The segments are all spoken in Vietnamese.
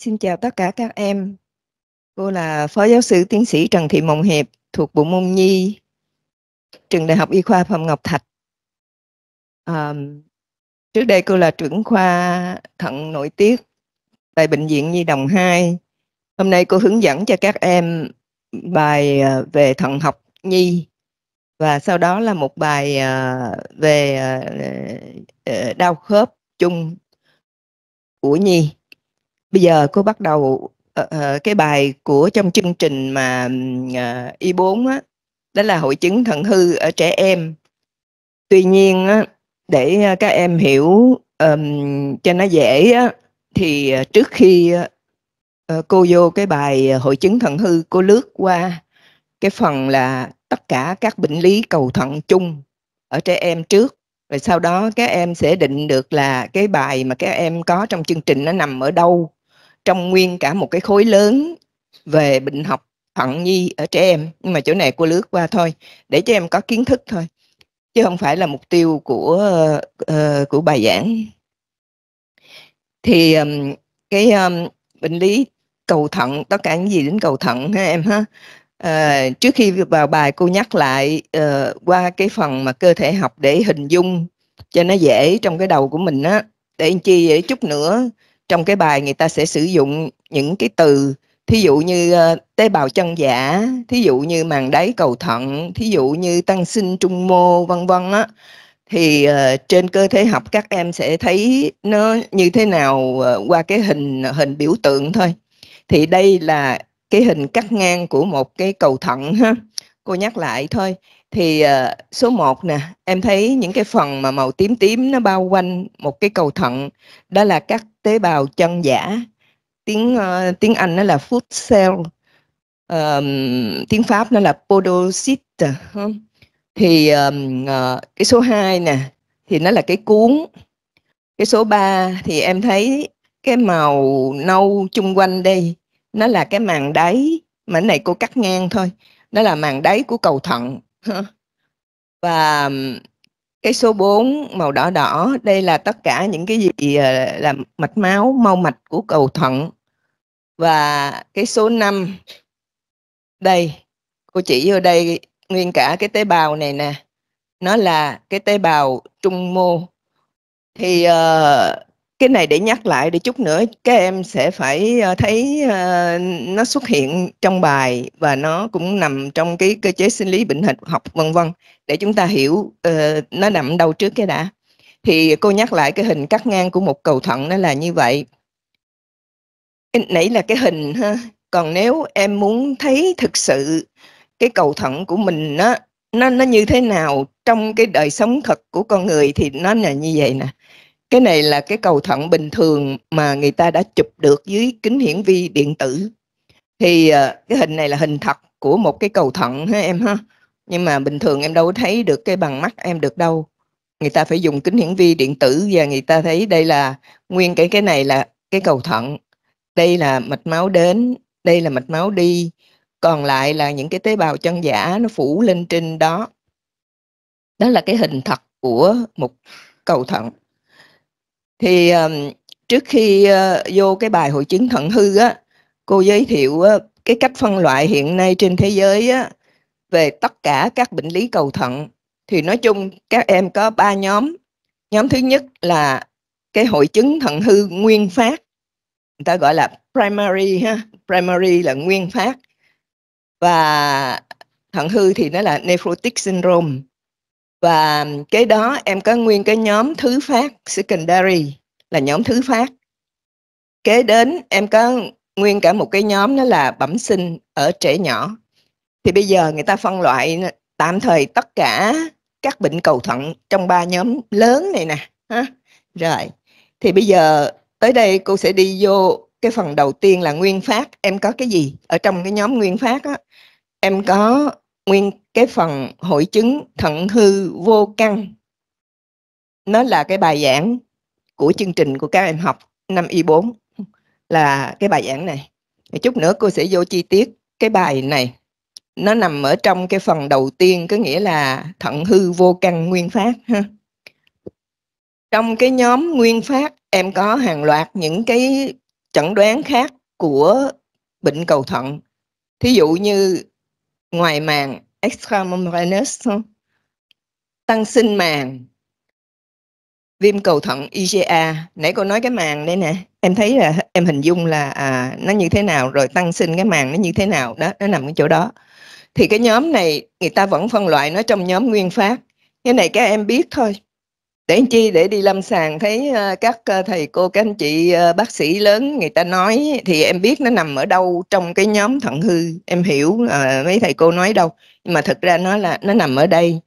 Xin chào tất cả các em. Cô là Phó Giáo sư Tiến sĩ Trần Thị Mộng Hiệp thuộc Bộ môn Nhi, Trường Đại học Y khoa Phạm Ngọc Thạch. À, trước đây cô là trưởng khoa thận nội tiết tại Bệnh viện Nhi Đồng 2. Hôm nay cô hướng dẫn cho các em bài à, về thận học nhi và sau đó là một bài à, về à, đau khớp chung của nhi bây giờ cô bắt đầu uh, uh, cái bài của trong chương trình mà uh, ờ, Y4 e á, đó là hội chứng thận hư ở trẻ em. Tuy nhiên á, để các em hiểu um, cho nó dễ á, thì trước khi uh, cô vô cái bài hội chứng thận hư cô lướt qua cái phần là tất cả các bệnh lý cầu thận chung ở trẻ em trước rồi sau đó các em sẽ định được là cái bài mà các em có trong chương trình nó nằm ở đâu trong nguyên cả một cái khối lớn về bệnh học thận nhi ở trẻ em nhưng mà chỗ này cô lướt qua thôi để cho em có kiến thức thôi chứ không phải là mục tiêu của uh, của bài giảng thì um, cái um, bệnh lý cầu thận tất cả những gì đến cầu thận ha em ha à, trước khi vào bài cô nhắc lại uh, qua cái phần mà cơ thể học để hình dung cho nó dễ trong cái đầu của mình á để chi để chút nữa trong cái bài người ta sẽ sử dụng những cái từ thí dụ như uh, tế bào chân giả thí dụ như màng đáy cầu thận thí dụ như tăng sinh trung mô vân vân á thì uh, trên cơ thể học các em sẽ thấy nó như thế nào uh, qua cái hình hình biểu tượng thôi thì đây là cái hình cắt ngang của một cái cầu thận ha cô nhắc lại thôi thì uh, số 1 nè em thấy những cái phần mà màu tím tím nó bao quanh một cái cầu thận đó là các tế bào chân giả tiếng uh, tiếng Anh nó là foot cell um, tiếng Pháp nó là podocyte thì um, uh, cái số 2 nè thì nó là cái cuốn cái số 3 thì em thấy cái màu nâu chung quanh đây nó là cái màng đáy mảnh này cô cắt ngang thôi nó là màng đáy của cầu thận Và cái số 4 màu đỏ đỏ, đây là tất cả những cái gì ờ, là mạch máu, mau mạch của cầu thận. Và cái số 5 đây, cô chỉ vô đây nguyên cả cái tế bào này nè. Nó là cái tế bào trung mô. Thì uh, cái này để nhắc lại để chút nữa các em sẽ phải ờ, thấy ờ, nó xuất hiện trong bài và nó cũng nằm trong cái cơ chế sinh lý bệnh học vân vân để chúng ta hiểu ờ, nó nằm đâu trước cái đã thì cô nhắc lại cái hình cắt ngang của một cầu thận nó là như vậy nãy là cái hình ha còn nếu em muốn thấy thực sự cái cầu thận của mình nó nó nó như thế nào trong cái đời sống thật của con người thì nó là như vậy nè cái này là cái cầu thận bình thường mà người ta đã chụp được dưới kính hiển vi điện tử thì ờ, cái hình này là hình thật của một cái cầu thận ha em ha nhưng mà bình thường em đâu có thấy được cái bằng mắt em được đâu người ta phải dùng kính hiển vi điện tử và người ta thấy đây là nguyên cái cái này là cái cầu thận đây là mạch máu đến đây là mạch máu đi còn lại là những cái tế bào chân giả nó phủ lên trên đó đó là cái hình thật của một cầu thận thì uh, trước khi uh, vô cái bài hội chứng thận hư á cô giới thiệu uh, cái cách phân loại hiện nay trên thế giới á về tất cả các bệnh lý cầu thận thì nói chung các em có ba nhóm nhóm thứ nhất là cái hội chứng thận hư nguyên phát người ta gọi là primary ha primary là nguyên phát và thận hư thì nó là nephrotic syndrome và cái đó em có nguyên cái nhóm thứ phát secondary là nhóm thứ phát kế đến em có nguyên cả một cái nhóm đó là bẩm sinh ở trẻ nhỏ thì bây giờ người ta phân loại tạm thời tất cả các bệnh cầu thận trong ba nhóm lớn này nè ha rồi thì bây giờ tới đây cô sẽ đi vô cái phần đầu tiên là nguyên phát em có cái gì ở trong cái nhóm nguyên phát á em có nguyên cái phần hội chứng thận hư vô căn nó là cái bài giảng của chương trình của các em học năm y 4 là cái bài giảng này chút nữa cô sẽ vô chi tiết cái bài này nó nằm ở trong cái phần đầu tiên có nghĩa là thận hư vô căn nguyên phát ha trong cái nhóm nguyên phát em có hàng loạt những cái chẩn đoán khác của bệnh cầu thận thí dụ như ngoài màng extramembranous tăng sinh màng viêm cầu thận IgA nãy cô nói cái màng đây nè em thấy là em hình dung là à, nó như thế nào rồi tăng sinh cái màng nó như thế nào đó nó nằm ở chỗ đó thì cái nhóm này người ta vẫn phân loại nó trong nhóm nguyên phát cái này các em biết thôi để chi để đi lâm sàng thấy ờ, các ờ, thầy cô các anh chị ờ, bác sĩ lớn người ta nói thì em biết nó nằm ở đâu trong cái nhóm thận hư em hiểu à, mấy thầy cô nói đâu nhưng mà thực ra nó là nó nằm ở đây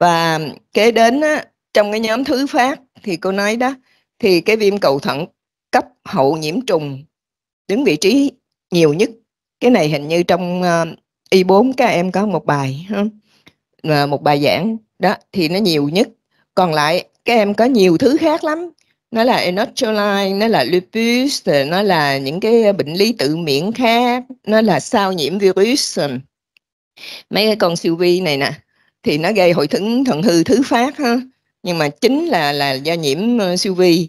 và kế đến á, trong cái nhóm thứ phát thì cô nói đó thì cái viêm cầu thận cấp hậu nhiễm trùng đứng vị trí nhiều nhất cái này hình như trong uh, y 4 các em có một bài ha? một bài giảng đó thì nó nhiều nhất còn lại các em có nhiều thứ khác lắm nó là enocholine nó là lupus nó là những cái bệnh lý tự miễn khác nó là sao nhiễm virus mấy cái con siêu vi này nè thì nó gây hội chứng thận hư thứ phát ha nhưng mà chính là là do nhiễm ờ, siêu vi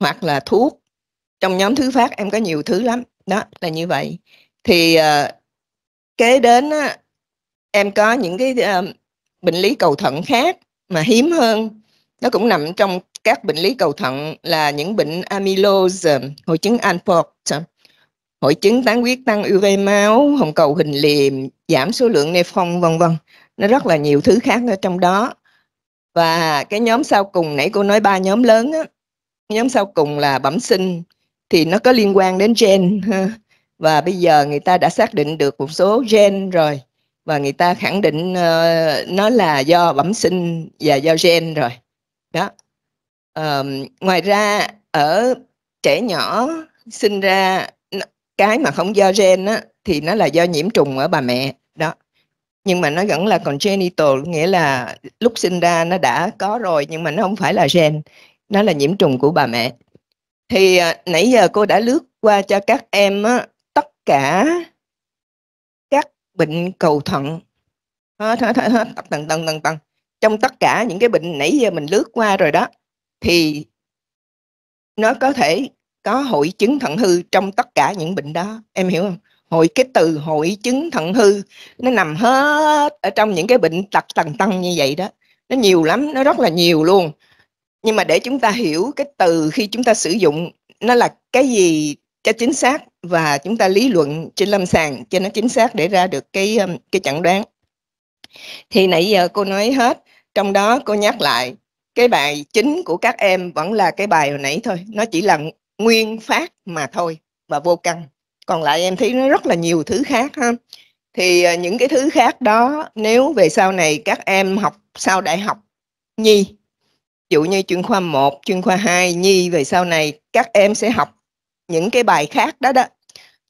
hoặc là thuốc trong nhóm thứ phát em có nhiều thứ lắm đó là như vậy thì uh, kế đến uh, em có những cái uh, bệnh lý cầu thận khác mà hiếm hơn nó cũng nằm trong các bệnh lý cầu thận là những bệnh amylose, hội chứng Alport, hội chứng tán huyết tăng ure máu, hồng cầu hình liềm, giảm số lượng nephron vân vân. Nó rất là nhiều thứ khác ở trong đó. Và cái nhóm sau cùng nãy cô nói ba nhóm lớn á, nhóm sau cùng là bẩm sinh thì nó có liên quan đến gen ha. và bây giờ người ta đã xác định được một số gen rồi và người ta khẳng định uh, nó là do bẩm sinh và do gen rồi đó uh, ngoài ra ở trẻ nhỏ sinh ra cái mà không do gen á, thì nó là do nhiễm trùng ở bà mẹ đó nhưng mà nó vẫn là congenital nghĩa là lúc sinh ra nó đã có rồi nhưng mà nó không phải là gen nó là nhiễm trùng của bà mẹ thì à, nãy giờ cô đã lướt qua cho các em á, tất cả bệnh cầu thận hết hết hết hết tầng tầng tầng tầng trong tất cả những cái bệnh nãy giờ mình lướt qua rồi đó thì nó có thể có hội chứng thận hư trong tất cả những bệnh đó em hiểu không hội cái từ hội chứng thận hư nó nằm hết ở trong những cái bệnh tật tầng tầng như vậy đó nó nhiều lắm nó rất là nhiều luôn nhưng mà để chúng ta hiểu cái từ khi chúng ta sử dụng nó là cái gì cho chính xác và chúng ta lý luận trên lâm sàng cho nó chính xác để ra được cái um, cái chẩn đoán thì nãy giờ cô nói hết trong đó cô nhắc lại cái bài chính của các em vẫn là cái bài hồi nãy thôi nó chỉ là nguyên phát mà thôi và vô căn còn lại em thấy nó rất là nhiều thứ khác ha thì ờ, những cái thứ khác đó nếu về sau này các em học sau đại học nhi dụ như chuyên khoa 1, chuyên khoa 2, nhi về sau này các em sẽ học những cái bài khác đó đó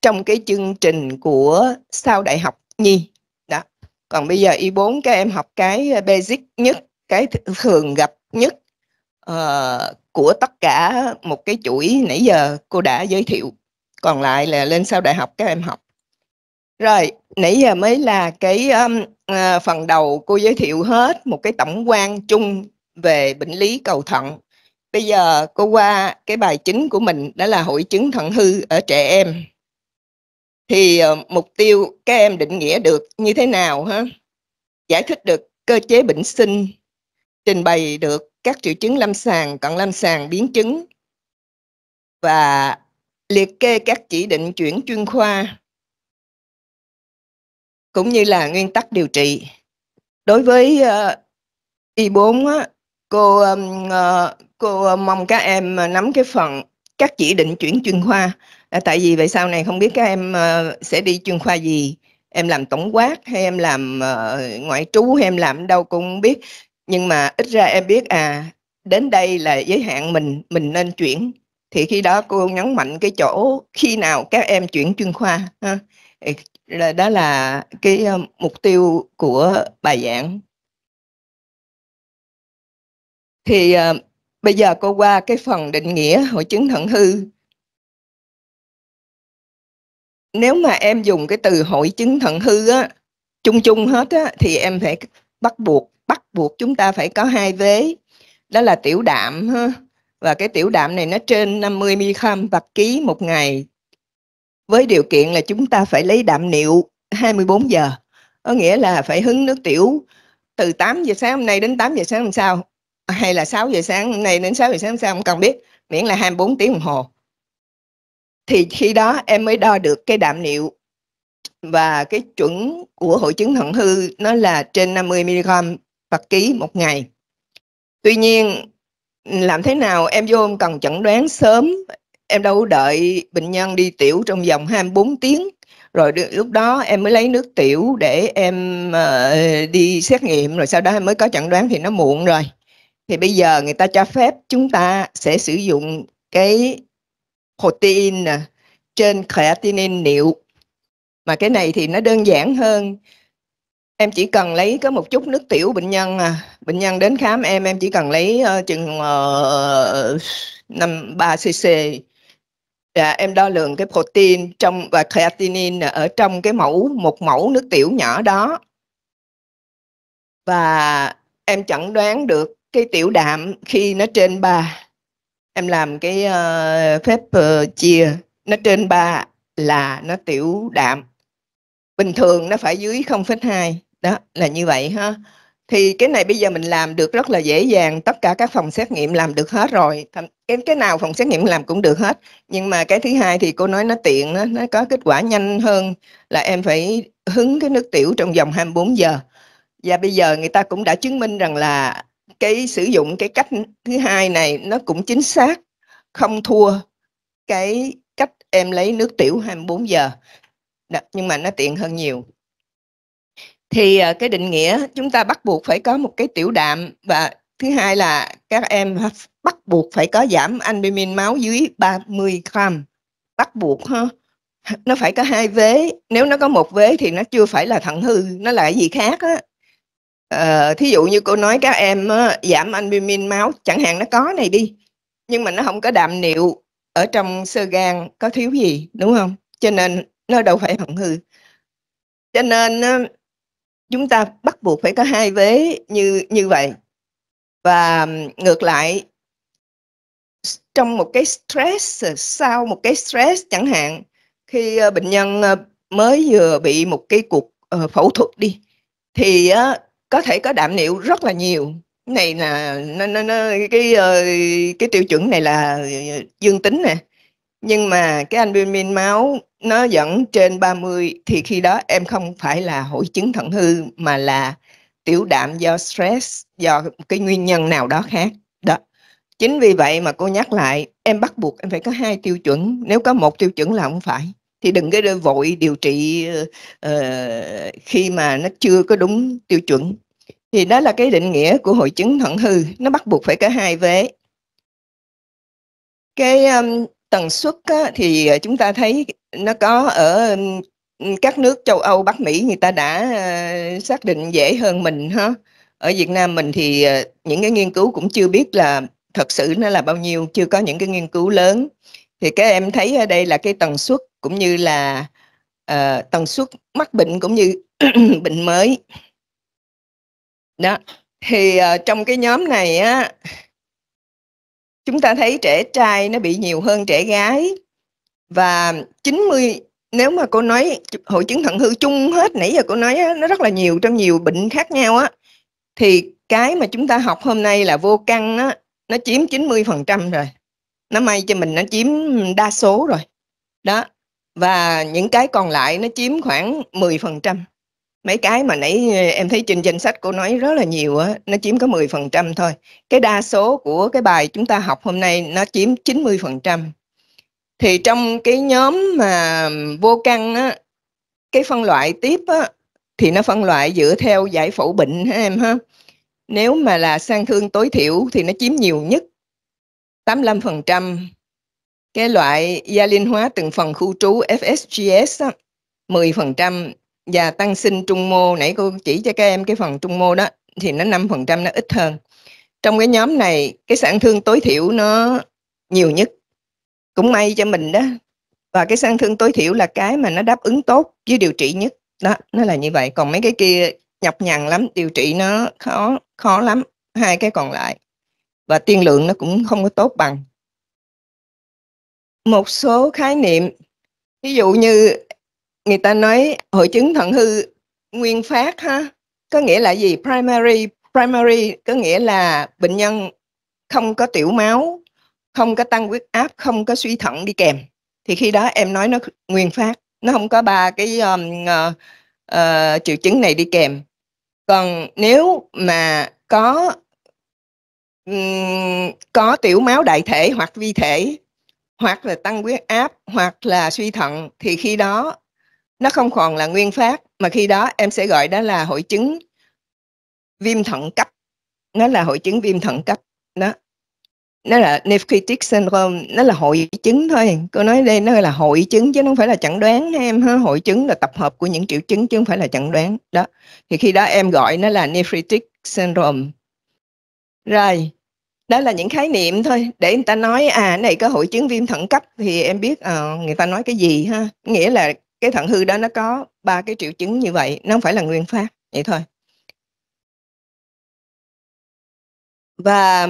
trong cái chương trình của sau đại học nhi đó còn bây giờ y 4 các em học cái ờ, basic nhất cái thường gặp nhất uh, của tất cả một cái chuỗi nãy giờ cô đã giới thiệu còn lại là lên sau đại học các em học rồi nãy giờ mới là cái um, uh, phần đầu cô giới thiệu hết một cái tổng quan chung về bệnh lý cầu thận bây giờ cô qua cái bài chính của mình đó là hội chứng thận hư ở trẻ em thì ờ, mục tiêu các em định nghĩa được như thế nào ha giải thích được cơ chế bệnh sinh trình bày được các triệu chứng lâm sàng cận lâm sàng biến chứng và liệt kê các chỉ định chuyển chuyên khoa cũng như là nguyên tắc điều trị đối với uh, ờ, Y4 á, cô uh, cô mong các em nắm cái phần các chỉ định chuyển chuyên khoa À, tại vì vậy sau này không biết các em ờ, sẽ đi chuyên khoa gì em làm tổng quát hay em làm ờ, ngoại trú hay em làm đâu cũng biết nhưng mà ít ra em biết à đến đây là giới hạn mình mình nên chuyển thì khi đó cô nhấn mạnh cái chỗ khi nào các em chuyển chuyên khoa ha là đó là cái ờ, mục tiêu của bài giảng thì bây giờ cô qua cái phần định nghĩa hội chứng thận hư nếu mà em dùng cái từ hội chứng thận hư á chung chung hết á thì em phải bắt buộc bắt buộc chúng ta phải có hai vế đó là tiểu đạm ha và cái tiểu đạm này nó trên 50 mg bạc ký một ngày với điều kiện là chúng ta phải lấy đạm niệu 24 giờ có nghĩa là phải hứng nước tiểu từ 8 giờ sáng hôm nay đến 8 giờ sáng hôm sau hay là 6 giờ sáng hôm nay đến 6 giờ sáng hôm sau không cần biết miễn là 24 tiếng đồng hồ thì khi đó em mới đo được cái đạm niệu và cái chuẩn của hội chứng thận hư nó là trên 50 mg bạc ký một ngày. Tuy nhiên làm thế nào em vô em cần chẩn đoán sớm em đâu đợi bệnh nhân đi tiểu trong vòng 24 tiếng rồi lúc đó em mới lấy nước tiểu để em ờ, đi xét nghiệm rồi sau đó em mới có chẩn đoán thì nó muộn rồi thì bây giờ người ta cho phép chúng ta sẽ sử dụng cái protein nè trên creatinine niệu mà cái này thì nó đơn giản hơn em chỉ cần lấy có một chút nước tiểu bệnh nhân à bệnh nhân đến khám em em chỉ cần lấy uh, chừng ờ, năm uh, ba cc và dạ, em đo lường cái protein trong và creatinine ở trong cái mẫu một mẫu nước tiểu nhỏ đó và em chẩn đoán được cái tiểu đạm khi nó trên 3 em làm cái uh, phép uh, chia nó trên 3 là nó tiểu đạm bình thường nó phải dưới 0,2 đó là như vậy ha thì cái này bây giờ mình làm được rất là dễ dàng tất cả các phòng xét nghiệm làm được hết rồi em cái nào phòng xét nghiệm làm cũng được hết nhưng mà cái thứ hai thì cô nói nó tiện đó, nó có kết quả nhanh hơn là em phải hứng cái nước tiểu trong vòng 24 giờ và bây giờ người ta cũng đã chứng minh rằng là cái sử dụng cái cách thứ hai này nó cũng chính xác không thua cái cách em lấy nước tiểu 24 giờ Đó, nhưng mà nó tiện hơn nhiều thì ờ, cái định nghĩa chúng ta bắt buộc phải có một cái tiểu đạm và thứ hai là các em bắt buộc phải có giảm albumin máu dưới 30 gram bắt buộc ha nó phải có hai vế nếu nó có một vế thì nó chưa phải là thận hư nó là cái gì khác á Ờ, thí dụ như cô nói các em uh, giảm albumin máu chẳng hạn nó có này đi nhưng mà nó không có đạm niệu ở trong sơ gan có thiếu gì đúng không cho nên nó đâu phải hận hư cho nên uh, chúng ta bắt buộc phải có hai vế như như vậy và ngược lại trong một cái stress sau một cái stress chẳng hạn khi ờ, bệnh nhân ờ, mới vừa bị một cái cuộc phẫu thuật đi thì có thể có đạm niệu rất là nhiều này là nó, nó, nó, cái ờ, cái tiêu chuẩn này là ờ, dương tính nè nhưng mà cái albumin máu nó vẫn trên 30 thì khi đó em không phải là hội chứng thận hư mà là tiểu đạm do stress do cái nguyên nhân nào đó khác đó chính vì vậy mà cô nhắc lại em bắt buộc em phải có hai tiêu chuẩn nếu có một tiêu chuẩn là không phải thì đừng cái vội điều trị uh, khi mà nó chưa có đúng tiêu chuẩn thì đó là cái định nghĩa của hội chứng thận hư, nó bắt buộc phải cả hai vế. Cái um, tần suất á, thì ờ, chúng ta thấy nó có ở um, các nước châu Âu, Bắc Mỹ người ta đã uh, xác định dễ hơn mình ha. Ở Việt Nam mình thì uh, những cái nghiên cứu cũng chưa biết là thật sự nó là bao nhiêu, chưa có những cái nghiên cứu lớn. Thì các em thấy ở đây là cái tần suất cũng như là uh, tần suất mắc bệnh cũng như bệnh mới. Đó, thì, ờ, trong cái nhóm này á, chúng ta thấy trẻ trai nó bị nhiều hơn trẻ gái và 90 nếu mà cô nói hội chứng thận hư chung hết nãy giờ cô nói á, nó rất là nhiều trong nhiều bệnh khác nhau á thì cái mà chúng ta học hôm nay là vô căn á nó chiếm 90% rồi. Nó may cho mình nó chiếm đa số rồi. Đó. Và những cái còn lại nó chiếm khoảng 10%. Mấy cái mà nãy ờ, em thấy trên danh sách cô nói rất là nhiều á, nó chiếm có 10% thôi. Cái đa số của cái bài chúng ta học hôm nay nó chiếm 90%. Thì trong cái nhóm mà vô căn á, cái phân loại tiếp á, thì nó phân loại dựa theo giải phẫu bệnh ha em ha. Nếu mà là sang thương tối thiểu thì nó chiếm nhiều nhất 85%. Cái loại gia liên hóa từng phần khu trú FSGS á, 10%, và tăng sinh trung mô nãy cô chỉ cho các em cái phần trung mô đó thì nó 5% nó ít hơn trong cái nhóm này cái sản thương tối thiểu nó nhiều nhất cũng may cho mình đó và cái sản thương tối thiểu là cái mà nó đáp ứng tốt với điều trị nhất đó nó là như vậy còn mấy cái kia nhọc nhằn lắm điều trị nó khó khó lắm hai cái còn lại và tiên lượng nó cũng không có tốt bằng một số khái niệm ví dụ như người ta nói hội chứng thận hư nguyên phát ha có nghĩa là gì primary primary có nghĩa là bệnh nhân không có tiểu máu không có tăng huyết áp không có suy thận đi kèm thì khi đó em nói nó nguyên phát nó không có ba cái um, uh, uh, triệu chứng này đi kèm còn nếu mà có um, có tiểu máu đại thể hoặc vi thể hoặc là tăng huyết áp hoặc là suy thận thì khi đó nó không còn là nguyên phát mà khi đó em sẽ gọi đó là hội chứng viêm thận cấp nó là hội chứng viêm thận cấp nó nó là nephritic syndrome nó là hội chứng thôi cô nói đây nó là hội chứng chứ nó không phải là chẩn đoán em ha hội chứng là tập hợp của những triệu chứng chứ không phải là chẩn đoán đó thì khi đó em gọi nó là nephritic syndrome rồi đó là những khái niệm thôi để người ta nói à này có hội chứng viêm thận cấp thì em biết à, người ta nói cái gì ha nghĩa là cái thận hư đó nó có ba cái triệu chứng như vậy nó không phải là nguyên phát vậy thôi và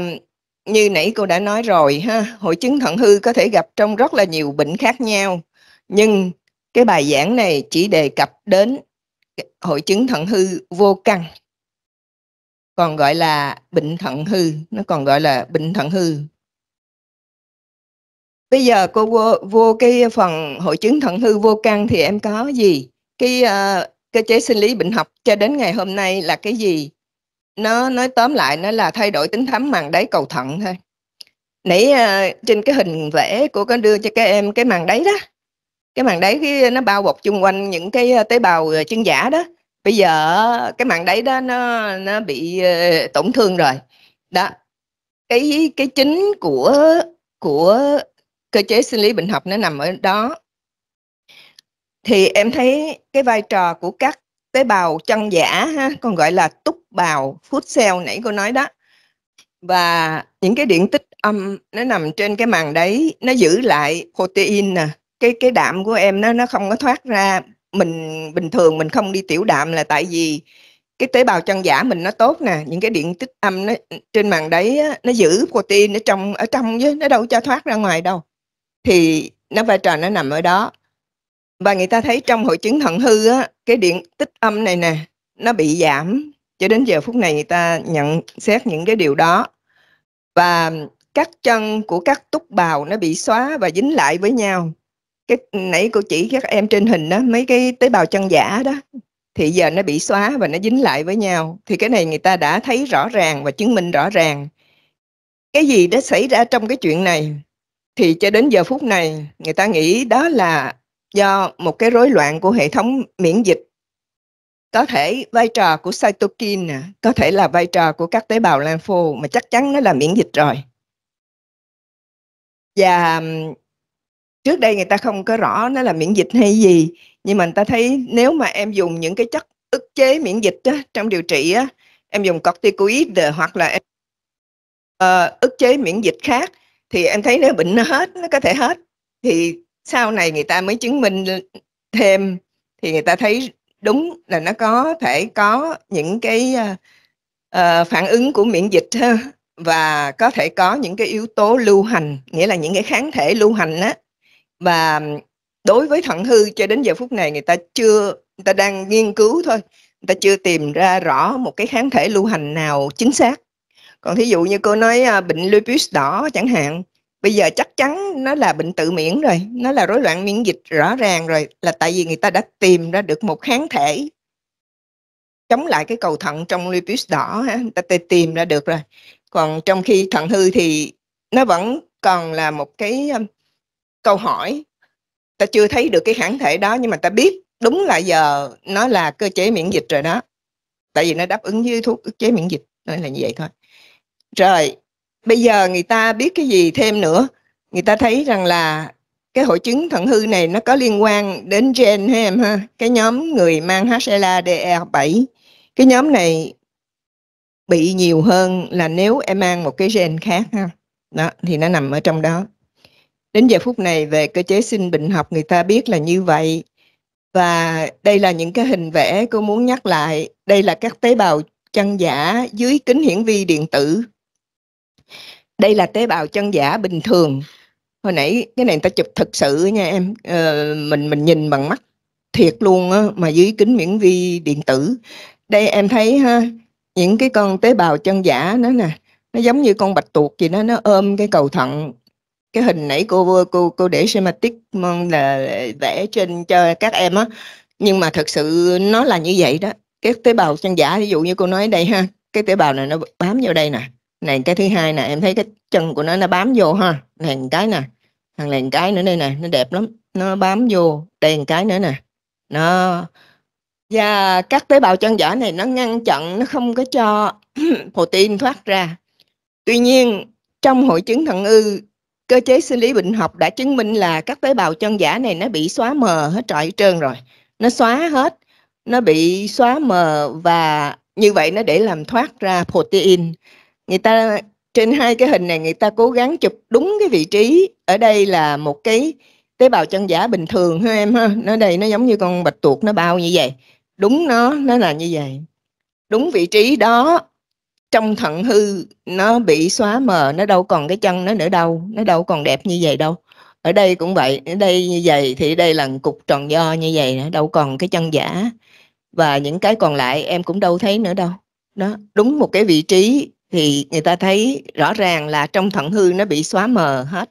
như nãy cô đã nói rồi ha hội chứng thận hư có thể gặp trong rất là nhiều bệnh khác nhau nhưng cái bài giảng này chỉ đề cập đến hội chứng thận hư vô căn còn gọi là bệnh thận hư nó còn gọi là bệnh thận hư bây giờ cô vô, vô cái phần hội chứng thận hư vô căn thì em có gì cái uh, à, cơ chế sinh lý bệnh học cho đến ngày hôm nay là cái gì nó nói tóm lại nó là thay đổi tính thấm màng đáy cầu thận thôi nãy uh, trên cái hình vẽ cô có đưa cho các em cái màng đáy đó cái màng đáy cái, nó bao bọc chung quanh những cái à, tế bào chân giả đó bây giờ cái màng đáy đó nó nó bị tổn thương rồi đó cái cái chính của của cơ chế sinh lý bệnh học nó nằm ở đó thì em thấy cái vai trò của các tế bào chân giả ha, còn gọi là túc bào food cell nãy cô nói đó và những cái điện tích âm nó nằm trên cái màng đấy nó giữ lại protein nè cái cái đạm của em nó nó không có thoát ra mình bình thường mình không đi tiểu đạm là tại vì cái tế bào chân giả mình nó tốt nè những cái điện tích âm nó trên màng đấy nó giữ protein ở trong ở trong chứ nó đâu cho thoát ra ngoài đâu thì nó vai trò nó nằm ở đó và người ta thấy trong hội chứng thận hư á cái điện tích âm này nè nó bị giảm cho đến giờ phút này người ta nhận xét những cái điều đó và các chân của các túc bào nó bị xóa và dính lại với nhau cái nãy cô chỉ các em trên hình đó mấy cái tế bào chân giả đó thì giờ nó bị xóa và nó dính lại với nhau thì cái này người ta đã thấy rõ ràng và chứng minh rõ ràng cái gì đã xảy ra trong cái chuyện này thì cho đến giờ phút này người ta nghĩ đó là do một cái rối loạn của hệ thống miễn dịch có thể vai trò của cytokine có thể là vai trò của các tế bào lympho mà chắc chắn nó là miễn dịch rồi và trước đây người ta không có rõ nó là miễn dịch hay gì nhưng mà người ta thấy nếu mà em dùng những cái chất ức chế miễn dịch đó, trong điều trị đó, em dùng corticoid hoặc là em, uh, ức chế miễn dịch khác thì em thấy nếu bệnh nó hết nó có thể hết thì sau này người ta mới chứng minh thêm thì người ta thấy đúng là nó có thể có những cái uh, phản ứng của miễn dịch ha và có thể có những cái yếu tố lưu hành nghĩa là những cái kháng thể lưu hành á và đối với thận hư cho đến giờ phút này người ta chưa người ta đang nghiên cứu thôi người ta chưa tìm ra rõ một cái kháng thể lưu hành nào chính xác còn thí dụ như cô nói à, bệnh lupus đỏ chẳng hạn bây giờ chắc chắn nó là bệnh tự miễn rồi nó là rối loạn miễn dịch rõ ràng rồi là tại vì người ta đã tìm ra được một kháng thể chống lại cái cầu thận trong lupus đỏ ha người ta tìm ra được rồi còn trong khi thận hư thì nó vẫn còn là một cái um, câu hỏi ta chưa thấy được cái kháng thể đó nhưng mà ta biết đúng là giờ nó là cơ chế miễn dịch rồi đó tại vì nó đáp ứng với thuốc ức chế miễn dịch nên là như vậy thôi rồi, bây giờ người ta biết cái gì thêm nữa? Người ta thấy rằng là cái hội chứng thận hư này nó có liên quan đến gen ha em ha, cái nhóm người mang HLA-DR7. E cái nhóm này bị nhiều hơn là nếu em mang một cái gen khác ha. Đó, thì nó nằm ở trong đó. Đến giờ phút này về cơ chế sinh bệnh học người ta biết là như vậy. Và đây là những cái hình vẽ cô muốn nhắc lại. Đây là các tế bào chân giả dưới kính hiển vi điện tử đây là tế bào chân giả bình thường hồi nãy cái này người ta chụp thật sự nha em ờ, mình mình nhìn bằng mắt thiệt luôn á mà dưới kính miễn vi điện tử đây em thấy ha những cái con tế bào chân giả nó nè nó giống như con bạch tuộc gì đó nó ôm cái cầu thận cái hình nãy cô cô cô để schematic là vẽ trên cho các em á nhưng mà thật sự nó là như vậy đó cái tế bào chân giả ví dụ như cô nói đây ha cái tế bào này nó bám vào đây nè này cái thứ hai nè em thấy cái chân của nó nó bám vô ha này cái nè thằng này cái nữa đây nè nó đẹp lắm nó bám vô đây cái nữa nè nó và các tế bào chân giả này nó ngăn chặn nó không có cho protein thoát ra tuy nhiên trong hội chứng thận ư cơ chế sinh lý bệnh học đã chứng minh là các tế bào chân giả này nó bị xóa mờ hết trọi trơn rồi nó xóa hết nó bị xóa mờ và như vậy nó để làm thoát ra protein người ta trên hai cái hình này người ta cố gắng chụp đúng cái vị trí ở đây là một cái tế bào chân giả bình thường ha em ha nó đây nó giống như con bạch tuộc nó bao như vậy đúng nó nó là như vậy đúng vị trí đó trong thận hư nó bị xóa mờ nó đâu còn cái chân nó nữa đâu nó đâu còn đẹp như vậy đâu ở đây cũng vậy ở đây như vậy thì đây là cục tròn do như vậy nữa. đâu còn cái chân giả và những cái còn lại em cũng đâu thấy nữa đâu đó đúng một cái vị trí thì người ta thấy rõ ràng là trong thận hư nó bị xóa mờ hết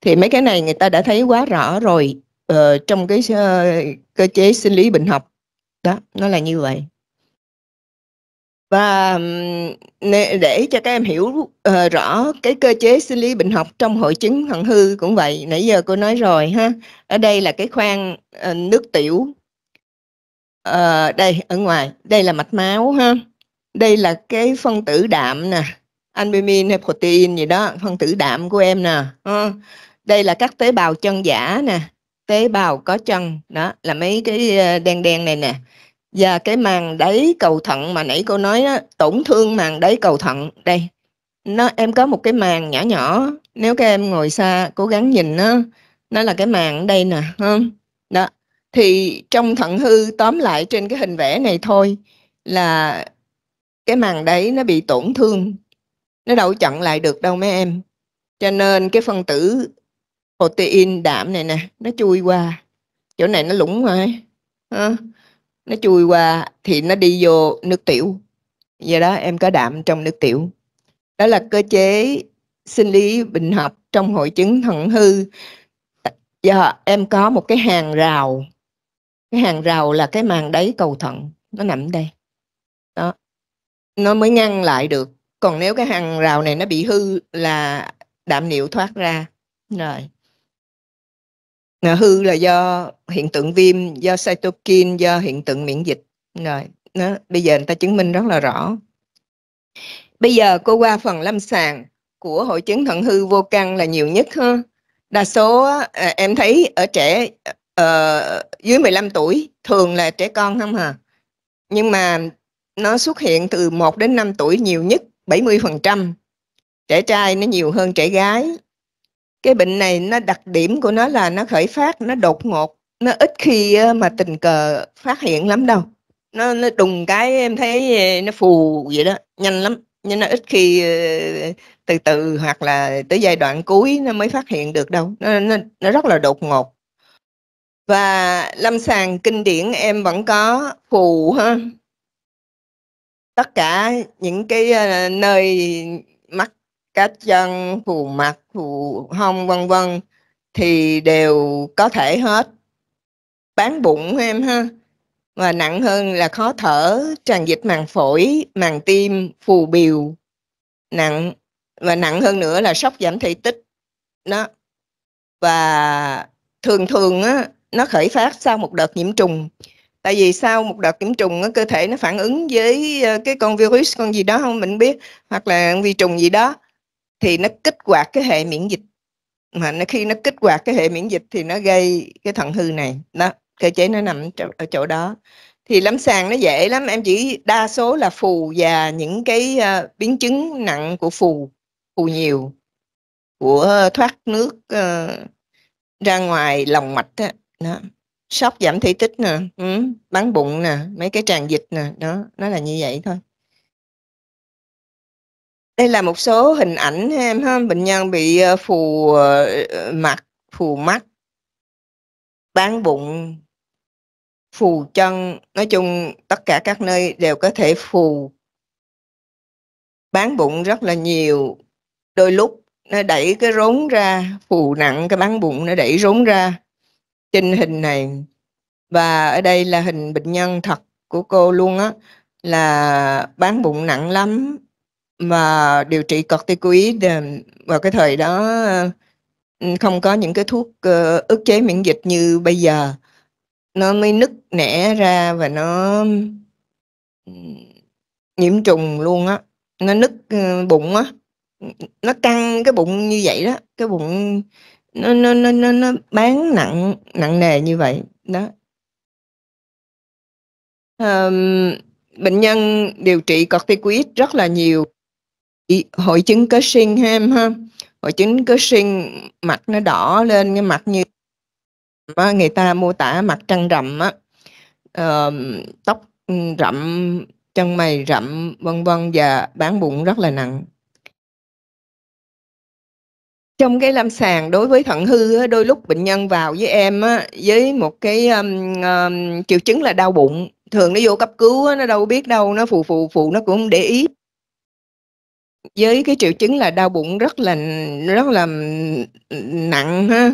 thì mấy cái này người ta đã thấy quá rõ rồi ờ, trong cái uh, cơ chế sinh lý bệnh học đó nó là như vậy và để cho các em hiểu uh, rõ cái cơ chế sinh lý bệnh học trong hội chứng thận hư cũng vậy nãy giờ cô nói rồi ha ở đây là cái khoang uh, nước tiểu uh, đây ở ngoài đây là mạch máu ha đây là cái phân tử đạm nè albumin hay protein gì đó phân tử đạm của em nè ừ. đây là các tế bào chân giả nè tế bào có chân đó là mấy cái ờ, đen đen này nè và cái màng đáy cầu thận mà nãy cô nói đó, tổn thương màng đáy cầu thận đây nó em có một cái màng nhỏ nhỏ nếu các em ngồi xa cố gắng nhìn nó nó là cái màng đây nè không đó thì trong thận hư tóm lại trên cái hình vẽ này thôi là cái màng đấy nó bị tổn thương nó đâu chặn lại được đâu mấy em cho nên cái phân tử protein đạm này nè nó chui qua chỗ này nó lủng rồi à, nó chui qua thì nó đi vô nước tiểu do đó em có đạm trong nước tiểu đó là cơ chế sinh lý bình học trong hội chứng thận hư do em có một cái hàng rào cái hàng rào là cái màng đáy cầu thận nó nằm đây nó mới ngăn lại được còn nếu cái hàng rào này nó bị hư là đạm niệu thoát ra rồi nó hư là do hiện tượng viêm do cytokine do hiện tượng miễn dịch rồi nó bây giờ người ta chứng minh rất là rõ bây giờ cô qua phần lâm sàng của hội chứng thận hư vô căn là nhiều nhất ha đa số à, em thấy ở trẻ uh, dưới 15 tuổi thường là trẻ con không hả à. nhưng mà nó xuất hiện từ 1 đến 5 tuổi nhiều nhất 70%. Trẻ trai nó nhiều hơn trẻ gái. Cái bệnh này nó đặc điểm của nó là nó khởi phát, nó đột ngột, nó ít khi mà tình cờ phát hiện lắm đâu. Nó nó đùng cái em thấy nó phù vậy đó, nhanh lắm. Nhưng nó ít khi từ từ hoặc là tới giai đoạn cuối nó mới phát hiện được đâu. Nó nó, nó rất là đột ngột. Và lâm sàng kinh điển em vẫn có phù ha, tất cả những cái uh, nơi mắt cá chân phù mặt phù hông vân vân thì đều có thể hết bán bụng em ha và nặng hơn là khó thở tràn dịch màng phổi màng tim phù biểu nặng và nặng hơn nữa là sốc giảm thể tích đó và thường thường á, nó khởi phát sau một đợt nhiễm trùng tại vì sau một đợt nhiễm trùng cơ thể nó phản ứng với ờ, cái con virus con gì đó không mình biết hoặc là vi trùng gì đó thì nó kích hoạt cái hệ miễn dịch mà nó, khi nó kích hoạt cái hệ miễn dịch thì nó gây cái thận hư này đó cơ chế nó nằm ở chỗ đó thì lâm sàng nó dễ lắm em chỉ đa số là phù và những cái uh, biến chứng nặng của phù phù nhiều của thoát nước uh, ra ngoài lòng mạch đó, đó. Sốc giảm thể tích nè, ừ, bắn bụng nè, mấy cái tràn dịch nè, đó, nó là như vậy thôi. Đây là một số hình ảnh em ha, bệnh nhân bị ờ, phù ờ, mặt, phù mắt, bán bụng, phù chân, nói chung tất cả các nơi đều có thể phù. Bán bụng rất là nhiều, đôi lúc nó đẩy cái rốn ra, phù nặng cái bán bụng nó đẩy rốn ra trên hình này và ở đây là hình bệnh nhân thật của cô luôn á là bán bụng nặng lắm mà điều trị corticoid vào cái thời đó ừ, không có những cái thuốc ờ, ức chế miễn dịch như bây giờ nó mới nứt nẻ ra và nó ừ, nhiễm trùng luôn á nó nứt ừ, bụng á nó căng cái bụng như vậy đó cái bụng nó nó nó nó nó bán nặng nặng nề như vậy đó um, bệnh nhân điều trị corticoid rất là nhiều hội chứng cớ sinh ha em ha hội chứng cớ sinh mặt nó đỏ lên cái mặt như người ta mô tả mặt trăng rậm á um, tóc rậm chân mày rậm vân vân và bán bụng rất là nặng trong cái lâm sàng đối với thận hư đôi lúc bệnh nhân vào với em với một cái um, um, triệu chứng là đau bụng thường nó vô cấp cứu nó đâu biết đâu nó phù phù phù nó cũng để ý với cái triệu chứng là đau bụng rất là rất là nặng ha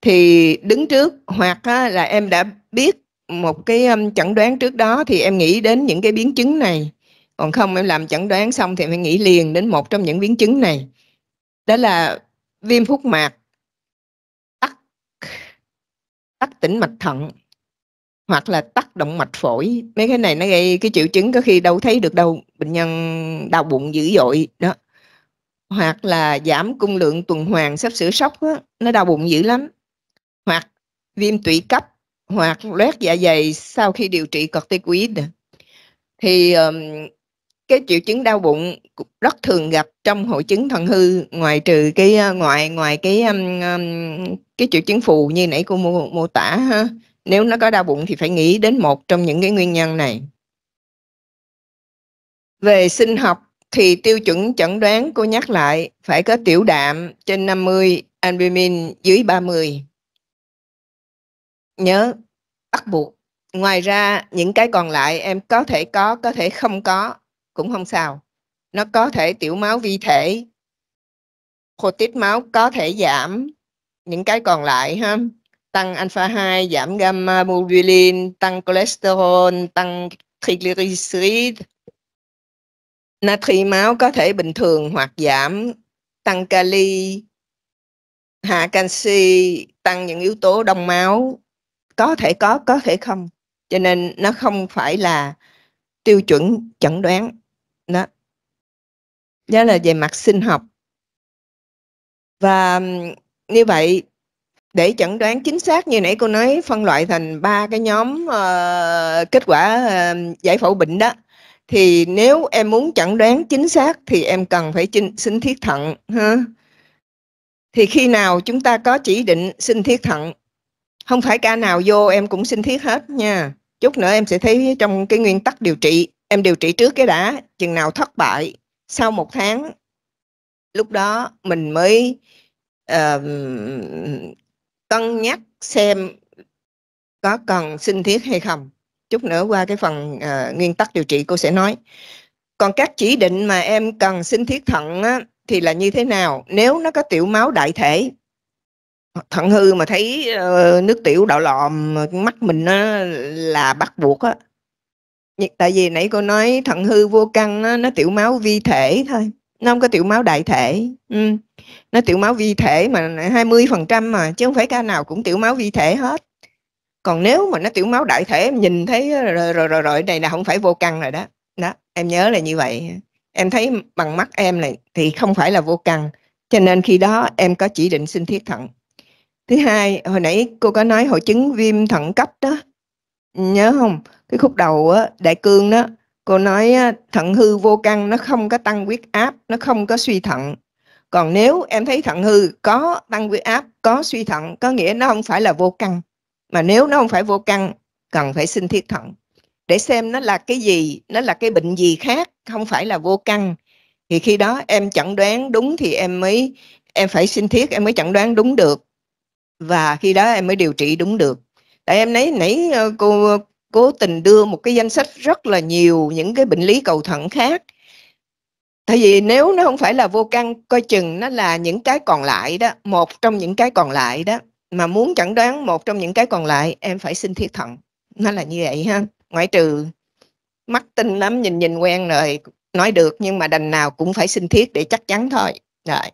thì đứng trước hoặc ha, là em đã biết một cái um, chẩn đoán trước đó thì em nghĩ đến những cái biến chứng này còn không em làm chẩn đoán xong thì phải nghĩ liền đến một trong những biến chứng này đó là viêm phúc mạc tắc tắc tĩnh mạch thận hoặc là tắc động mạch phổi mấy cái này nó gây cái triệu chứng có khi đâu thấy được đâu bệnh nhân đau bụng dữ dội đó hoặc là giảm cung lượng tuần hoàn sắp sửa sốc đó, nó đau bụng dữ lắm hoặc viêm tụy cấp hoặc loét dạ dày sau khi điều trị corticoid thì um, cái triệu chứng đau bụng rất thường gặp trong hội chứng thận hư ngoài trừ cái ờ, ngoài ngoài cái um, cái triệu chứng phù như nãy cô mô, mô tả ha nếu nó có đau bụng thì phải nghĩ đến một trong những cái nguyên nhân này về sinh học thì tiêu chuẩn chẩn đoán cô nhắc lại phải có tiểu đạm trên 50, albumin dưới 30. Nhớ bắt buộc. Ngoài ra những cái còn lại em có thể có, có thể không có cũng không sao nó có thể tiểu máu vi thể cortis máu có thể giảm những cái còn lại ha tăng alpha 2 giảm gamma globulin tăng cholesterol tăng triglyceride natri máu có thể bình thường hoặc giảm tăng kali hạ canxi tăng những yếu tố đông máu có thể có có thể không cho nên nó không phải là tiêu chuẩn chẩn đoán đó đó là về mặt sinh học và như vậy để chẩn đoán chính xác như nãy cô nói phân loại thành ba cái nhóm uh, kết quả uh, giải phẫu bệnh đó thì nếu em muốn chẩn đoán chính xác thì em cần phải chinh, sinh thiết thận ha thì khi nào chúng ta có chỉ định sinh thiết thận không phải ca nào vô em cũng sinh thiết hết nha chút nữa em sẽ thấy trong cái nguyên tắc điều trị em điều trị trước cái đã chừng nào thất bại sau một tháng lúc đó mình mới uh, cân nhắc xem có cần sinh thiết hay không chút nữa qua cái phần uh, nguyên tắc điều trị cô sẽ nói còn các chỉ định mà em cần sinh thiết thận á, thì là như thế nào nếu nó có tiểu máu đại thể thận hư mà thấy uh, nước tiểu đỏ lòm mắt mình nó là bắt buộc á, tại vì nãy cô nói thận hư vô căn nó, nó tiểu máu vi thể thôi nó không có tiểu máu đại thể ừ. nó tiểu máu vi thể mà 20 phần trăm mà chứ không phải ca nào cũng tiểu máu vi thể hết còn nếu mà nó tiểu máu đại thể em nhìn thấy ờ, rồi rồi rồi, rồi này là không phải vô căn rồi đó đó em nhớ là như vậy em thấy bằng mắt em này thì không phải là vô căn cho nên khi đó em có chỉ định sinh thiết thận thứ hai hồi nãy cô có nói hội chứng viêm thận cấp đó Nhớ không Cái khúc đầu á, đại cương đó, cô nói thận hư vô căn nó không có tăng huyết áp, nó không có suy thận. Còn nếu em thấy thận hư có tăng huyết áp, có suy thận, có nghĩa nó không phải là vô căn. Mà nếu nó không phải vô căn, cần phải xin thiết thận để xem nó là cái gì, nó là cái bệnh gì khác, không phải là vô căn. Thì khi đó em chẩn đoán đúng thì em mới em phải xin thiết em mới chẩn đoán đúng được và khi đó em mới điều trị đúng được tại em nấy nãy ờ, cô ờ, cố tình đưa một cái danh sách rất là nhiều những cái bệnh lý cầu thận khác tại vì nếu nó không phải là vô căn coi chừng nó là những cái còn lại đó một trong những cái còn lại đó mà muốn chẩn đoán một trong những cái còn lại em phải xin thiết thận nó là như vậy ha ngoại trừ mắt tinh lắm nhìn nhìn quen rồi nói được nhưng mà đành nào cũng phải xin thiết để chắc chắn thôi rồi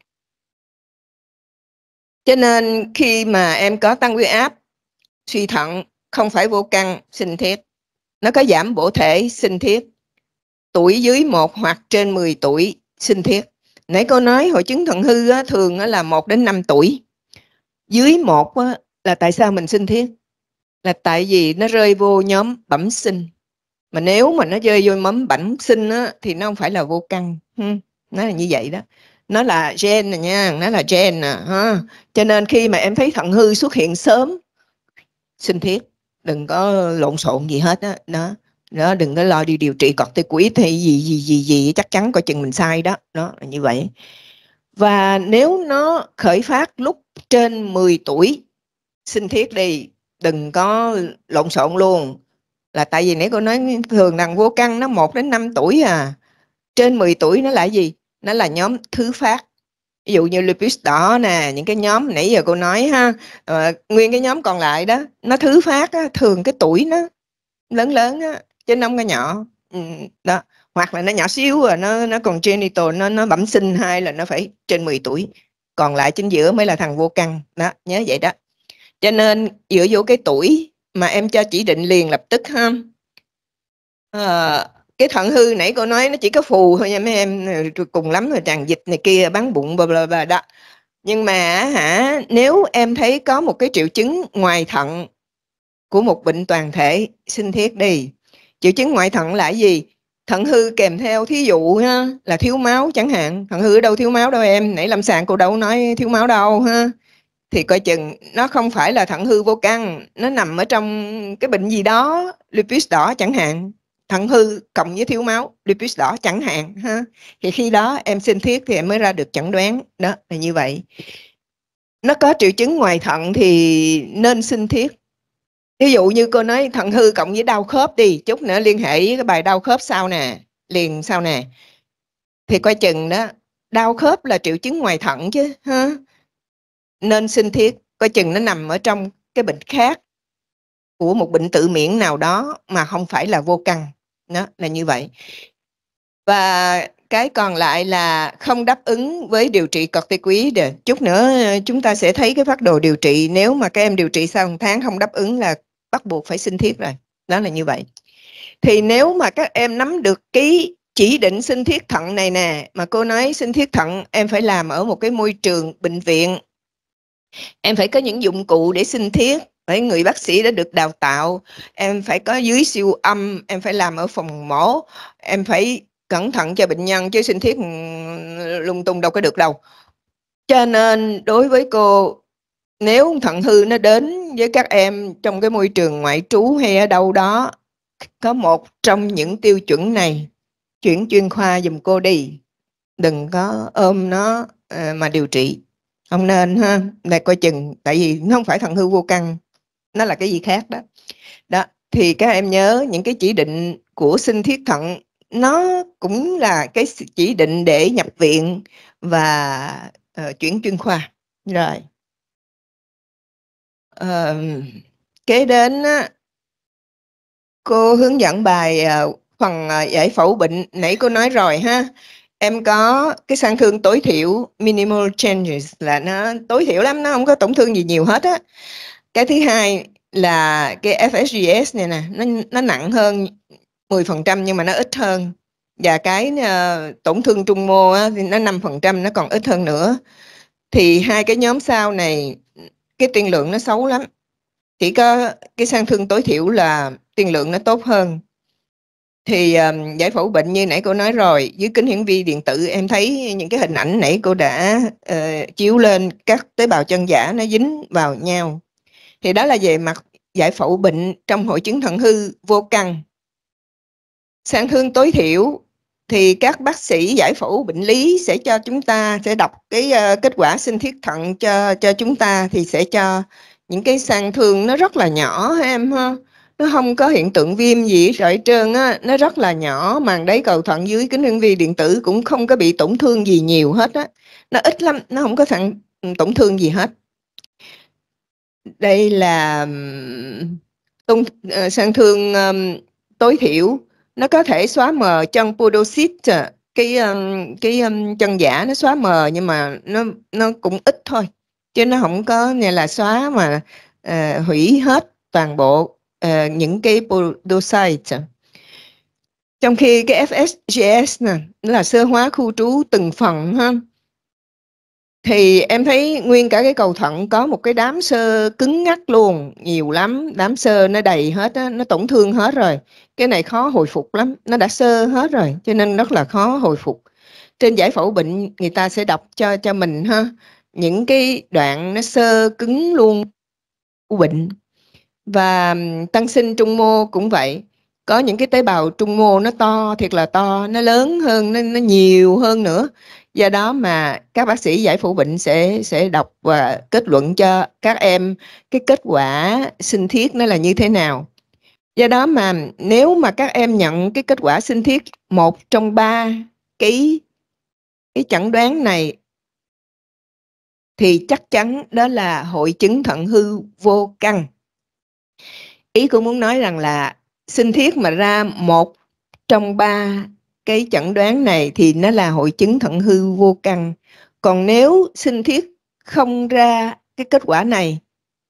cho nên khi mà em có tăng huyết áp suy thận không phải vô căn sinh thiết nó có giảm bổ thể sinh thiết tuổi dưới một hoặc trên 10 tuổi sinh thiết nãy cô nói hội chứng thận hư á, thường á, là 1 đến 5 tuổi dưới một á, là tại sao mình sinh thiết là tại vì nó rơi vô nhóm bẩm sinh mà nếu mà nó rơi vô mấm bẩm sinh á, thì nó không phải là vô căn nó là như vậy đó nó là gen nè nha nó là gen nè ha cho nên khi mà em thấy thận hư xuất hiện sớm sinh thiết đừng có lộn xộn gì hết đó, đó đó đừng có lo đi điều trị corticoid thì gì gì gì gì chắc chắn coi chừng mình sai đó nó như vậy và nếu nó khởi phát lúc trên 10 tuổi sinh thiết đi đừng có lộn xộn luôn là tại vì nãy cô nói thường đằng vô căn nó 1 đến 5 tuổi à trên 10 tuổi nó là gì nó là nhóm thứ phát ví dụ như lupus đỏ nè những cái nhóm nãy giờ cô nói ha à, nguyên cái nhóm còn lại đó nó thứ phát á, thường cái tuổi nó lớn lớn á, chứ nó cái nhỏ ừ, đó hoặc là nó nhỏ xíu rồi à, nó nó còn genital nó nó bẩm sinh hay là nó phải trên 10 tuổi còn lại chính giữa mới là thằng vô căn đó nhớ vậy đó cho nên dựa vô cái tuổi mà em cho chỉ định liền lập tức ha à, cái thận hư nãy cô nói nó chỉ có phù thôi nha mấy em cùng lắm rồi tràn dịch này kia bán bụng bla bla bla đó nhưng mà hả nếu em thấy có một cái triệu chứng ngoài thận của một bệnh toàn thể xin thiết đi triệu chứng ngoại thận là gì thận hư kèm theo thí dụ ha, là thiếu máu chẳng hạn thận hư ở đâu thiếu máu đâu em nãy lâm sàng cô đâu nói thiếu máu đâu ha thì coi chừng nó không phải là thận hư vô căn nó nằm ở trong cái bệnh gì đó lupus đỏ chẳng hạn thận hư cộng với thiếu máu lipid đỏ chẳng hạn ha thì khi đó em sinh thiết thì em mới ra được chẩn đoán đó là như vậy nó có triệu chứng ngoài thận thì nên sinh thiết ví dụ như cô nói thận hư cộng với đau khớp đi chút nữa liên hệ với cái bài đau khớp sau nè liền sau nè thì coi chừng đó đau khớp là triệu chứng ngoài thận chứ ha nên sinh thiết coi chừng nó nằm ở trong cái bệnh khác của một bệnh tự miễn nào đó mà không phải là vô căn đó là như vậy và cái còn lại là không đáp ứng với điều trị corticoid chút nữa chúng ta sẽ thấy cái phát đồ điều trị nếu mà các em điều trị sau một tháng không đáp ứng là bắt buộc phải sinh thiết rồi đó là như vậy thì nếu mà các em nắm được cái chỉ định sinh thiết thận này nè mà cô nói sinh thiết thận em phải làm ở một cái môi trường bệnh viện em phải có những dụng cụ để sinh thiết phải người bác sĩ đã được đào tạo em phải có dưới siêu âm em phải làm ở phòng mổ em phải cẩn thận cho bệnh nhân chứ sinh thiết lung tung đâu có được đâu cho nên đối với cô nếu thận hư nó đến với các em trong cái môi trường ngoại trú hay ở đâu đó có một trong những tiêu chuẩn này chuyển chuyên khoa dùm cô đi đừng có ôm nó ờ, mà điều trị không nên ha để coi chừng tại vì nó không phải thận hư vô căn nó là cái gì khác đó đó thì các em nhớ những cái chỉ định của sinh thiết thận nó cũng là cái chỉ định để nhập viện và uh, chuyển chuyên khoa rồi uh, kế đến uh, cô hướng dẫn bài uh, phần uh, giải phẫu bệnh nãy cô nói rồi ha em có cái sang thương tối thiểu minimal changes là nó tối thiểu lắm nó không có tổn thương gì nhiều hết á cái thứ hai là cái FSGS này nè nó nó nặng hơn 10% nhưng mà nó ít hơn và cái uh, tổn thương trung mô á, thì nó 5% nó còn ít hơn nữa thì hai cái nhóm sau này cái tiên lượng nó xấu lắm chỉ có cái sang thương tối thiểu là tiên lượng nó tốt hơn thì um, giải phẫu bệnh như nãy cô nói rồi dưới kính hiển vi điện tử em thấy những cái hình ảnh nãy cô đã uh, chiếu lên các tế bào chân giả nó dính vào nhau thì đó là về mặt giải phẫu bệnh trong hội chứng thận hư vô căn sang thương tối thiểu thì các bác sĩ giải phẫu bệnh lý sẽ cho chúng ta sẽ đọc cái uh, kết quả sinh thiết thận cho cho chúng ta thì sẽ cho những cái sang thương nó rất là nhỏ em ha nó không có hiện tượng viêm gì rồi trơn á nó rất là nhỏ màng đáy cầu thận dưới kính hiển vi điện tử cũng không có bị tổn thương gì nhiều hết á nó ít lắm nó không có thẳng ừ, tổn thương gì hết đây là tung ờ, sang thương um, tối thiểu nó có thể xóa mờ chân podocyte à, cái um, cái um, chân giả nó xóa mờ nhưng mà nó nó cũng ít thôi chứ nó không có nghĩa là xóa mà uh, hủy hết toàn bộ uh, những cái podocyte à. trong khi cái FSGS nè là sơ hóa khu trú từng phần ha thì em thấy nguyên cả cái cầu thận có một cái đám sơ cứng ngắt luôn nhiều lắm đám sơ nó đầy hết á, nó tổn thương hết rồi cái này khó hồi phục lắm nó đã sơ hết rồi cho nên rất là khó hồi phục trên giải phẫu bệnh người ta sẽ đọc cho cho mình ha những cái đoạn nó sơ cứng luôn của bệnh và tăng sinh trung mô cũng vậy có những cái tế bào trung mô nó to thiệt là to nó lớn hơn nó, nó nhiều hơn nữa do đó mà các bác sĩ giải phẫu bệnh sẽ sẽ đọc và kết luận cho các em cái kết quả sinh thiết nó là như thế nào do đó mà nếu mà các em nhận cái kết quả sinh thiết một trong ba cái cái chẩn đoán này thì chắc chắn đó là hội chứng thận hư vô căn ý cô muốn nói rằng là sinh thiết mà ra một trong ba cái chẩn đoán này thì nó là hội chứng thận hư vô căn còn nếu sinh thiết không ra cái kết quả này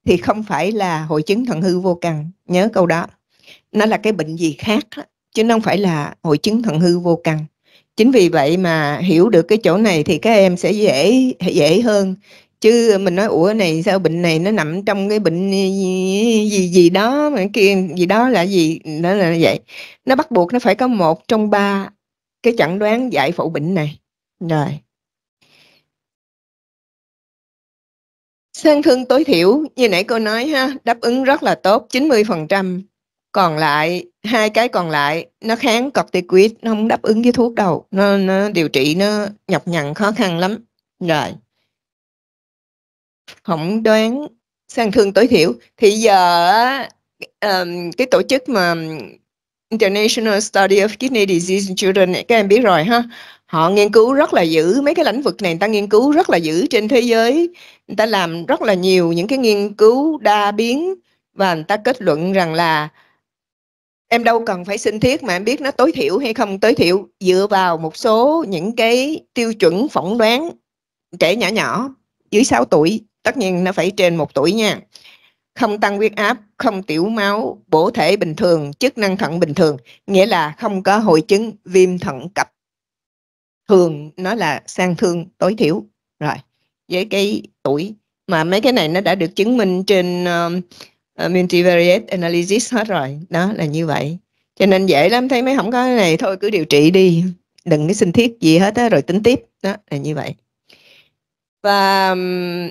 thì không phải là hội chứng thận hư vô căn nhớ câu đó nó là cái bệnh gì khác đó. chứ không phải là hội chứng thận hư vô căn chính vì vậy mà hiểu được cái chỗ này thì các em sẽ dễ dễ hơn chứ mình nói ủa này sao bệnh này nó nằm trong cái bệnh gì gì, gì đó mà kia gì đó là gì nó là vậy nó bắt buộc nó phải có một trong ba cái chẩn đoán giải phẫu bệnh này rồi Sơn thương tối thiểu, như nãy cô nói ha, đáp ứng rất là tốt, 90%. Còn lại, hai cái còn lại, nó kháng corticoid, nó không đáp ứng với thuốc đâu. Nó, nó điều trị nó nhọc nhằn khó khăn lắm. Rồi. Không đoán sang thương tối thiểu. Thì giờ um, cái tổ chức mà International Study of Kidney Disease in Children này, các em biết rồi ha họ nghiên cứu rất là dữ mấy cái lĩnh vực này người ta nghiên cứu rất là dữ trên thế giới người ta làm rất là nhiều những cái nghiên cứu đa biến và người ta kết luận rằng là em đâu cần phải sinh thiết mà em biết nó tối thiểu hay không tối thiểu dựa vào một số những cái tiêu chuẩn phỏng đoán trẻ nhỏ nhỏ dưới 6 tuổi tất nhiên nó phải trên một tuổi nha không tăng huyết áp, không tiểu máu, bổ thể bình thường, chức năng thận bình thường, nghĩa là không có hội chứng viêm thận cấp. Thường nó là sang thương tối thiểu. Rồi, với cái tuổi mà mấy cái này nó đã được chứng minh trên um, uh, multivariate analysis hết rồi, đó là như vậy. Cho nên dễ lắm thấy mấy không có cái này thôi cứ điều trị đi, đừng cái sinh thiết gì hết á rồi tính tiếp, đó là như vậy và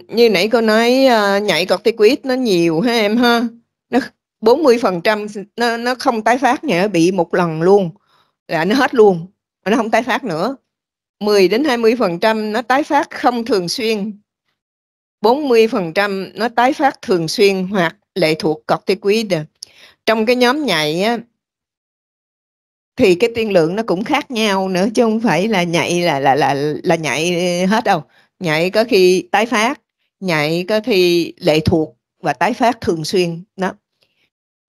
như nãy cô nói uh, ờ, nhạy corticoid nó nhiều ha em ha nó 40 phần trăm nó, nó không tái phát nhỉ bị một lần luôn là nó hết luôn nó không tái phát nữa 10 đến 20 phần trăm nó tái phát không thường xuyên 40 phần trăm nó tái phát thường xuyên hoặc lệ thuộc corticoid à. trong cái nhóm nhảy á, thì cái tiên lượng nó cũng khác nhau nữa chứ không phải là nhạy là là là là nhạy hết đâu nhạy có khi tái phát nhạy có khi lệ thuộc và tái phát thường xuyên đó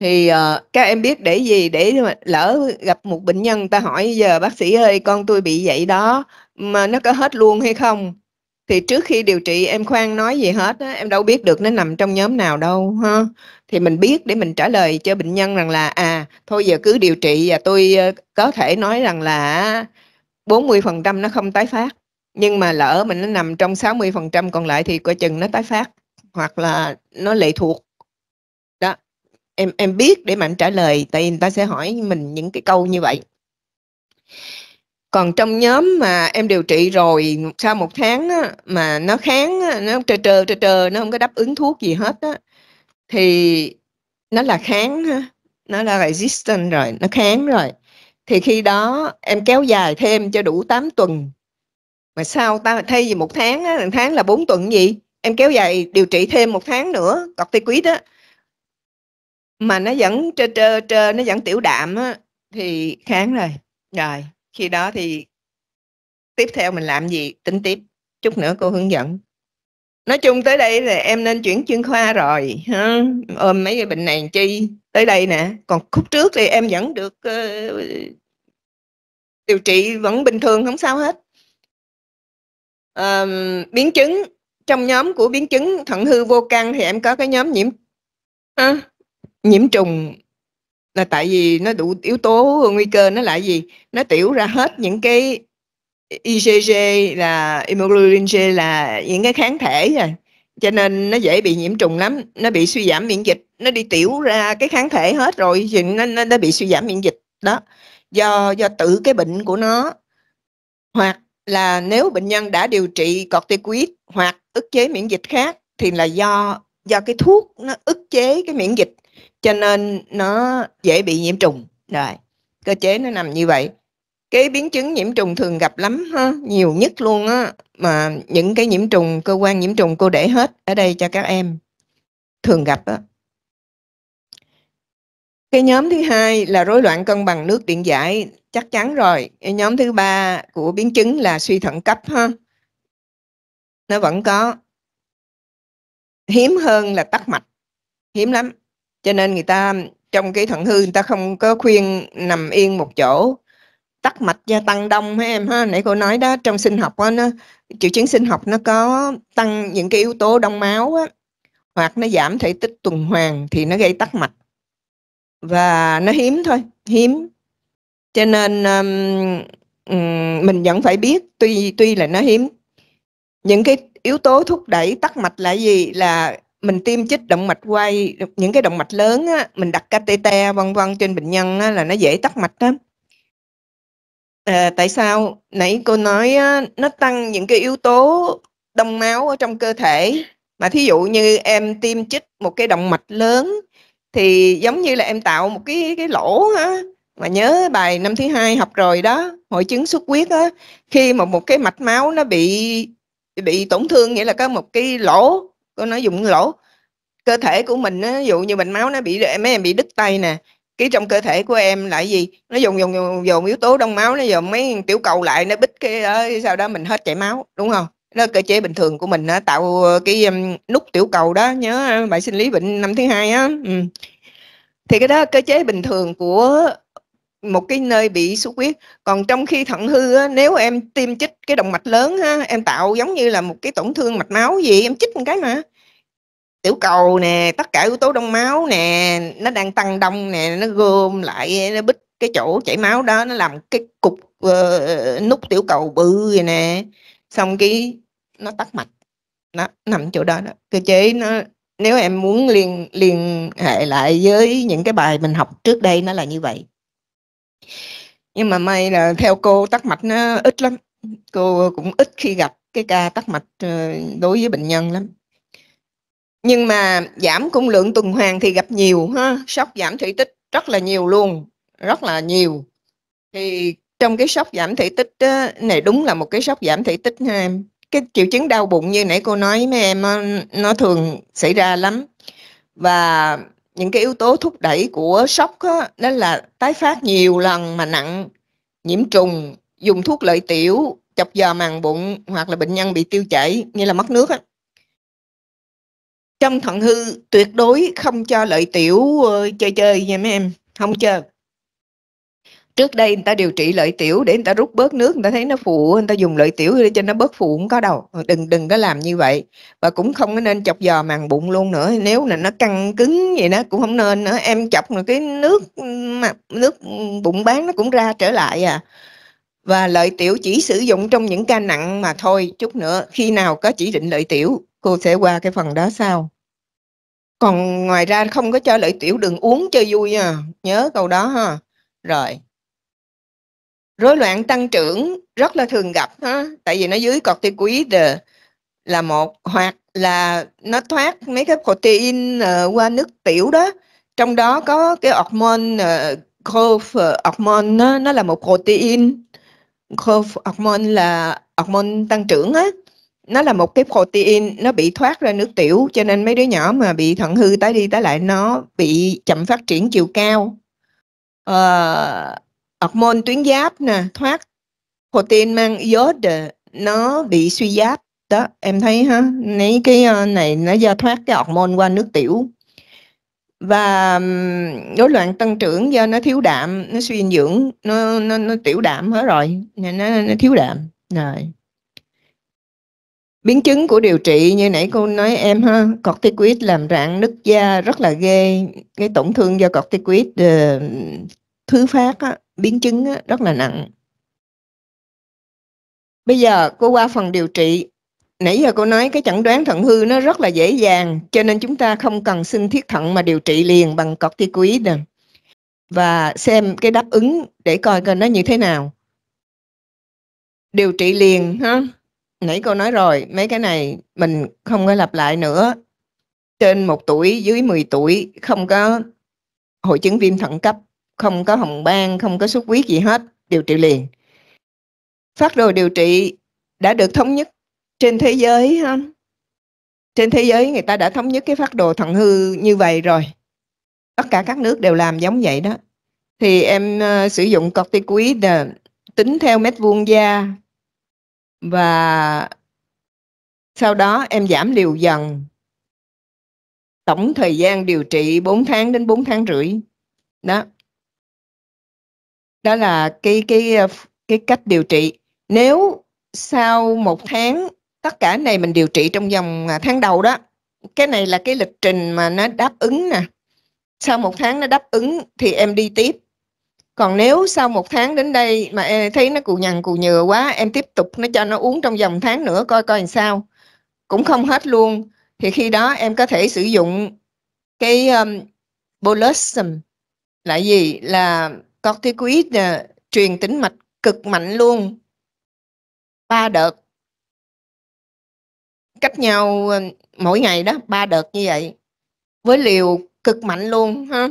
thì uh, các em biết để gì để mà lỡ gặp một bệnh nhân ta hỏi giờ bác sĩ ơi con tôi bị vậy đó mà nó có hết luôn hay không thì trước khi điều trị em khoan nói gì hết á, em đâu biết được nó nằm trong nhóm nào đâu ha thì mình biết để mình trả lời cho bệnh nhân rằng là à thôi giờ cứ điều trị và tôi ờ, có thể nói rằng là 40% nó không tái phát nhưng mà lỡ mình nó nằm trong 60% còn lại thì coi chừng nó tái phát hoặc là nó lệ thuộc đó em em biết để mà em trả lời tại người ta sẽ hỏi mình những cái câu như vậy còn trong nhóm mà em điều trị rồi sau một tháng á, mà nó kháng nó trơ trơ trơ trơ nó không có đáp ứng thuốc gì hết á, thì nó là kháng nó là resistant rồi nó kháng rồi thì khi đó em kéo dài thêm cho đủ 8 tuần mà sao ta thay vì một tháng á, tháng là 4 tuần gì em kéo dài điều trị thêm một tháng nữa tê corticoid á mà nó vẫn trơ trơ trơ nó vẫn tiểu đạm á thì kháng rồi rồi khi đó thì tiếp theo mình làm gì tính tiếp chút nữa cô hướng dẫn nói chung tới đây là em nên chuyển chuyên khoa rồi ha ôm mấy cái bệnh này chi tới đây nè còn khúc trước thì em vẫn được uh, điều trị vẫn bình thường không sao hết um, biến chứng trong nhóm của biến chứng thận hư vô căn thì em có cái nhóm nhiễm à, nhiễm trùng là tại vì nó đủ yếu tố nguy cơ nó là gì nó tiểu ra hết những cái IgG là immunoglobulin G là những cái kháng thể rồi cho nên nó dễ bị nhiễm trùng lắm nó bị suy giảm miễn dịch nó đi tiểu ra cái kháng thể hết rồi thì nó, nó, nó bị suy giảm miễn dịch đó do do tự cái bệnh của nó hoặc là nếu bệnh nhân đã điều trị corticoid hoặc ức chế miễn dịch khác thì là do do cái thuốc nó ức chế cái miễn dịch cho nên nó dễ bị nhiễm trùng rồi cơ chế nó nằm như vậy cái biến chứng nhiễm trùng thường gặp lắm ha nhiều nhất luôn á mà những cái nhiễm trùng cơ quan nhiễm trùng cô để hết ở đây cho các em thường gặp á cái nhóm thứ hai là rối loạn cân bằng nước điện giải chắc chắn rồi nhóm thứ ba của biến chứng là suy thận cấp ha nó vẫn có hiếm hơn là tắc mạch hiếm lắm cho nên người ta trong cái thận hư người ta không có khuyên nằm yên một chỗ tắc mạch gia tăng đông ha em ha nãy cô nói đó trong sinh học đó, nó triệu chứng sinh học nó có tăng những cái yếu tố đông máu á, hoặc nó giảm thể tích tuần hoàn thì nó gây tắc mạch và nó hiếm thôi hiếm cho nên um, um, mình vẫn phải biết tuy tuy là nó hiếm những cái yếu tố thúc đẩy tắc mạch là gì là mình tiêm chích động mạch quay những cái động mạch lớn á, mình đặt catheter vân vân trên bệnh nhân á, là nó dễ tắc mạch lắm à, tại sao nãy cô nói á, nó tăng những cái yếu tố đông máu ở trong cơ thể mà thí dụ như em tiêm chích một cái động mạch lớn thì giống như là em tạo một cái cái lỗ ha mà nhớ bài năm thứ hai học rồi đó hội chứng xuất huyết á khi mà một cái mạch máu nó bị bị tổn thương nghĩa là có một cái lỗ cô nói dùng lỗ cơ thể của mình á, ví dụ như bệnh máu nó bị mấy em bị đứt tay nè cái trong cơ thể của em lại gì nó dùng dùng dùng, dùng yếu tố đông máu nó dùng mấy tiểu cầu lại nó bít cái sau đó mình hết chảy máu đúng không đó cơ chế bình thường của mình á, tạo ờ, cái um, nút tiểu cầu đó nhớ bài sinh lý bệnh năm thứ hai á ừ. thì cái đó cơ chế bình thường của một cái nơi bị xuất huyết còn trong khi thận hư á, nếu em tiêm chích cái động mạch lớn á, em tạo giống như là một cái tổn thương mạch máu gì em chích một cái mà tiểu cầu nè tất cả yếu tố đông máu nè nó đang tăng đông nè nó gom lại nó bít cái chỗ chảy máu đó nó làm cái cục uh, nút tiểu cầu bự vậy nè xong cái nó tắt mạch nó nằm chỗ đó đó cơ chế nó nếu em muốn liên liên hệ lại với những cái bài mình học trước đây nó là như vậy nhưng mà may là theo cô tắc mạch nó ít lắm cô cũng ít khi gặp cái ca tắc mạch ờ, đối với bệnh nhân lắm nhưng mà giảm cung lượng tuần hoàn thì gặp nhiều ha sốc giảm thủy tích rất là nhiều luôn rất là nhiều thì trong cái sốc giảm thể tích á, này đúng là một cái sốc giảm thể tích ha em cái triệu chứng đau bụng như nãy cô nói mấy em nó thường xảy ra lắm và những cái yếu tố thúc đẩy của sốc đó, đó là tái phát nhiều lần mà nặng nhiễm trùng dùng thuốc lợi tiểu chọc giò màng bụng hoặc là bệnh nhân bị tiêu chảy như là mất nước á trong thận hư tuyệt đối không cho lợi tiểu ờ, chơi chơi nha mấy em không chơi trước đây người ta điều trị lợi tiểu để người ta rút bớt nước người ta thấy nó phụ người ta dùng lợi tiểu để cho nó bớt phụ cũng có đâu đừng đừng có làm như vậy và cũng không có nên chọc giò màng bụng luôn nữa nếu là nó căng cứng vậy đó cũng không nên nữa em chọc là cái nước nước bụng bán nó cũng ra trở lại à và lợi tiểu chỉ sử dụng trong những ca nặng mà thôi chút nữa khi nào có chỉ định lợi tiểu cô sẽ qua cái phần đó sau còn ngoài ra không có cho lợi tiểu đừng uống chơi vui nha à. nhớ câu đó ha rồi rối loạn tăng trưởng rất là thường gặp ha tại vì nó dưới corticoid là một hoặc là nó thoát mấy cái protein uh, qua nước tiểu đó trong đó có cái hormone uh, ờ, growth ờ, hormone nó, nó là một protein growth hormone là hormone tăng trưởng á nó là một cái protein nó bị thoát ra nước tiểu cho nên mấy đứa nhỏ mà bị thận hư tái đi tái lại nó bị chậm phát triển chiều cao uh, hormone tuyến giáp nè thoát protein mang iod nó bị suy giáp đó em thấy ha mấy cái ờ, này nó do thoát cái hormone qua nước tiểu và rối loạn tăng trưởng do nó thiếu đạm nó suy dinh dưỡng nó nó, nó tiểu đạm hết rồi nên nó, nó thiếu đạm rồi biến chứng của điều trị như nãy cô nói em ha corticoid làm rạn nứt da rất là ghê cái tổn thương do corticoid uh, thứ phát á, biến chứng rất là nặng bây giờ cô qua phần điều trị nãy giờ cô nói cái chẩn đoán thận hư nó rất là dễ dàng cho nên chúng ta không cần xin thiết thận mà điều trị liền bằng corticoid nè và xem cái đáp ứng để coi coi nó như thế nào điều trị liền ha nãy cô nói rồi mấy cái này mình không có lặp lại nữa trên một tuổi dưới 10 tuổi không có hội chứng viêm thận cấp không có hồng ban không có xuất huyết gì hết điều trị liền phát đồ điều trị đã được thống nhất trên thế giới ha? trên thế giới người ta đã thống nhất cái phát đồ thận hư như vậy rồi tất cả các nước đều làm giống vậy đó thì em uh, sử dụng corticoid ờ, tính theo mét vuông da và sau đó em giảm liều dần tổng thời gian điều trị 4 tháng đến 4 tháng rưỡi đó đó là cái cái ờ, cái cách điều trị nếu sau một tháng tất cả này mình điều trị trong vòng à, tháng đầu đó cái này là cái lịch trình mà nó đáp ứng nè sau một tháng nó đáp ứng thì em đi tiếp còn nếu sau một tháng đến đây mà em thấy nó cù nhằn cù nhừa quá em tiếp tục nó cho nó uống trong vòng tháng nữa coi coi làm sao cũng không hết luôn thì khi đó em có thể sử dụng cái um, bolusum là gì là corticoid nè, ờ, truyền tính mạch cực mạnh luôn ba đợt cách nhau ờ, mỗi ngày đó ba đợt như vậy với liều cực mạnh luôn ha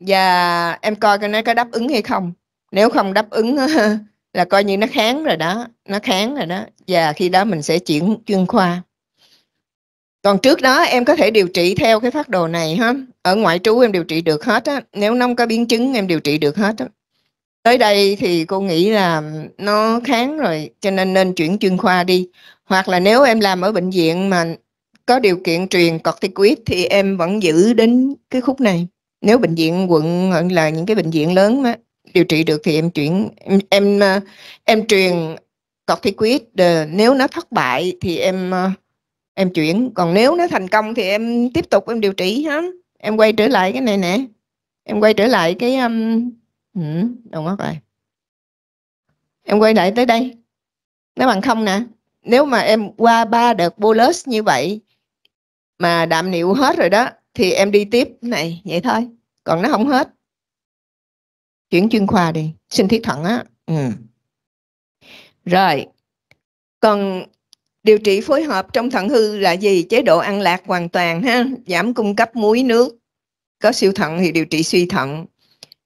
và em coi coi nó có đáp ứng hay không nếu không đáp ứng là coi như nó kháng rồi đó nó kháng rồi đó và khi đó mình sẽ chuyển chuyên khoa còn trước đó em có thể điều trị theo cái phác đồ này ha ở ngoại trú em điều trị được hết á nếu nông có biến chứng em điều trị được hết á tới đây thì cô nghĩ là nó kháng rồi cho nên nên chuyển chuyên khoa đi hoặc là nếu em làm ở bệnh viện mà có điều kiện truyền corticoid thì em vẫn giữ đến cái khúc này nếu bệnh viện quận là những cái bệnh viện lớn á điều trị được thì em chuyển em em, à, em truyền corticoid ờ, nếu nó thất bại thì em à, em chuyển còn nếu nó thành công thì em tiếp tục em điều trị hả em quay trở lại cái này nè em quay trở lại cái um, ừ, đâu rồi em quay lại tới đây nó bằng không nè nếu mà em qua ba đợt bolus như vậy mà đạm niệu hết rồi đó thì em đi tiếp này vậy thôi còn nó không hết chuyển chuyên khoa đi xin thiết thận á ừ. rồi còn Điều trị phối hợp trong thận hư là gì? Chế độ ăn lạc hoàn toàn ha, giảm cung cấp muối nước. Có siêu thận thì điều trị suy thận.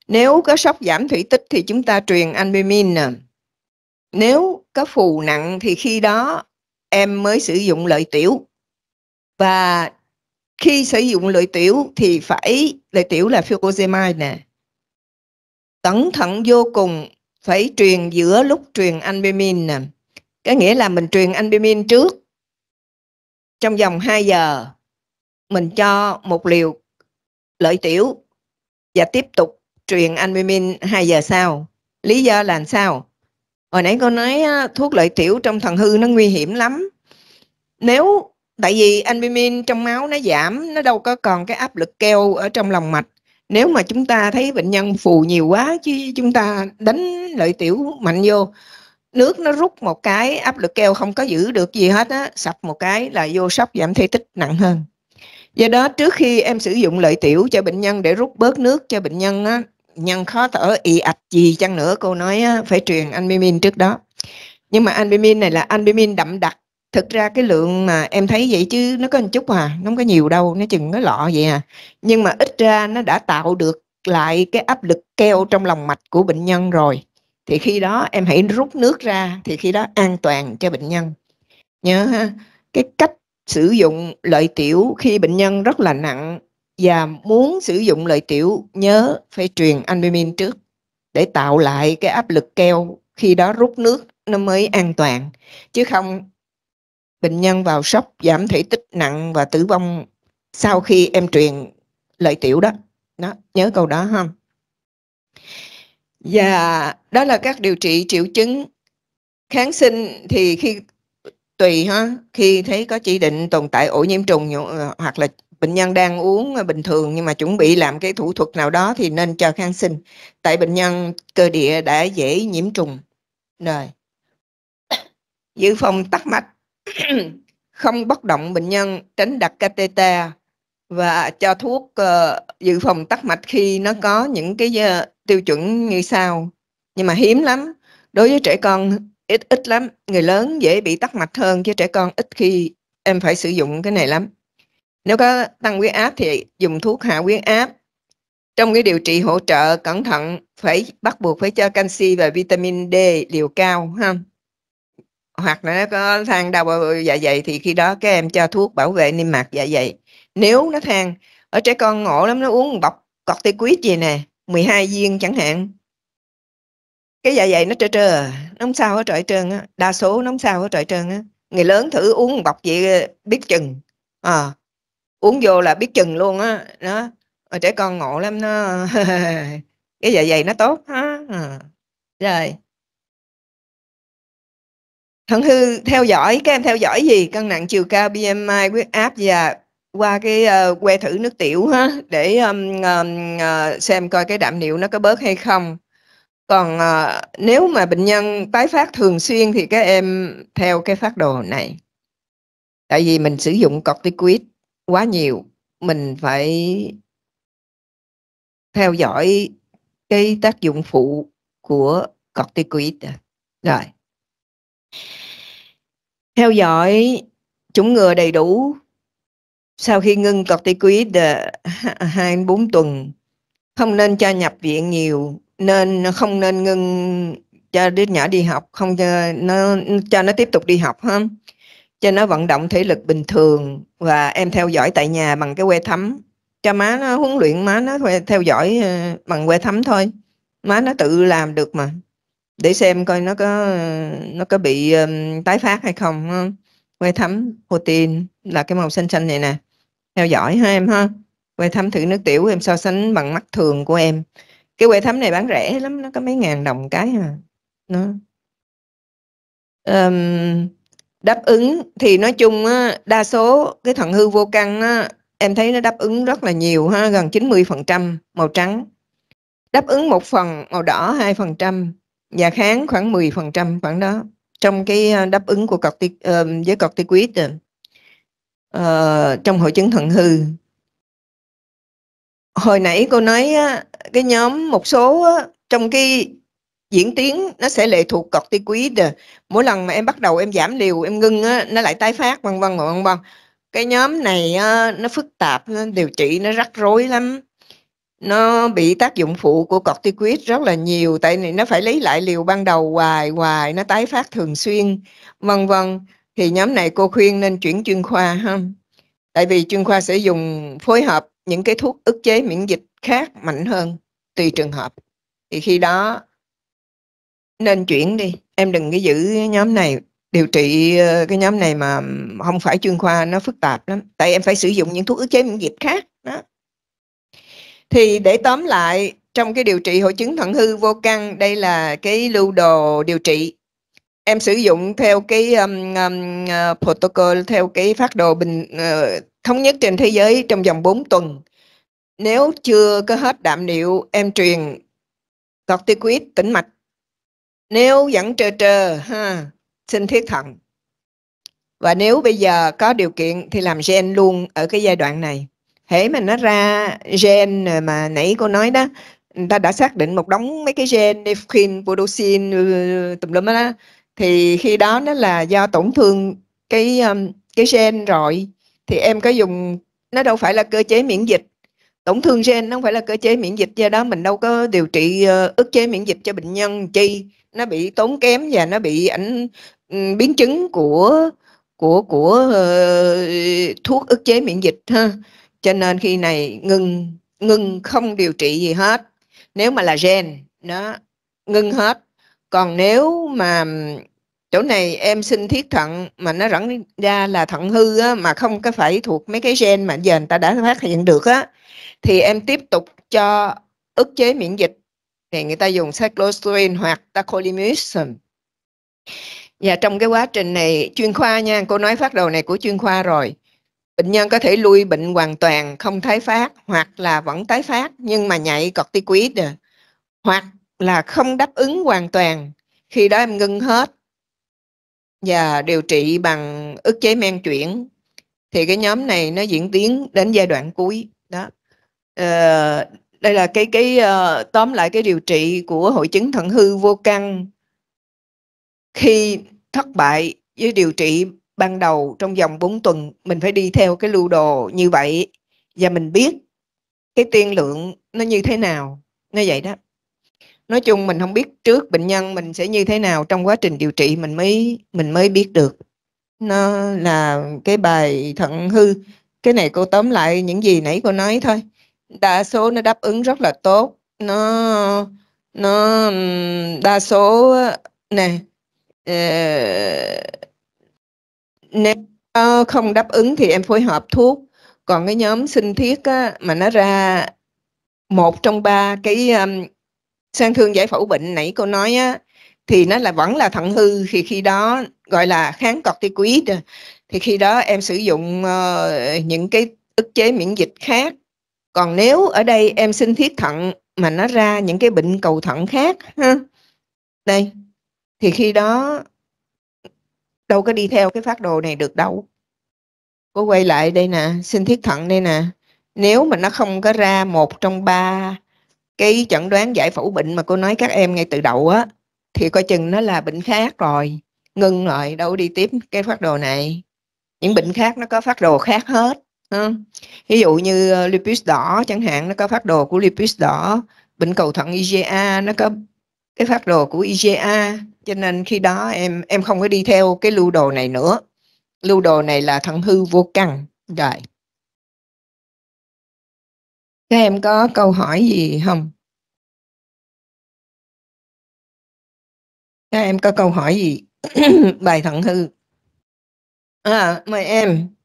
Nếu có sốc giảm thủy tích thì chúng ta truyền albumin nè. Nếu có phù nặng thì khi đó em mới sử dụng lợi tiểu. Và khi sử dụng lợi tiểu thì phải lợi tiểu là fucosemide nè. Cẩn thận vô cùng, phải truyền giữa lúc truyền albumin nè có nghĩa là mình truyền albumin trước trong vòng 2 giờ mình cho một liều lợi tiểu và tiếp tục truyền albumin 2 giờ sau lý do là sao hồi nãy cô nói thuốc lợi tiểu trong thần hư nó nguy hiểm lắm nếu tại vì albumin trong máu nó giảm nó đâu có còn cái áp lực keo ở trong lòng mạch nếu mà chúng ta thấy bệnh nhân phù nhiều quá chứ chúng ta đánh lợi tiểu mạnh vô nước nó rút một cái áp lực keo không có giữ được gì hết á sập một cái là vô sốc giảm thể tích nặng hơn do đó trước khi em sử dụng lợi tiểu cho bệnh nhân để rút bớt nước cho bệnh nhân á nhân khó thở ị ạch gì chăng nữa cô nói á, phải truyền albumin trước đó nhưng mà albumin này là albumin đậm đặc thực ra cái lượng mà em thấy vậy chứ nó có một chút à nó không có nhiều đâu nó chừng nó lọ vậy à nhưng mà ít ra nó đã tạo được lại cái áp lực keo trong lòng mạch của bệnh nhân rồi thì khi đó em hãy rút nước ra thì khi đó an toàn cho bệnh nhân nhớ ha cái cách sử dụng lợi tiểu khi bệnh nhân rất là nặng và muốn sử dụng lợi tiểu nhớ phải truyền albumin trước để tạo lại cái áp lực keo khi đó rút nước nó mới an toàn chứ không bệnh nhân vào sốc giảm thể tích nặng và tử vong sau khi em truyền lợi tiểu đó đó nhớ câu đó không Dạ, đó là các điều trị triệu chứng. Kháng sinh thì khi tùy ha, khi thấy có chỉ định tồn tại ổ nhiễm trùng ờ, hoặc là bệnh nhân đang uống ờ, bình thường nhưng mà chuẩn bị làm cái thủ thuật nào đó thì nên cho kháng sinh. Tại bệnh nhân cơ địa đã dễ nhiễm trùng. Rồi. Dự phòng tắc mạch. Không bất động bệnh nhân, tránh đặt catheter và cho thuốc uh, dự phòng tắc mạch khi nó có những cái uh, tiêu chuẩn như sau nhưng mà hiếm lắm đối với trẻ con ít ít lắm người lớn dễ bị tắc mạch hơn chứ trẻ con ít khi em phải sử dụng cái này lắm nếu có tăng huyết áp thì dùng thuốc hạ huyết áp trong cái điều trị hỗ trợ cẩn thận phải bắt buộc phải cho canxi và vitamin D liều cao ha hoặc là nó có than đau dạ dày thì khi đó các em cho thuốc bảo vệ niêm mạc dạ dày nếu nó than ở trẻ con ngộ lắm nó uống bọc cọt tê quýt gì nè 12 viên chẳng hạn cái dạ dày nó trơ trơ nó không sao hết trời trơn á đa số nó không sao hết trời trơn á người lớn thử uống một bọc vậy biết chừng à, uống vô là biết chừng luôn á đó rồi trẻ con ngộ lắm nó cái dạ dày nó tốt ha à. Ờ, rồi thân Hư theo dõi, các em theo dõi gì? Cân nặng chiều cao, BMI, huyết áp và qua cái uh, que thử nước tiểu ha để um, um, uh, xem coi cái đạm niệu nó có bớt hay không còn uh, nếu mà bệnh nhân tái phát thường xuyên thì các em theo cái phát đồ này tại vì mình sử dụng corticoid quá nhiều mình phải theo dõi cái tác dụng phụ của corticoid à. rồi theo dõi chủng ngừa đầy đủ sau khi ngưng corticoid 24 tuần, không nên cho nhập viện nhiều, nên không nên ngưng cho đứa nhỏ đi học, không cho nó cho nó tiếp tục đi học ha. Cho nó vận động thể lực bình thường và em theo dõi tại nhà bằng cái que thấm. Cho má nó huấn luyện má nó theo dõi ờ, bằng que thấm thôi. Má nó tự làm được mà. Để xem coi nó có nó có bị um, tái phát hay không ha. Que thấm protein là cái màu xanh xanh này nè theo dõi ha em ha quay thăm thử nước tiểu của em so sánh bằng mắt thường của em cái quay thăm này bán rẻ lắm nó có mấy ngàn đồng cái à nó um, đáp ứng thì nói chung á, đa số cái thận hư vô căn á, em thấy nó đáp ứng rất là nhiều ha gần 90% màu trắng đáp ứng một phần màu đỏ 2% và kháng khoảng 10% khoảng đó trong cái ờ, đáp ứng của cortic, uh, với rồi uh, trong hội chứng thận hư hồi nãy cô nói cái nhóm một số trong cái diễn tiến nó sẽ lệ thuộc corticoid à. mỗi lần mà em bắt đầu em giảm liều em ngưng nó lại tái phát vân vân vân vân cái nhóm này nó phức tạp điều trị nó rắc rối lắm nó bị tác dụng phụ của corticoid rất là nhiều tại vì nó phải lấy lại liều ban đầu hoài hoài nó tái phát thường xuyên vân vân thì nhóm này cô khuyên nên chuyển chuyên khoa ha tại vì chuyên khoa sẽ dùng phối hợp những cái thuốc ức chế miễn dịch khác mạnh hơn tùy trường hợp thì khi đó nên chuyển đi em đừng cái giữ nhóm này điều trị ờ, cái nhóm này mà không phải chuyên khoa nó phức tạp lắm tại em phải sử dụng những thuốc ức chế miễn dịch khác đó thì để tóm lại trong cái điều trị hội chứng thận hư vô căn đây là cái lưu đồ điều trị em sử dụng theo cái um, um, protocol theo cái phát đồ bình uh, thống nhất trên thế giới trong vòng 4 tuần nếu chưa có hết đạm niệu em truyền corticoid tĩnh mạch nếu vẫn trơ trơ ha xin thiết thận và nếu bây giờ có điều kiện thì làm gen luôn ở cái giai đoạn này hễ mà nó ra gen mà nãy cô nói đó người ta đã xác định một đống mấy cái gen nephrine, podocin ừ, tùm lum đó thì khi đó nó là do tổn thương cái um, cái gen rồi thì em có dùng nó đâu phải là cơ chế miễn dịch tổn thương gen nó không phải là cơ chế miễn dịch do đó mình đâu có điều trị ờ, ức chế miễn dịch cho bệnh nhân chi nó bị tốn kém và nó bị ảnh biến chứng của của của uh, thuốc ức chế miễn dịch ha cho nên khi này ngừng ngừng không điều trị gì hết nếu mà là gen nó ngưng hết còn nếu mà chỗ này em xin thiết thận mà nó rẫn ra là thận hư á, mà không có phải thuộc mấy cái gen mà giờ người ta đã phát hiện được á thì em tiếp tục cho ức chế miễn dịch thì người ta dùng cyclosporin hoặc tacrolimus và trong cái quá trình này chuyên khoa nha cô nói phát đầu này của chuyên khoa rồi bệnh nhân có thể lui bệnh hoàn toàn không tái phát hoặc là vẫn tái phát nhưng mà nhạy corticoid à. hoặc là không đáp ứng hoàn toàn khi đó em ngưng hết và điều trị bằng ức chế men chuyển thì cái nhóm này nó diễn tiến đến giai đoạn cuối đó ờ, đây là cái cái uh, tóm lại cái điều trị của hội chứng thận hư vô căn khi thất bại với điều trị ban đầu trong vòng 4 tuần mình phải đi theo cái lưu đồ như vậy và mình biết cái tiên lượng nó như thế nào nó vậy đó nói chung mình không biết trước bệnh nhân mình sẽ như thế nào trong quá trình điều trị mình mới mình mới biết được nó là cái bài thận hư cái này cô tóm lại những gì nãy cô nói thôi đa số nó đáp ứng rất là tốt nó nó đa số nè ờ, nếu không đáp ứng thì em phối hợp thuốc còn cái nhóm sinh thiết á, mà nó ra một trong ba cái sang thương giải phẫu bệnh nãy cô nói á, thì nó là vẫn là thận hư thì khi đó gọi là kháng corticoid thì khi đó em sử dụng uh, những cái ức chế miễn dịch khác còn nếu ở đây em sinh thiết thận mà nó ra những cái bệnh cầu thận khác ha đây thì khi đó đâu có đi theo cái phát đồ này được đâu cô quay lại đây nè sinh thiết thận đây nè nếu mà nó không có ra một trong ba cái chẩn đoán giải phẫu bệnh mà cô nói các em ngay từ đầu á thì coi chừng nó là bệnh khác rồi ngưng rồi đâu đi tiếp cái phát đồ này những bệnh khác nó có phát đồ khác hết ha. ví dụ như ờ, lipid đỏ chẳng hạn nó có phát đồ của lipid đỏ bệnh cầu thận IgA nó có cái phát đồ của IgA cho nên khi đó em em không có đi theo cái lưu đồ này nữa lưu đồ này là thận hư vô căn rồi các em có câu hỏi gì không? Các em có câu hỏi gì? Bài thận hư. À, mời em.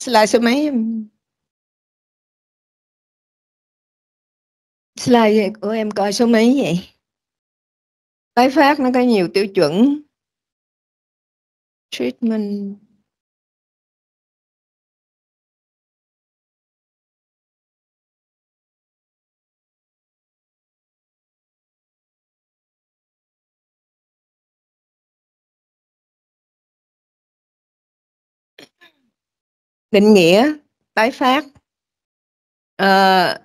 Slide số mấy em? Slide của em coi số mấy vậy? Tái phát nó có nhiều tiêu chuẩn. Treatment định nghĩa tái phát à,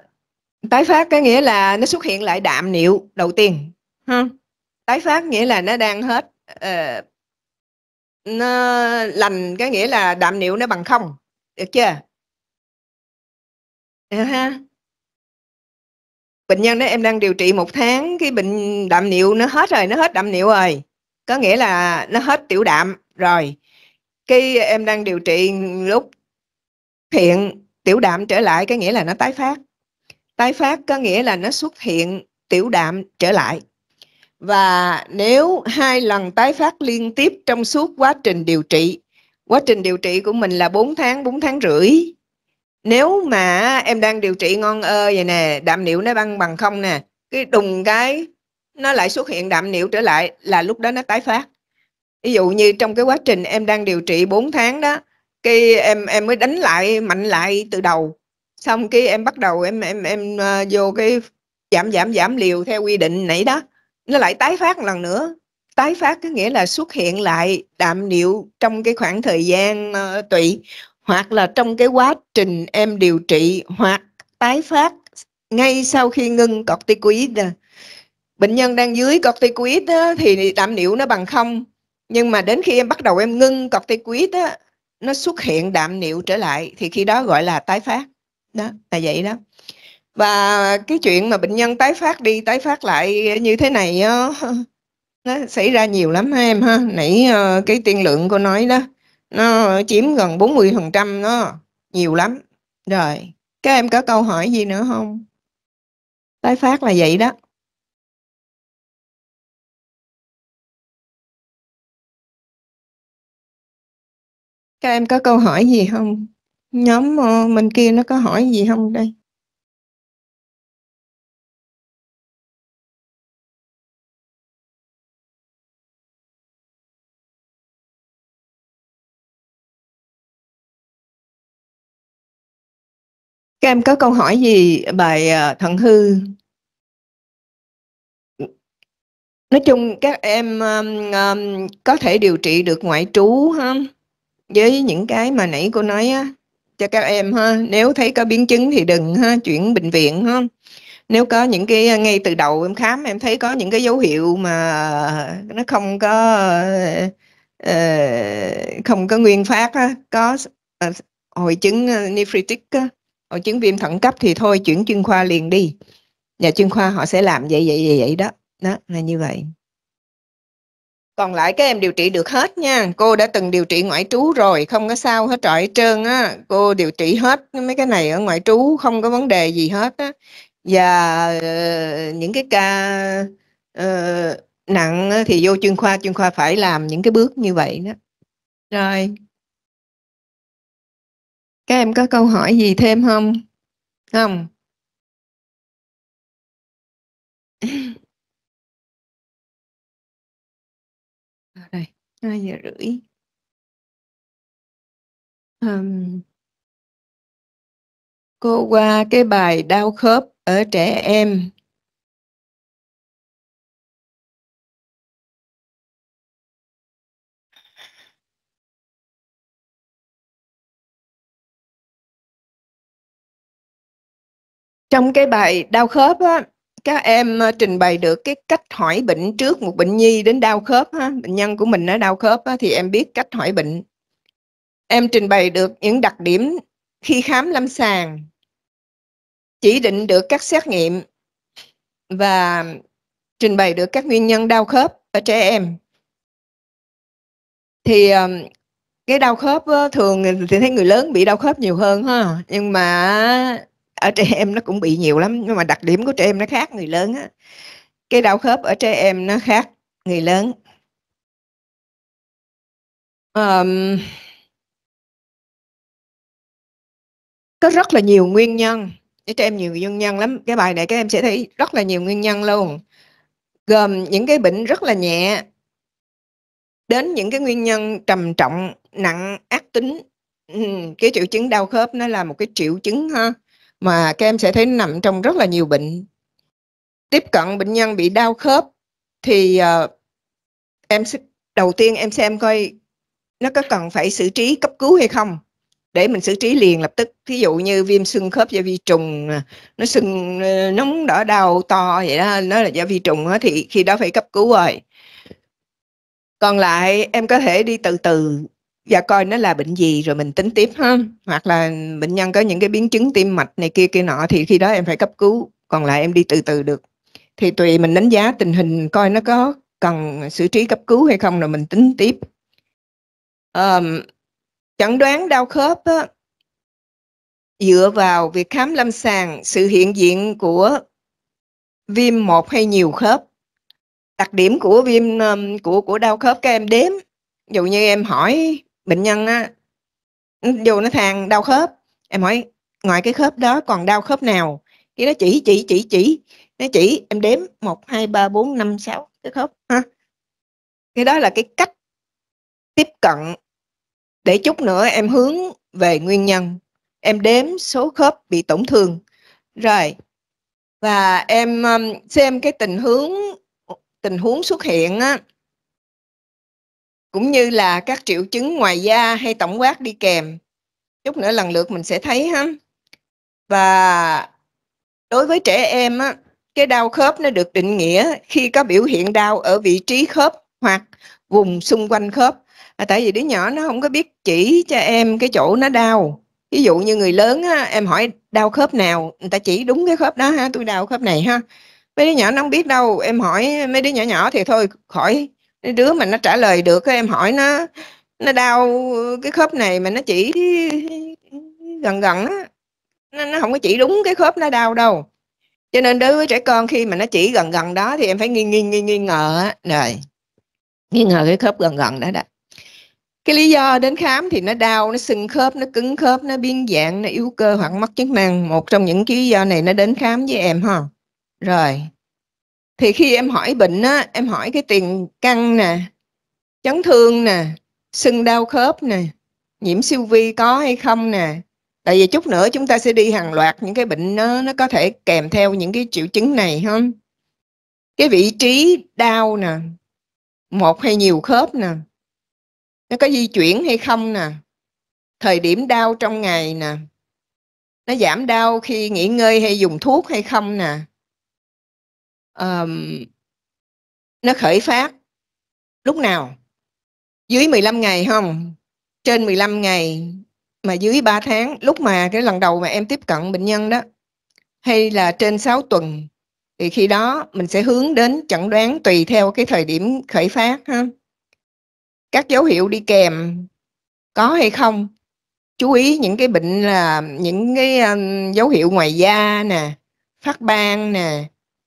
tái phát có nghĩa là nó xuất hiện lại đạm niệu đầu tiên ha. tái phát nghĩa là nó đang hết uh, nó lành có nghĩa là đạm niệu nó bằng không được chưa à, ha bệnh nhân đó em đang điều trị một tháng cái bệnh đạm niệu nó hết rồi nó hết đạm niệu rồi có nghĩa là nó hết tiểu đạm rồi cái em đang điều trị lúc hiện tiểu đạm trở lại cái nghĩa là nó tái phát tái phát có nghĩa là nó xuất hiện tiểu đạm trở lại và nếu hai lần tái phát liên tiếp trong suốt quá trình điều trị quá trình điều trị của mình là 4 tháng 4 tháng rưỡi nếu mà em đang điều trị ngon ơ vậy nè đạm niệu nó băng bằng không nè cái đùng cái nó lại xuất hiện đạm niệu trở lại là lúc đó nó tái phát ví dụ như trong cái quá trình em đang điều trị 4 tháng đó cái em em mới đánh lại mạnh lại từ đầu xong cái em bắt đầu em em em uh, vô cái giảm giảm giảm liều theo quy định nãy đó nó lại tái phát lần nữa tái phát có nghĩa là xuất hiện lại đạm niệu trong cái khoảng thời gian uh, tụy hoặc là trong cái quá trình em điều trị hoặc tái phát ngay sau khi ngưng corticoid bệnh nhân đang dưới corticoid á, thì đạm niệu nó bằng không nhưng mà đến khi em bắt đầu em ngưng corticoid á, nó xuất hiện đạm niệu trở lại thì khi đó gọi là tái phát đó là vậy đó và cái chuyện mà bệnh nhân tái phát đi tái phát lại như thế này nó xảy ra nhiều lắm ha em ha nãy ờ, cái tiên lượng cô nói đó nó chiếm gần 40 phần trăm nó nhiều lắm rồi các em có câu hỏi gì nữa không tái phát là vậy đó Các em có câu hỏi gì không? Nhóm mình ờ, kia nó có hỏi gì không đây? Các em có câu hỏi gì bài ờ, thận hư? Nói chung các em um, um, có thể điều trị được ngoại trú ha với những cái mà nãy cô nói á, cho các em ha nếu thấy có biến chứng thì đừng ha chuyển bệnh viện ha nếu có những cái ờ, ngay từ đầu em khám em thấy có những cái dấu hiệu mà nó không có ờ, không có nguyên phát có ờ, hội chứng nephritic hội chứng viêm thận cấp thì thôi chuyển chuyên khoa liền đi nhà dạ, chuyên khoa họ sẽ làm vậy vậy vậy, vậy đó đó là như vậy còn lại các em điều trị được hết nha cô đã từng điều trị ngoại trú rồi không có sao hết trọi trơn á cô điều trị hết mấy cái này ở ngoại trú không có vấn đề gì hết á và uh, những cái ca uh, nặng thì vô chuyên khoa chuyên khoa phải làm những cái bước như vậy đó rồi các em có câu hỏi gì thêm không không 2 giờ rưỡi um, cô qua cái bài đau khớp ở trẻ em trong cái bài đau khớp á, các em ờ, trình bày được cái cách hỏi bệnh trước một bệnh nhi đến đau khớp ha, bệnh nhân của mình nó đau khớp ha, thì em biết cách hỏi bệnh em trình bày được những đặc điểm khi khám lâm sàng chỉ định được các xét nghiệm và trình bày được các nguyên nhân đau khớp ở trẻ em thì ờ, cái đau khớp thường thì thấy người lớn bị đau khớp nhiều hơn ha nhưng mà ở trẻ em nó cũng bị nhiều lắm nhưng mà đặc điểm của trẻ em nó khác người lớn á cái đau khớp ở trẻ em nó khác người lớn um, có rất là nhiều nguyên nhân trẻ em nhiều nguyên nhân lắm cái bài này các em sẽ thấy rất là nhiều nguyên nhân luôn gồm những cái bệnh rất là nhẹ đến những cái nguyên nhân trầm trọng nặng ác tính cái triệu chứng đau khớp nó là một cái triệu chứng ha mà các em sẽ thấy nằm trong rất là nhiều bệnh tiếp cận bệnh nhân bị đau khớp thì uh, em đầu tiên em xem coi nó có cần phải xử trí cấp cứu hay không để mình xử trí liền lập tức ví dụ như viêm xương khớp do vi trùng nó sưng nóng đỏ đau to vậy đó nó là do vi trùng thì khi đó phải cấp cứu rồi còn lại em có thể đi từ từ dạ coi nó là bệnh gì rồi mình tính tiếp ha hoặc là bệnh nhân có những cái biến chứng tim mạch này kia kia nọ thì khi đó em phải cấp cứu còn lại em đi từ từ được thì tùy mình đánh giá tình hình coi nó có cần xử trí cấp cứu hay không rồi mình tính tiếp um, chẩn đoán đau khớp á, dựa vào việc khám lâm sàng sự hiện diện của viêm một hay nhiều khớp đặc điểm của viêm um, của của đau khớp các em đếm dụ như em hỏi bệnh nhân á dù ừ, nó thàn đau khớp em hỏi ngoài cái khớp đó còn đau khớp nào cái nó chỉ chỉ chỉ chỉ nó chỉ em đếm một hai ba bốn năm sáu cái khớp ha cái đó là cái cách tiếp cận để chút nữa em hướng về nguyên nhân em đếm số khớp bị tổn thương rồi và em um, xem cái tình huống tình huống xuất hiện á, cũng như là các triệu chứng ngoài da hay tổng quát đi kèm. Chút nữa lần lượt mình sẽ thấy ha. Và đối với trẻ em á, cái đau khớp nó được định nghĩa khi có biểu hiện đau ở vị trí khớp hoặc vùng xung quanh khớp. À, tại vì đứa nhỏ nó không có biết chỉ cho em cái chỗ nó đau. Ví dụ như người lớn á, em hỏi đau khớp nào, người ta chỉ đúng cái khớp đó ha, tôi đau khớp này ha. Mấy đứa nhỏ nó không biết đâu, em hỏi mấy đứa nhỏ nhỏ thì thôi khỏi đứa mà nó trả lời được em hỏi nó nó đau cái khớp này mà nó chỉ gần gần á nó, nó không có chỉ đúng cái khớp nó đau đâu cho nên đối với trẻ con khi mà nó chỉ gần gần đó thì em phải nghi nghi nghi nghi ngờ á rồi nghi ngờ cái khớp gần gần đó đó cái lý do đến khám thì nó đau nó sưng khớp nó cứng khớp nó biến dạng nó yếu cơ hoặc mất chức năng một trong những cái lý do này nó đến khám với em ha rồi thì khi em hỏi bệnh á em hỏi cái tiền căn nè chấn thương nè sưng đau khớp nè nhiễm siêu vi có hay không nè tại vì chút nữa chúng ta sẽ đi hàng loạt những cái bệnh nó nó có thể kèm theo những cái triệu chứng này không cái vị trí đau nè một hay nhiều khớp nè nó có di chuyển hay không nè thời điểm đau trong ngày nè nó giảm đau khi nghỉ ngơi hay dùng thuốc hay không nè um, nó khởi phát lúc nào dưới 15 ngày không trên 15 ngày mà dưới 3 tháng lúc mà cái lần đầu mà em tiếp cận bệnh nhân đó hay là trên 6 tuần thì khi đó mình sẽ hướng đến chẩn đoán tùy theo cái thời điểm khởi phát ha các dấu hiệu đi kèm có hay không chú ý những cái bệnh là những cái um, dấu hiệu ngoài da nè phát ban nè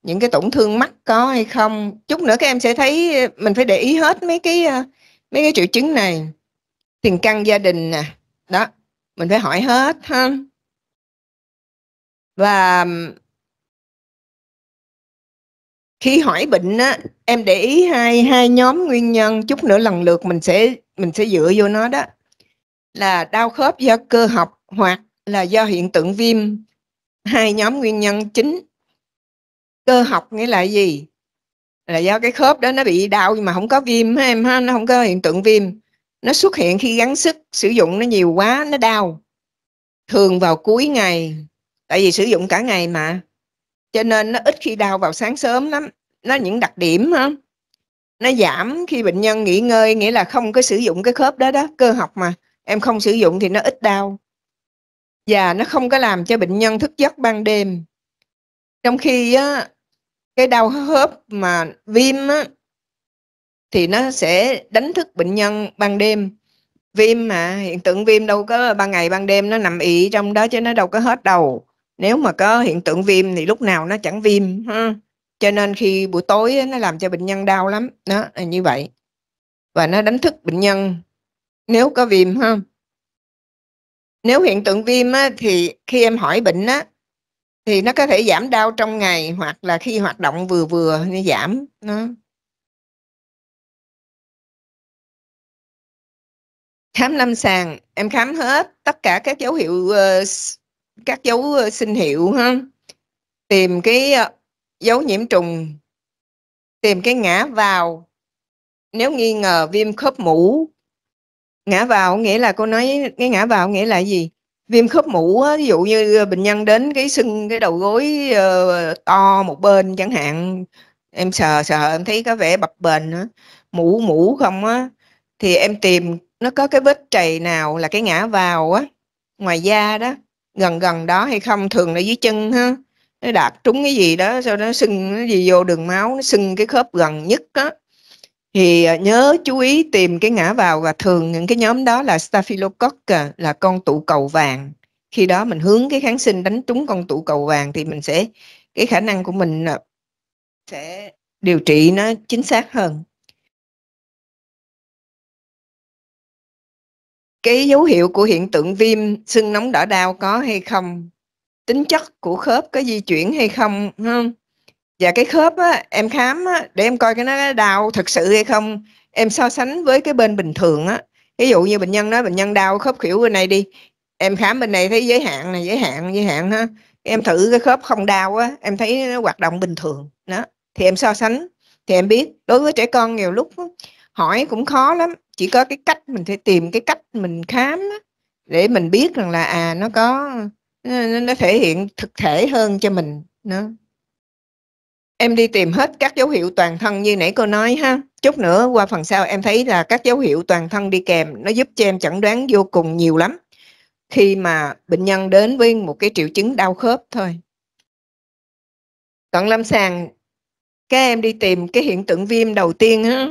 những cái tổn thương mắt có hay không chút nữa các em sẽ thấy ờ, mình phải để ý hết mấy cái ờ, mấy cái triệu chứng này tiền căn gia đình nè đó mình phải hỏi hết ha và khi hỏi bệnh á em để ý hai hai nhóm nguyên nhân chút nữa lần lượt mình sẽ mình sẽ dựa vô nó đó là đau khớp do cơ học hoặc là do hiện tượng viêm hai nhóm nguyên nhân chính cơ học nghĩa là gì là do cái khớp đó nó bị đau nhưng mà không có viêm ha em ha nó không có hiện tượng viêm nó xuất hiện khi gắng sức sử dụng nó nhiều quá nó đau thường vào cuối ngày tại vì sử dụng cả ngày mà cho nên nó ít khi đau vào sáng sớm lắm nó những đặc điểm ha nó giảm khi bệnh nhân nghỉ ngơi nghĩa là không có sử dụng cái khớp đó đó cơ học mà em không sử dụng thì nó ít đau và nó không có làm cho bệnh nhân thức giấc ban đêm trong khi á, cái đau khớp mà viêm á, thì nó sẽ đánh thức bệnh nhân ban đêm viêm mà hiện tượng viêm đâu có ban ngày ban đêm nó nằm ị trong đó chứ nó đâu có hết đầu nếu mà có hiện tượng viêm thì lúc nào nó chẳng viêm ha cho nên khi buổi tối nó làm cho bệnh nhân đau lắm đó là như vậy và nó đánh thức bệnh nhân nếu có viêm ha nếu hiện tượng viêm á, thì khi em hỏi bệnh á thì nó có thể giảm đau trong ngày hoặc là khi hoạt động vừa vừa như giảm nó khám lâm sàng em khám hết tất cả các dấu hiệu ờ, các dấu ờ, sinh hiệu ha tìm cái ờ, dấu nhiễm trùng tìm cái ngã vào nếu nghi ngờ viêm khớp mũ ngã vào nghĩa là cô nói cái ngã vào nghĩa là gì viêm khớp mũ ví dụ như ờ, bệnh nhân đến cái sưng cái đầu gối ờ, to một bên chẳng hạn em sờ sờ em thấy có vẻ bập bềnh mũ mũ không á thì em tìm nó có cái vết trầy nào là cái ngã vào á ngoài da đó gần gần đó hay không thường là dưới chân ha nó đạp trúng cái gì đó sau đó sưng cái gì vô đường máu nó sưng cái khớp gần nhất á thì à, nhớ chú ý tìm cái ngã vào và thường những cái nhóm đó là Staphylococcus à, là con tụ cầu vàng khi đó mình hướng cái kháng sinh đánh trúng con tụ cầu vàng thì mình sẽ cái khả năng của mình à, sẽ điều trị nó chính xác hơn cái dấu hiệu của hiện tượng viêm sưng nóng đỏ đau có hay không tính chất của khớp có di chuyển hay không, không? và dạ, cái khớp á, em khám á, để em coi cái nó đau thật sự hay không em so sánh với cái bên bình thường á ví dụ như bệnh nhân nói bệnh nhân đau khớp khỉu bên này đi em khám bên này thấy giới hạn này giới hạn giới hạn ha em thử cái khớp không đau á em thấy nó hoạt động bình thường đó thì em so sánh thì em biết đối với trẻ con nhiều lúc hỏi cũng khó lắm chỉ có cái cách mình phải tìm cái cách mình khám á, để mình biết rằng là à nó có nó, nó thể hiện thực thể hơn cho mình nữa Em đi tìm hết các dấu hiệu toàn thân như nãy cô nói ha. Chút nữa qua phần sau em thấy là các dấu hiệu toàn thân đi kèm nó giúp cho em chẩn đoán vô cùng nhiều lắm. Khi mà bệnh nhân đến với một cái triệu chứng đau khớp thôi. Cận lâm sàng các em đi tìm cái hiện tượng viêm đầu tiên ha.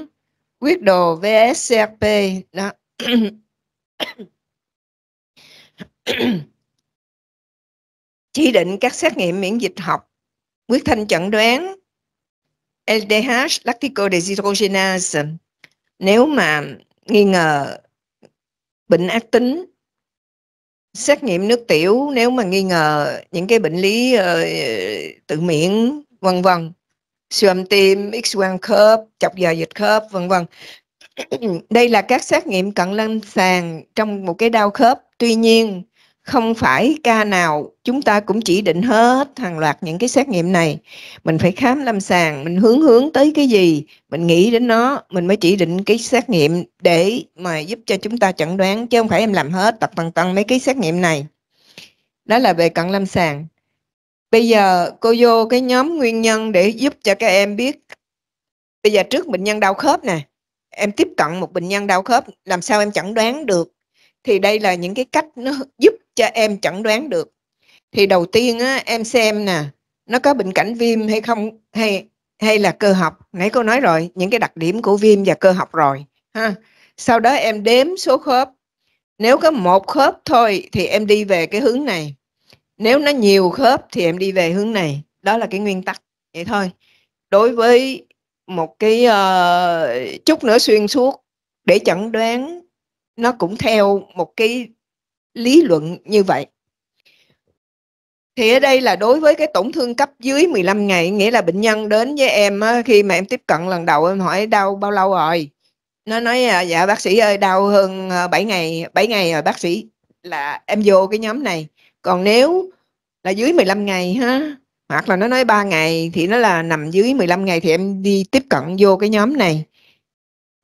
Quyết đồ VSCP, đó. chỉ định các xét nghiệm miễn dịch học Quyết Thanh chẩn đoán LDH lactico dehydrogenase nếu mà nghi ngờ bệnh ác tính xét nghiệm nước tiểu nếu mà nghi ngờ những cái bệnh lý uh, tự miễn vân vân siêu âm tim x quang khớp chọc giờ dịch khớp vân vân đây là các xét nghiệm cận lâm sàng trong một cái đau khớp tuy nhiên không phải ca nào chúng ta cũng chỉ định hết hàng loạt những cái xét nghiệm này mình phải khám lâm sàng mình hướng hướng tới cái gì mình nghĩ đến nó mình mới chỉ định cái xét nghiệm để mà giúp cho chúng ta chẩn đoán chứ không phải em làm hết tập tần tần mấy cái xét nghiệm này đó là về cận lâm sàng bây giờ cô vô cái nhóm nguyên nhân để giúp cho các em biết bây giờ trước bệnh nhân đau khớp nè em tiếp cận một bệnh nhân đau khớp làm sao em chẩn đoán được thì đây là những cái cách nó giúp cho em chẩn đoán được thì đầu tiên á, em xem nè nó có bệnh cảnh viêm hay không hay hay là cơ học nãy cô nói rồi những cái đặc điểm của viêm và cơ học rồi ha sau đó em đếm số khớp nếu có một khớp thôi thì em đi về cái hướng này nếu nó nhiều khớp thì em đi về hướng này đó là cái nguyên tắc vậy thôi đối với một cái uh, chút nữa xuyên suốt để chẩn đoán nó cũng theo một cái lý luận như vậy. Thì ở đây là đối với cái tổn thương cấp dưới 15 ngày, nghĩa là bệnh nhân đến với em khi mà em tiếp cận lần đầu em hỏi đau bao lâu rồi? Nó nói à, dạ bác sĩ ơi đau hơn 7 à, ngày, 7 ngày rồi bác sĩ là em vô cái nhóm này. Còn nếu là dưới 15 ngày ha, hoặc là nó nói 3 ngày thì nó là nằm dưới 15 ngày thì em đi tiếp cận vô cái nhóm này.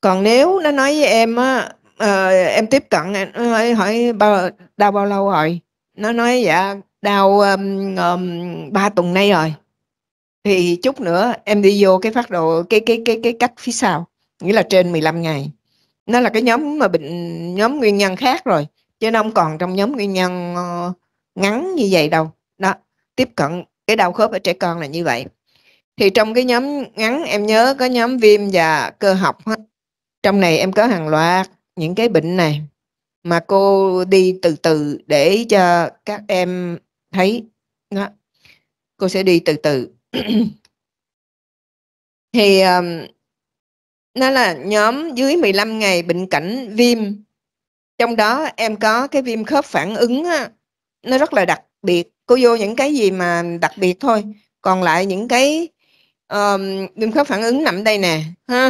Còn nếu nó nói với em á, uh, em tiếp cận hỏi, hỏi bao đau bao lâu rồi nó nói dạ đau um, um, 3 tuần nay rồi thì chút nữa em đi vô cái phát đồ cái cái cái cái cách phía sau nghĩa là trên 15 ngày nó là cái nhóm mà bệnh nhóm nguyên nhân khác rồi chứ nó không còn trong nhóm nguyên nhân ờ, ngắn như vậy đâu đó tiếp cận cái đau khớp ở trẻ con là như vậy thì trong cái nhóm ngắn em nhớ có nhóm viêm và cơ học trong này em có hàng loạt những cái bệnh này mà cô đi từ từ để cho các em thấy đó. cô sẽ đi từ từ thì um, nó là nhóm dưới 15 ngày bệnh cảnh viêm trong đó em có cái viêm khớp phản ứng á, nó rất là đặc biệt cô vô những cái gì mà đặc biệt thôi còn lại những cái um, viêm khớp phản ứng nằm đây nè ha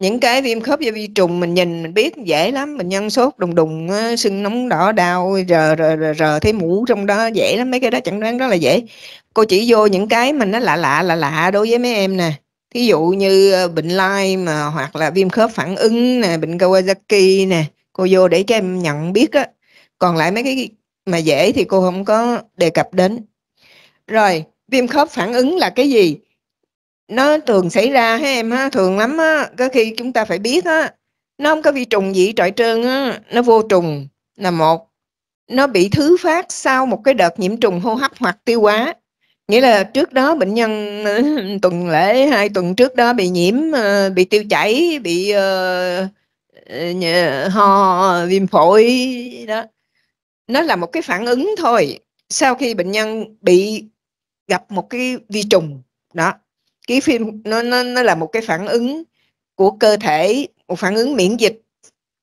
những cái viêm khớp do vi trùng mình nhìn mình biết dễ lắm mình nhân sốt đùng đùng sưng nóng đỏ đau rờ rờ rờ, rờ thấy mũ trong đó dễ lắm mấy cái đó chẳng đoán rất là dễ cô chỉ vô những cái mình nó lạ lạ lạ lạ đối với mấy em nè thí dụ như ờ, bệnh lai mà hoặc là viêm khớp phản ứng nè bệnh Kawasaki nè cô vô để cho em nhận biết á còn lại mấy cái mà dễ thì cô không có đề cập đến rồi viêm khớp phản ứng là cái gì nó thường xảy ra ha em ha thường lắm á có khi chúng ta phải biết á nó không có vi trùng gì trọi trơn á nó vô trùng là một nó bị thứ phát sau một cái đợt nhiễm trùng hô hấp hoặc tiêu hóa nghĩa là trước đó bệnh nhân tuần lễ hai tuần trước đó bị nhiễm ờ, bị tiêu chảy bị uh, ho viêm phổi đó nó là một cái phản ứng thôi sau khi bệnh nhân bị gặp một cái vi trùng đó ký phim nó nó nó là một cái phản ứng của cơ thể một phản ứng miễn dịch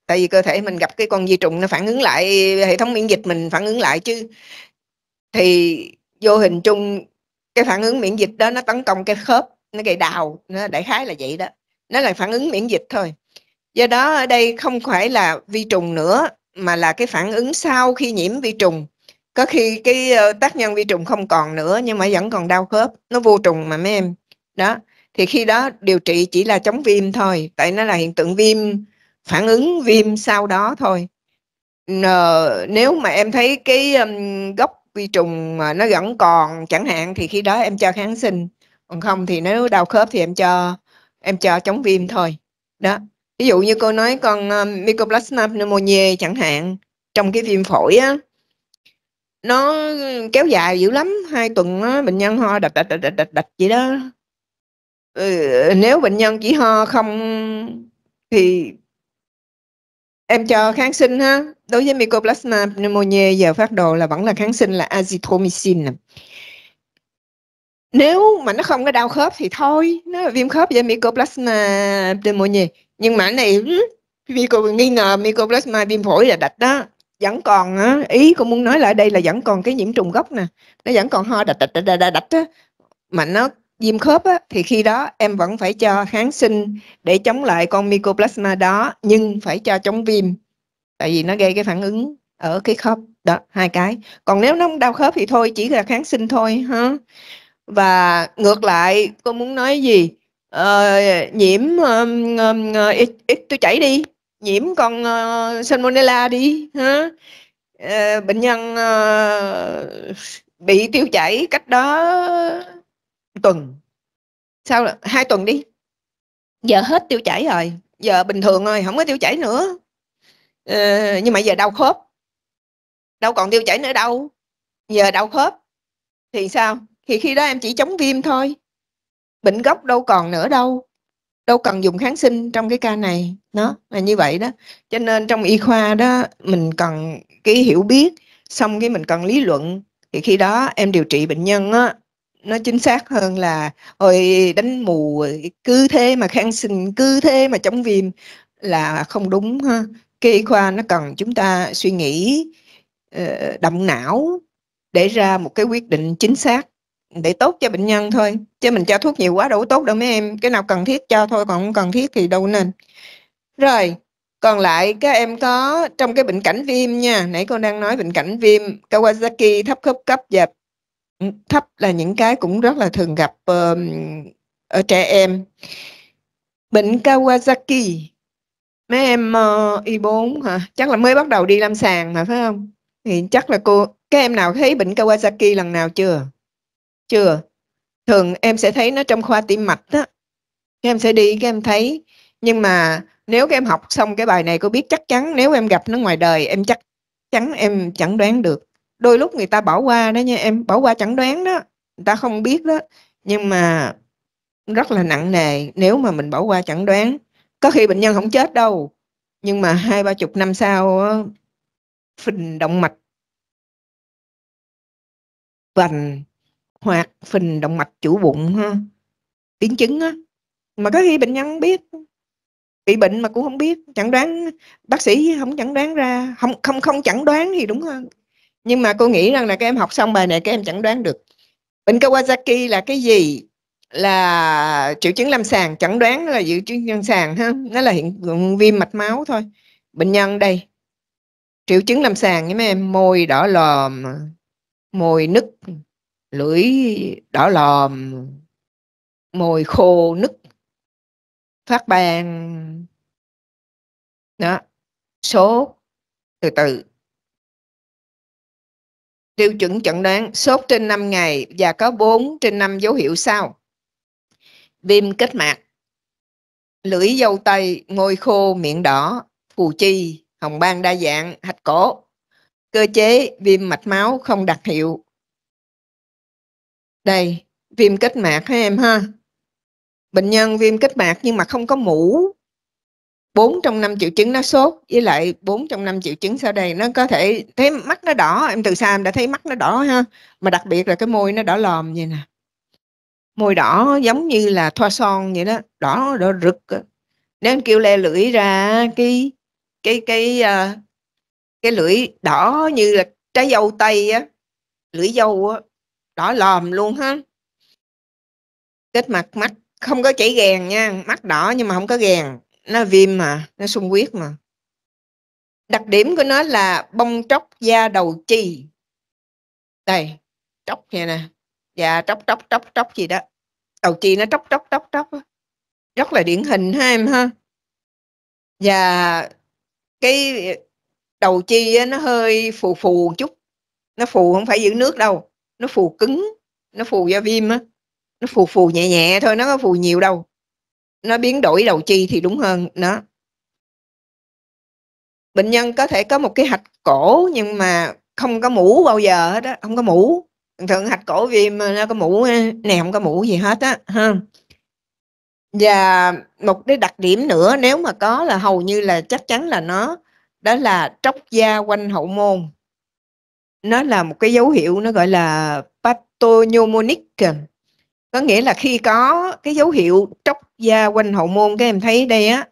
tại vì cơ thể mình gặp cái con vi trùng nó phản ứng lại hệ thống miễn dịch mình phản ứng lại chứ thì vô hình chung cái phản ứng miễn dịch đó nó tấn công cái khớp nó gây đau nó đại khái là vậy đó nó là phản ứng miễn dịch thôi do đó ở đây không phải là vi trùng nữa mà là cái phản ứng sau khi nhiễm vi trùng có khi cái ờ, tác nhân vi trùng không còn nữa nhưng mà vẫn còn đau khớp nó vô trùng mà mấy em đó thì khi đó điều trị chỉ là chống viêm thôi tại nó là hiện tượng viêm phản ứng viêm sau đó thôi Nờ, nếu mà em thấy cái um, gốc vi trùng mà nó vẫn còn chẳng hạn thì khi đó em cho kháng sinh còn không thì nếu đau khớp thì em cho em cho chống viêm thôi đó ví dụ như cô nói con um, mycoplasma pneumonia chẳng hạn trong cái viêm phổi á nó kéo dài dữ lắm hai tuần á, bệnh nhân ho đạch đạch đạch đạch đạch vậy đó nếu bệnh nhân chỉ ho không thì em cho kháng sinh ha đối với mycoplasma pneumonia giờ phát đồ là vẫn là kháng sinh là azithromycin nếu mà nó không có đau khớp thì thôi nó là viêm khớp do mycoplasma pneumonia nhưng mà này vì cô nghi ngờ mycoplasma viêm phổi là đạch đó vẫn còn ý cô muốn nói là đây là vẫn còn cái nhiễm trùng gốc nè nó vẫn còn ho đạch đạch đạch đạch, đạch mà nó viêm khớp á, thì khi đó em vẫn phải cho kháng sinh để chống lại con mycoplasma đó nhưng phải cho chống viêm tại vì nó gây cái phản ứng ở cái khớp đó hai cái còn nếu nó đau khớp thì thôi chỉ là kháng sinh thôi ha và ngược lại cô muốn nói gì ờ, nhiễm um, um, ít, ít tôi chảy đi nhiễm con uh, salmonella đi ha uh, bệnh nhân uh, bị tiêu chảy cách đó tuần sao là hai tuần đi giờ hết tiêu chảy rồi giờ bình thường rồi không có tiêu chảy nữa ờ, nhưng mà giờ đau khớp đâu còn tiêu chảy nữa đâu giờ đau khớp thì sao thì khi đó em chỉ chống viêm thôi bệnh gốc đâu còn nữa đâu đâu cần dùng kháng sinh trong cái ca này nó là như vậy đó cho nên trong y khoa đó mình cần cái hiểu biết xong cái mình cần lý luận thì khi đó em điều trị bệnh nhân á nó chính xác hơn là ôi đánh mù cứ thế mà kháng sinh cứ thế mà chống viêm là không đúng ha cái khoa nó cần chúng ta suy nghĩ ờ, động não để ra một cái quyết định chính xác để tốt cho bệnh nhân thôi chứ mình cho thuốc nhiều quá đâu tốt đâu mấy em cái nào cần thiết cho thôi còn không cần thiết thì đâu nên rồi còn lại các em có trong cái bệnh cảnh viêm nha nãy con đang nói bệnh cảnh viêm Kawasaki thấp khớp cấp và thấp là những cái cũng rất là thường gặp uh, ở trẻ em bệnh Kawasaki mấy em uh, ờ, Y4 hả chắc là mới bắt đầu đi lâm sàng mà phải không thì chắc là cô các em nào thấy bệnh Kawasaki lần nào chưa chưa thường em sẽ thấy nó trong khoa tim mạch đó các em sẽ đi các em thấy nhưng mà nếu các em học xong cái bài này cô biết chắc chắn nếu em gặp nó ngoài đời em chắc chắn em chẳng đoán được đôi lúc người ta bỏ qua đó nha em bỏ qua chẩn đoán đó người ta không biết đó nhưng mà rất là nặng nề nếu mà mình bỏ qua chẩn đoán có khi bệnh nhân không chết đâu nhưng mà hai ba chục năm sau phình động mạch vành hoặc phình động mạch chủ bụng ha biến chứng á mà có khi bệnh nhân không biết bị bệnh mà cũng không biết chẩn đoán bác sĩ không chẩn đoán ra không không không chẩn đoán thì đúng hơn nhưng mà cô nghĩ rằng là các em học xong bài này các em chẳng đoán được bệnh Kawasaki là cái gì là triệu chứng lâm sàng chẳng đoán là triệu chứng lâm sàng ha nó là hiện tượng viêm mạch máu thôi bệnh nhân đây triệu chứng lâm sàng với mấy em môi đỏ lòm môi nứt lưỡi đỏ lòm môi khô nứt phát ban đó số từ từ Tiêu chuẩn chẩn đoán sốt trên 5 ngày và có 4 trên 5 dấu hiệu sau. Viêm kết mạc, lưỡi dâu tây, môi khô, miệng đỏ, phù chi, hồng ban đa dạng, hạch cổ. Cơ chế viêm mạch máu không đặc hiệu. Đây, viêm kết mạc ha em ha. Bệnh nhân viêm kết mạc nhưng mà không có mũ bốn trong năm triệu chứng nó sốt với lại bốn trong năm triệu chứng sau đây nó có thể thấy mắt nó đỏ em từ xa em đã thấy mắt nó đỏ ha mà đặc biệt là cái môi nó đỏ lòm vậy nè môi đỏ giống như là thoa son vậy đó đỏ đỏ rực nếu em kêu le lưỡi ra cái cái cái uh, cái lưỡi đỏ như là trái dâu tây á lưỡi dâu á đỏ lòm luôn ha kết mặt mắt không có chảy gèn nha mắt đỏ nhưng mà không có gèn nó viêm mà nó sung huyết mà đặc điểm của nó là bong tróc da đầu chì đây tróc vậy nè và dạ, tróc tróc tróc tróc gì đó đầu chì nó tróc tróc tróc tróc rất là điển hình ha em ha và cái đầu chi nó hơi phù phù chút nó phù không phải giữ nước đâu nó phù cứng nó phù do viêm á nó phù phù nhẹ nhẹ thôi nó có phù nhiều đâu nó biến đổi đầu chi thì đúng hơn đó bệnh nhân có thể có một cái hạch cổ nhưng mà không có mũ bao giờ hết á không có mũ thường hạch cổ vì mà nó có mũ này không có mũ gì hết á ha và một cái đặc điểm nữa nếu mà có là hầu như là chắc chắn là nó đó là tróc da quanh hậu môn nó là một cái dấu hiệu nó gọi là pathognomonic có nghĩa là khi có cái dấu hiệu tróc da quanh hậu môn các em thấy đây á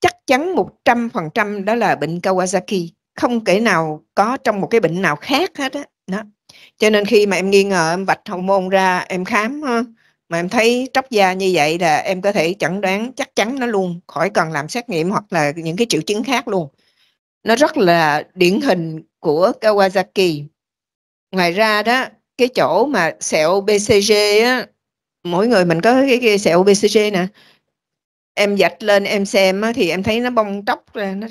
chắc chắn 100% đó là bệnh Kawasaki không kể nào có trong một cái bệnh nào khác hết á đó. đó cho nên khi mà em nghi ngờ em vạch hậu môn ra em khám ha, ờ, mà em thấy tróc da như vậy là em có thể chẩn đoán chắc chắn nó luôn khỏi cần làm xét nghiệm hoặc là những cái triệu chứng khác luôn nó rất là điển hình của Kawasaki ngoài ra đó cái chỗ mà sẹo BCG á, mỗi người mình có cái, cái sẹo BCG nè em dạch lên em xem á, thì em thấy nó bong tróc ra nó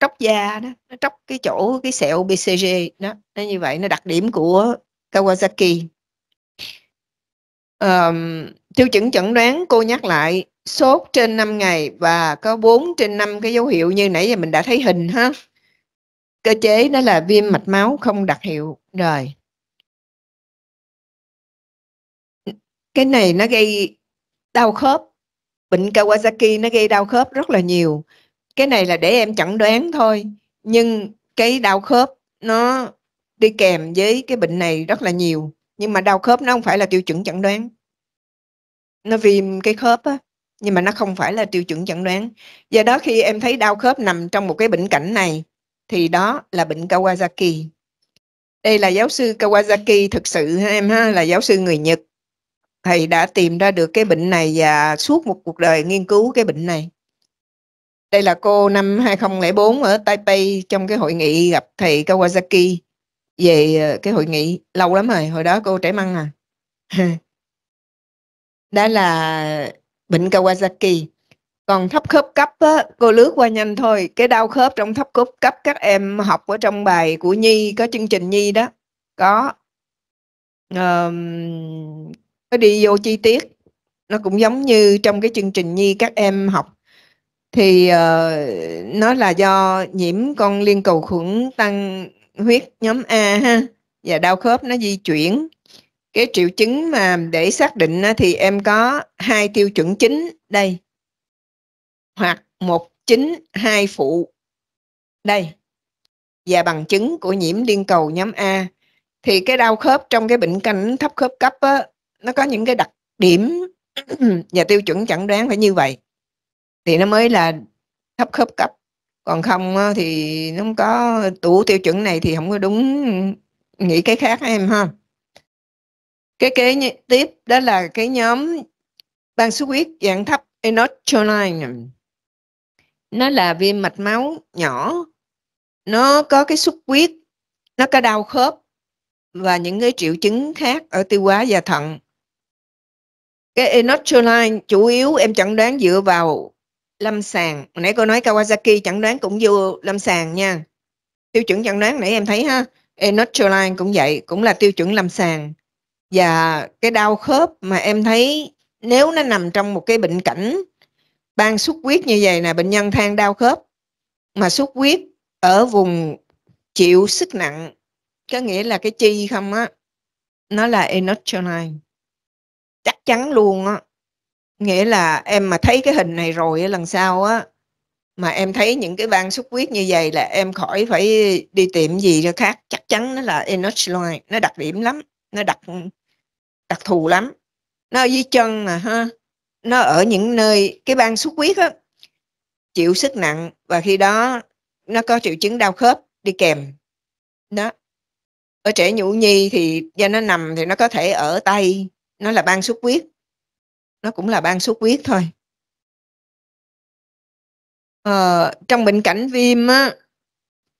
tróc da đó nó tróc cái chỗ cái sẹo BCG đó nó như vậy nó đặc điểm của Kawasaki um, tiêu chuẩn chẩn đoán cô nhắc lại sốt trên 5 ngày và có 4 trên 5 cái dấu hiệu như nãy giờ mình đã thấy hình ha cơ chế đó là viêm mạch máu không đặc hiệu rồi cái này nó gây đau khớp bệnh Kawasaki nó gây đau khớp rất là nhiều cái này là để em chẩn đoán thôi nhưng cái đau khớp nó đi kèm với cái bệnh này rất là nhiều nhưng mà đau khớp nó không phải là tiêu chuẩn chẩn đoán nó viêm cái khớp á nhưng mà nó không phải là tiêu chuẩn chẩn đoán do đó khi em thấy đau khớp nằm trong một cái bệnh cảnh này thì đó là bệnh Kawasaki đây là giáo sư Kawasaki thực sự ha em ha là giáo sư người Nhật thầy đã tìm ra được cái bệnh này và suốt một cuộc đời nghiên cứu cái bệnh này. Đây là cô năm 2004 ở Taipei trong cái hội nghị gặp thầy Kawasaki về ờ, cái hội nghị lâu lắm rồi, hồi đó cô trẻ măng à. đó là bệnh Kawasaki. Còn thấp khớp cấp á, cô lướt qua nhanh thôi. Cái đau khớp trong thấp khớp cấp các em học ở trong bài của Nhi, có chương trình Nhi đó. Có um, nó đi vô chi tiết nó cũng giống như trong cái chương trình nhi các em học thì uh, nó là do nhiễm con liên cầu khuẩn tăng huyết nhóm A ha và đau khớp nó di chuyển cái triệu chứng mà để xác định thì em có hai tiêu chuẩn chính đây hoặc một chính hai phụ đây và bằng chứng của nhiễm liên cầu nhóm A thì cái đau khớp trong cái bệnh cảnh thấp khớp cấp á, nó có những cái đặc điểm và tiêu chuẩn chẩn đoán phải như vậy thì nó mới là thấp khớp cấp còn không thì nó không có tủ tiêu chuẩn này thì không có đúng nghĩ cái khác em ha cái kế tiếp đó là cái nhóm ban xuất huyết dạng thấp enocholine nó là viêm mạch máu nhỏ nó có cái xuất huyết nó có đau khớp và những cái triệu chứng khác ở tiêu hóa và thận cái inoculine chủ yếu em chẩn đoán dựa vào lâm sàng nãy cô nói Kawasaki chẩn đoán cũng vô lâm sàng nha tiêu chuẩn chẩn đoán nãy em thấy ha inoculine cũng vậy cũng là tiêu chuẩn lâm sàng và cái đau khớp mà em thấy nếu nó nằm trong một cái bệnh cảnh ban xuất huyết như vậy nè bệnh nhân than đau khớp mà xuất huyết ở vùng chịu sức nặng có nghĩa là cái chi không á nó là inoculine chắc chắn luôn á nghĩa là em mà thấy cái hình này rồi lần sau á mà em thấy những cái ban xuất huyết như vậy là em khỏi phải đi tiệm gì cho khác chắc chắn nó là inoxidline nó đặc điểm lắm nó đặc đặc thù lắm nó ở dưới chân à ha nó ở những nơi cái ban xuất huyết á chịu sức nặng và khi đó nó có triệu chứng đau khớp đi kèm đó ở trẻ nhũ nhi thì do nó nằm thì nó có thể ở tay nó là ban xuất huyết nó cũng là ban xuất huyết thôi ờ, trong bệnh cảnh viêm á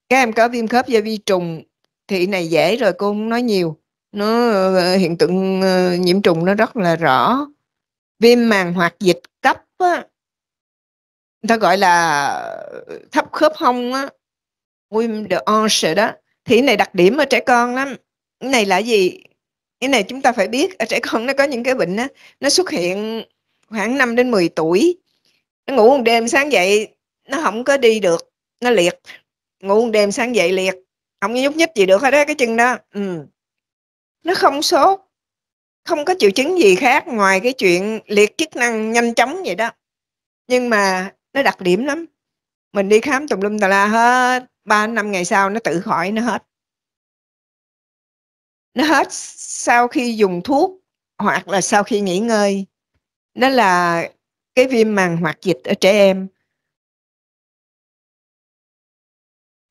các em có viêm khớp do vi trùng thì này dễ rồi cô không nói nhiều nó ờ, hiện tượng ờ, nhiễm trùng nó rất là rõ viêm màng hoạt dịch cấp á ta gọi là ờ, thấp khớp hông á viêm the ulcer đó thì này đặc điểm ở trẻ con lắm cái này là gì cái này chúng ta phải biết ở trẻ con nó có những cái bệnh đó, nó xuất hiện khoảng 5 đến 10 tuổi nó ngủ một đêm sáng dậy nó không có đi được nó liệt ngủ một đêm sáng dậy liệt không nhúc nhích gì được hết đó cái chân đó ừ. nó không sốt không có triệu chứng gì khác ngoài cái chuyện liệt chức năng nhanh chóng vậy đó nhưng mà nó đặc điểm lắm mình đi khám tùm lum tà la hết ba năm ngày sau nó tự khỏi nó hết nó hết sau khi dùng thuốc hoặc là sau khi nghỉ ngơi nó là cái viêm màng hoạt dịch ở trẻ em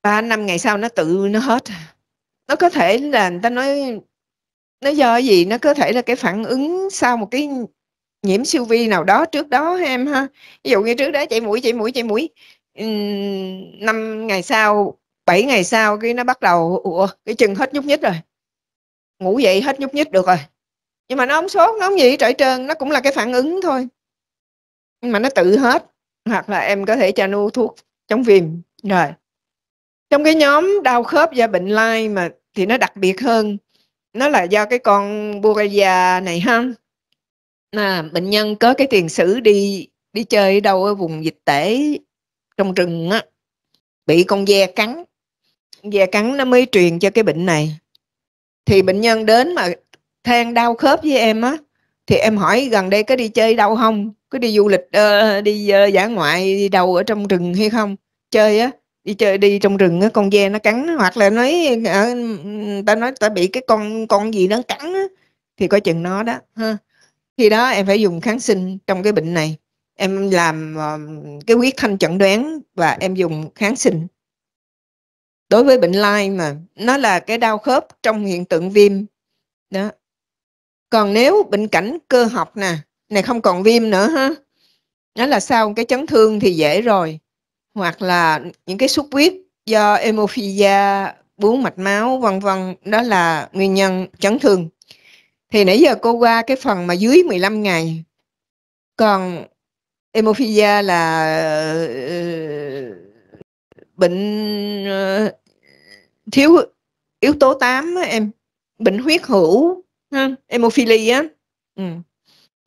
ba năm ngày sau nó tự nó hết nó có thể là người ta nói nó do gì nó có thể là cái phản ứng sau một cái nhiễm siêu vi nào đó trước đó em ha ví dụ như trước đó chạy mũi chạy mũi chạy mũi năm ngày sau 7 ngày sau cái nó bắt đầu ủa, cái chân hết nhúc nhích rồi ngủ dậy hết nhúc nhích được rồi nhưng mà nó không sốt nó không gì trở trơn nó cũng là cái phản ứng thôi nhưng mà nó tự hết hoặc là em có thể cho nu thuốc chống viêm rồi trong cái nhóm đau khớp do bệnh lai mà thì nó đặc biệt hơn nó là do cái con Buraya này ha là bệnh nhân có cái tiền sử đi đi chơi ở đâu ở vùng dịch tễ trong rừng á bị con ve cắn ve cắn nó mới truyền cho cái bệnh này thì bệnh nhân đến mà than đau khớp với em á thì em hỏi gần đây có đi chơi đâu không có đi du lịch uh, đi uh, ờ, giả ngoại đi đâu ở trong rừng hay không chơi á đi chơi đi trong rừng á con ve nó cắn hoặc là nói ở, ờ, ta nói ta bị cái con con gì nó cắn á thì coi chừng nó đó ha khi đó em phải dùng kháng sinh trong cái bệnh này em làm uh, cái huyết thanh chẩn đoán và em dùng kháng sinh đối với bệnh lai mà nó là cái đau khớp trong hiện tượng viêm đó còn nếu bệnh cảnh cơ học nè này không còn viêm nữa ha nó là sau cái chấn thương thì dễ rồi hoặc là những cái xuất huyết do hemophilia bướu mạch máu vân vân đó là nguyên nhân chấn thương thì nãy giờ cô qua cái phần mà dưới 15 ngày còn hemophilia là ờ, bệnh uh, thiếu yếu tố 8 á, em bệnh huyết hữu ha, hemophili á ừ.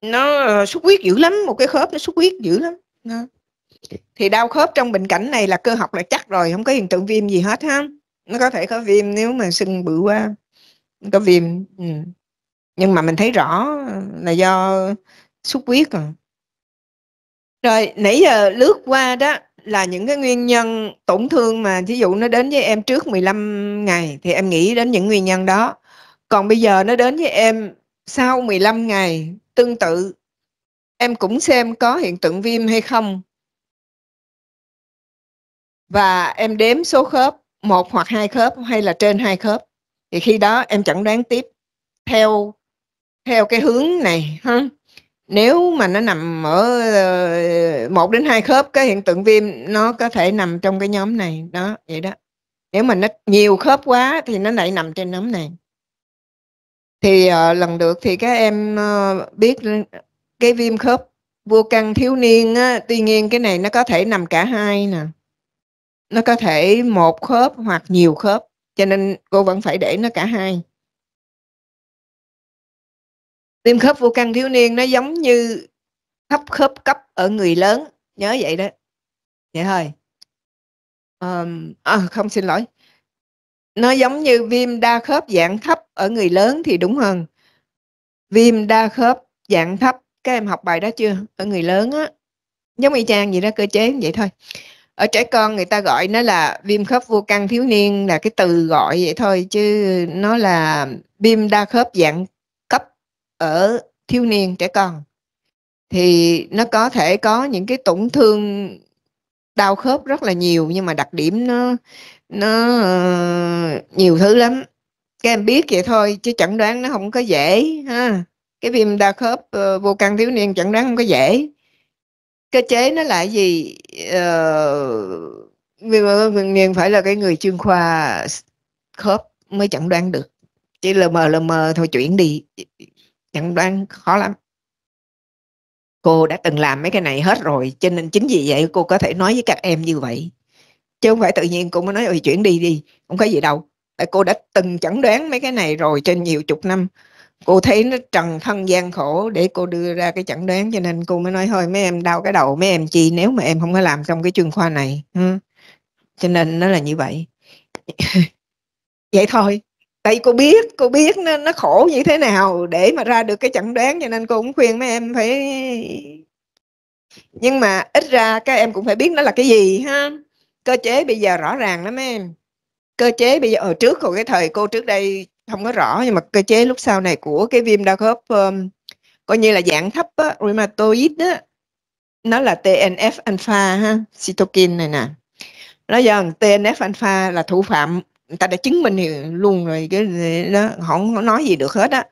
nó uh, ờ, xuất huyết dữ lắm một cái khớp nó xuất huyết dữ lắm ha. thì đau khớp trong bệnh cảnh này là cơ học là chắc rồi không có hiện tượng viêm gì hết ha nó có thể có viêm nếu mà sưng bự quá có viêm ừ. nhưng mà mình thấy rõ là do xuất huyết rồi à. rồi nãy giờ lướt qua đó là những cái nguyên nhân tổn thương mà thí dụ nó đến với em trước 15 ngày thì em nghĩ đến những nguyên nhân đó còn bây giờ nó đến với em sau 15 ngày tương tự em cũng xem có hiện tượng viêm hay không và em đếm số khớp một hoặc hai khớp hay là trên hai khớp thì khi đó em chẳng đoán tiếp theo theo cái hướng này ha nếu mà nó nằm ở ờ, một đến hai khớp cái hiện tượng viêm nó có thể nằm trong cái nhóm này đó vậy đó nếu mà nó nhiều khớp quá thì nó lại nằm trên nhóm này thì uh, lần được thì các em uh, biết cái viêm khớp vô căn thiếu niên á, tuy nhiên cái này nó có thể nằm cả hai nè nó có thể một khớp hoặc nhiều khớp cho nên cô vẫn phải để nó cả hai viêm khớp vô căn thiếu niên nó giống như thấp khớp cấp ở người lớn nhớ vậy đó vậy thôi um, à, không xin lỗi nó giống như viêm đa khớp dạng thấp ở người lớn thì đúng hơn viêm đa khớp dạng thấp các em học bài đó chưa ở người lớn á giống y chang gì đó cơ chế vậy thôi ở trẻ con người ta gọi nó là viêm khớp vô căn thiếu niên là cái từ gọi vậy thôi chứ nó là viêm đa khớp dạng ở thiếu niên trẻ con thì nó có thể có những cái tổn thương đau khớp rất là nhiều nhưng mà đặc điểm nó nó uh, nhiều thứ lắm các em biết vậy thôi chứ chẩn đoán nó không có dễ ha cái viêm đa khớp uh, vô căn thiếu niên chẩn đoán không có dễ cơ chế nó là gì uh, viêm niên phải là cái người chuyên khoa khớp mới chẩn đoán được chỉ lờ mờ lờ mờ thôi chuyển đi chẩn đoán khó lắm cô đã từng làm mấy cái này hết rồi cho nên chính vì vậy cô có thể nói với các em như vậy chứ không phải tự nhiên cô mới nói ôi chuyển đi đi không có gì đâu tại cô đã từng chẩn đoán mấy cái này rồi trên nhiều chục năm cô thấy nó trần thân gian khổ để cô đưa ra cái chẩn đoán cho nên cô mới nói thôi mấy em đau cái đầu mấy em chi nếu mà em không có làm trong cái chuyên khoa này cho nên nó là như vậy vậy thôi tại cô biết cô biết nó, nó khổ như thế nào để mà ra được cái chẩn đoán cho nên cô cũng khuyên mấy em phải nhưng mà ít ra các em cũng phải biết nó là cái gì ha cơ chế bây giờ rõ ràng lắm em cơ chế bây giờ ở ờ, trước của cái thời cô trước đây không có rõ nhưng mà cơ chế lúc sau này của cái viêm đau khớp um, coi như là dạng thấp á, rheumatoid á, nó là TNF alpha ha cytokine này nè nó do TNF alpha là thủ phạm ta đã chứng minh luôn rồi cái đó không, không nói gì được hết á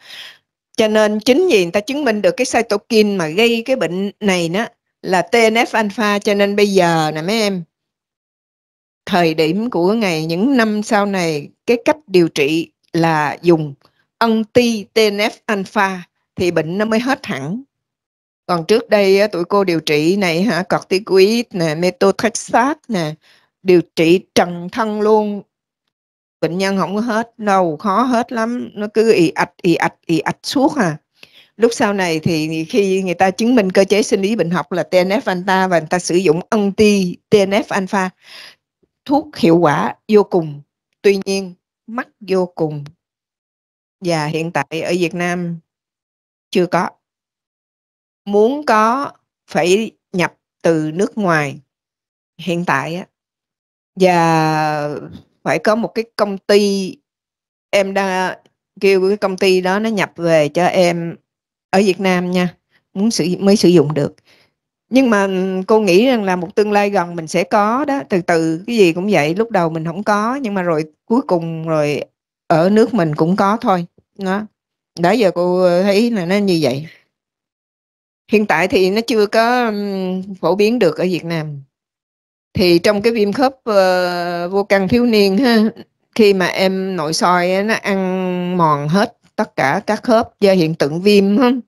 cho nên chính vì người ta chứng minh được cái cytokine mà gây cái bệnh này đó là TNF alpha cho nên bây giờ nè mấy em thời điểm của ngày những năm sau này cái cách điều trị là dùng anti TNF alpha thì bệnh nó mới hết hẳn còn trước đây tụi cô điều trị này hả corticoid nè methotrexate nè điều trị trần thân luôn bệnh nhân không có hết đâu khó hết lắm nó cứ ị ạch ị ạch ị ạch suốt à lúc sau này thì khi người ta chứng minh cơ chế sinh lý bệnh học là TNF alpha và người ta sử dụng anti TNF alpha thuốc hiệu quả vô cùng tuy nhiên mắc vô cùng và hiện tại ở Việt Nam chưa có muốn có phải nhập từ nước ngoài hiện tại và phải có một cái công ty em đã kêu cái công ty đó nó nhập về cho em ở Việt Nam nha muốn sử mới sử dụng được nhưng mà ừ, cô nghĩ rằng là một tương lai gần mình sẽ có đó từ từ cái gì cũng vậy lúc đầu mình không có nhưng mà rồi cuối cùng rồi ở nước mình cũng có thôi nó đó giờ cô thấy là nó như vậy hiện tại thì nó chưa có ừ, phổ biến được ở Việt Nam thì trong cái viêm khớp uh, vô căn thiếu niên ha khi mà em nội soi nó ăn mòn hết tất cả các khớp do hiện tượng viêm không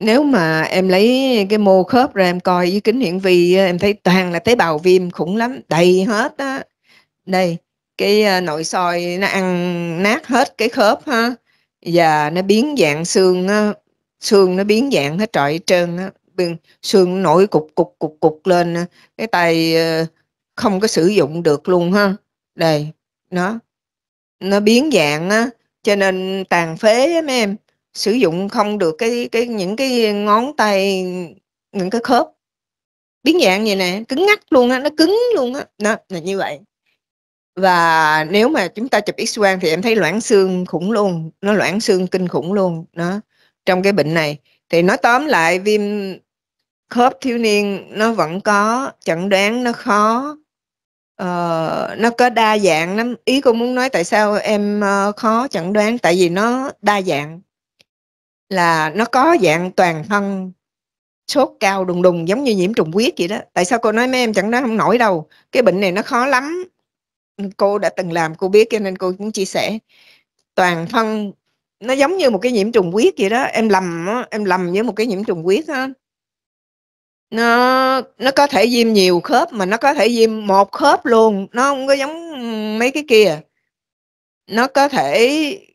nếu mà em lấy cái mô khớp ra em coi dưới kính hiển vi em thấy toàn là tế bào viêm khủng lắm đầy hết á đây cái ờ, nội soi nó ăn nát hết cái khớp ha và nó biến dạng xương á xương nó biến dạng hết trọi trơn á xương nổi cục cục cục cục lên cái tay ờ, không có sử dụng được luôn ha đây nó nó biến dạng á cho nên tàn phế á mấy em sử dụng không được cái cái những cái ngón tay những cái khớp biến dạng vậy nè cứng ngắt luôn á nó cứng luôn á nó là như vậy và nếu mà chúng ta chụp x quang thì em thấy loãng xương khủng luôn nó loãng xương kinh khủng luôn đó trong cái bệnh này thì nói tóm lại viêm khớp thiếu niên nó vẫn có chẩn đoán nó khó uh, nó có đa dạng lắm ý cô muốn nói tại sao em uh, khó chẩn đoán tại vì nó đa dạng là nó có dạng toàn thân sốt cao đùng đùng giống như nhiễm trùng huyết vậy đó tại sao cô nói mấy em chẩn đoán không nổi đâu cái bệnh này nó khó lắm cô đã từng làm cô biết cho nên cô cũng chia sẻ toàn thân nó giống như một cái nhiễm trùng huyết vậy đó em lầm đó, em lầm với một cái nhiễm trùng huyết đó nó nó có thể viêm nhiều khớp mà nó có thể viêm một khớp luôn nó không có giống mấy cái kia nó có thể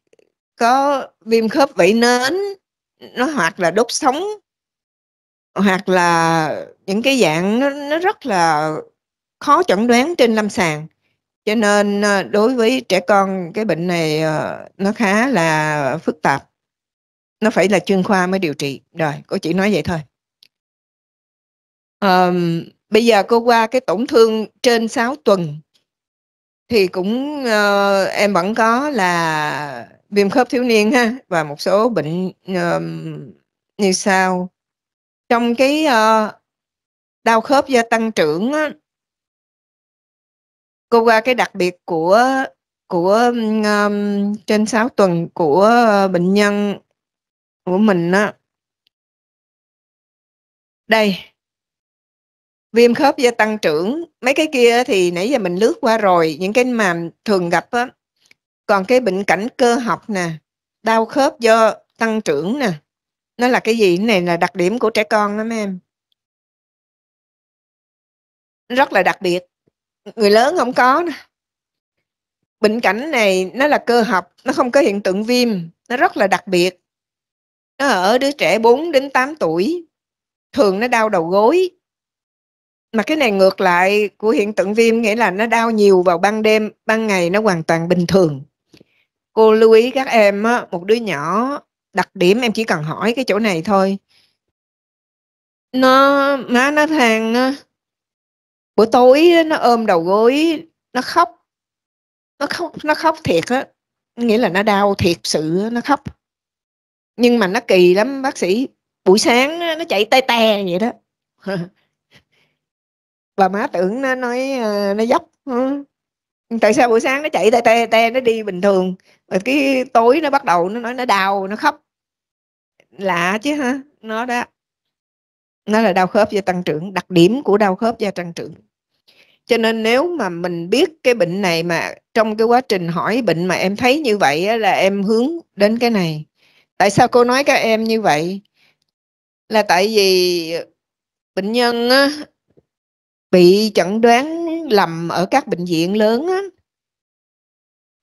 có viêm khớp vẫy nến nó hoặc là đốt sống hoặc là những cái dạng nó, nó rất là khó chẩn đoán trên lâm sàng cho nên ờ, đối với trẻ con cái bệnh này ờ, nó khá là phức tạp nó phải là chuyên khoa mới điều trị rồi cô chỉ nói vậy thôi um, bây giờ cô qua cái tổn thương trên 6 tuần thì cũng uh, em vẫn có là viêm khớp thiếu niên ha và một số bệnh um, như sau trong cái uh, đau khớp do tăng trưởng á, cô qua cái đặc biệt của của um, trên 6 tuần của uh, bệnh nhân của mình á đây viêm khớp do tăng trưởng mấy cái kia thì nãy giờ mình lướt qua rồi những cái mà thường gặp á còn cái bệnh cảnh cơ học nè đau khớp do tăng trưởng nè nó là cái gì này là đặc điểm của trẻ con đó mấy em rất là đặc biệt người lớn không có bệnh cảnh này nó là cơ học nó không có hiện tượng viêm nó rất là đặc biệt nó ở đứa trẻ 4 đến 8 tuổi thường nó đau đầu gối mà cái này ngược lại của hiện tượng viêm nghĩa là nó đau nhiều vào ban đêm ban ngày nó hoàn toàn bình thường cô lưu ý các em á, một đứa nhỏ đặc điểm em chỉ cần hỏi cái chỗ này thôi nó má nó than buổi tối nó ôm đầu gối nó khóc nó khóc nó khóc thiệt á nghĩa là nó đau thiệt sự nó khóc nhưng mà nó kỳ lắm bác sĩ buổi sáng nó chạy tay te vậy đó bà má tưởng nó nói ờ, nó dốc tại sao buổi sáng nó chạy tay te te nó đi bình thường rồi cái tối nó bắt đầu nó nói nó đau nó khóc lạ chứ ha nó đó nó là đau khớp do tăng trưởng đặc điểm của đau khớp do tăng trưởng cho nên nếu mà mình biết cái bệnh này mà trong cái quá trình hỏi bệnh mà em thấy như vậy là em hướng đến cái này tại sao cô nói các em như vậy là tại vì bệnh nhân á, bị chẩn đoán lầm ở các bệnh viện lớn á,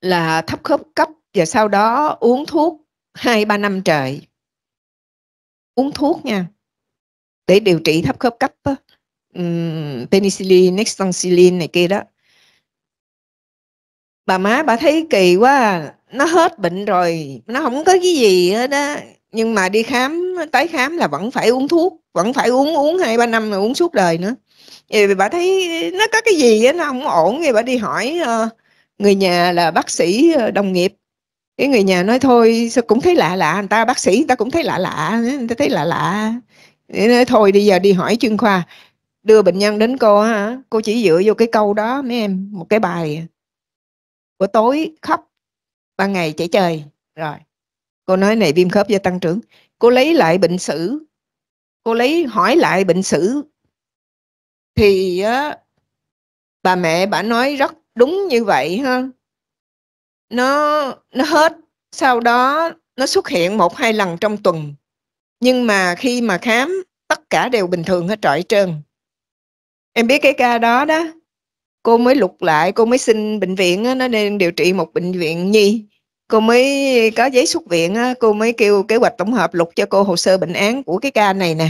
là thấp khớp cấp và sau đó uống thuốc hai ba năm trời uống thuốc nha để điều trị thấp khớp cấp á um, penicillin nextoncillin này kia đó bà má bà thấy kỳ quá à. nó hết bệnh rồi nó không có cái gì hết đó nhưng mà đi khám tái khám là vẫn phải uống thuốc vẫn phải uống uống hai ba năm rồi uống suốt đời nữa vì bà thấy nó có cái gì đó, nó không ổn thì bà đi hỏi uh, người nhà là bác sĩ ờ, đồng nghiệp cái người nhà nói thôi sao cũng thấy lạ lạ người ta bác sĩ người ta cũng thấy lạ lạ người ta thấy lạ lạ nói thôi bây giờ đi hỏi chuyên khoa đưa bệnh nhân đến cô hả cô chỉ dựa vô cái câu đó mấy em một cái bài buổi tối khóc ban ngày chảy trời rồi cô nói này viêm khớp do tăng trưởng cô lấy lại bệnh sử cô lấy hỏi lại bệnh sử thì á, bà mẹ bà nói rất đúng như vậy ha nó nó hết sau đó nó xuất hiện một hai lần trong tuần nhưng mà khi mà khám tất cả đều bình thường hết trọi trơn em biết cái ca đó đó cô mới lục lại cô mới xin bệnh viện đó, nó nên điều trị một bệnh viện nhi cô mới có giấy xuất viện á, cô mới kêu kế hoạch tổng hợp lục cho cô hồ sơ bệnh án của cái ca này nè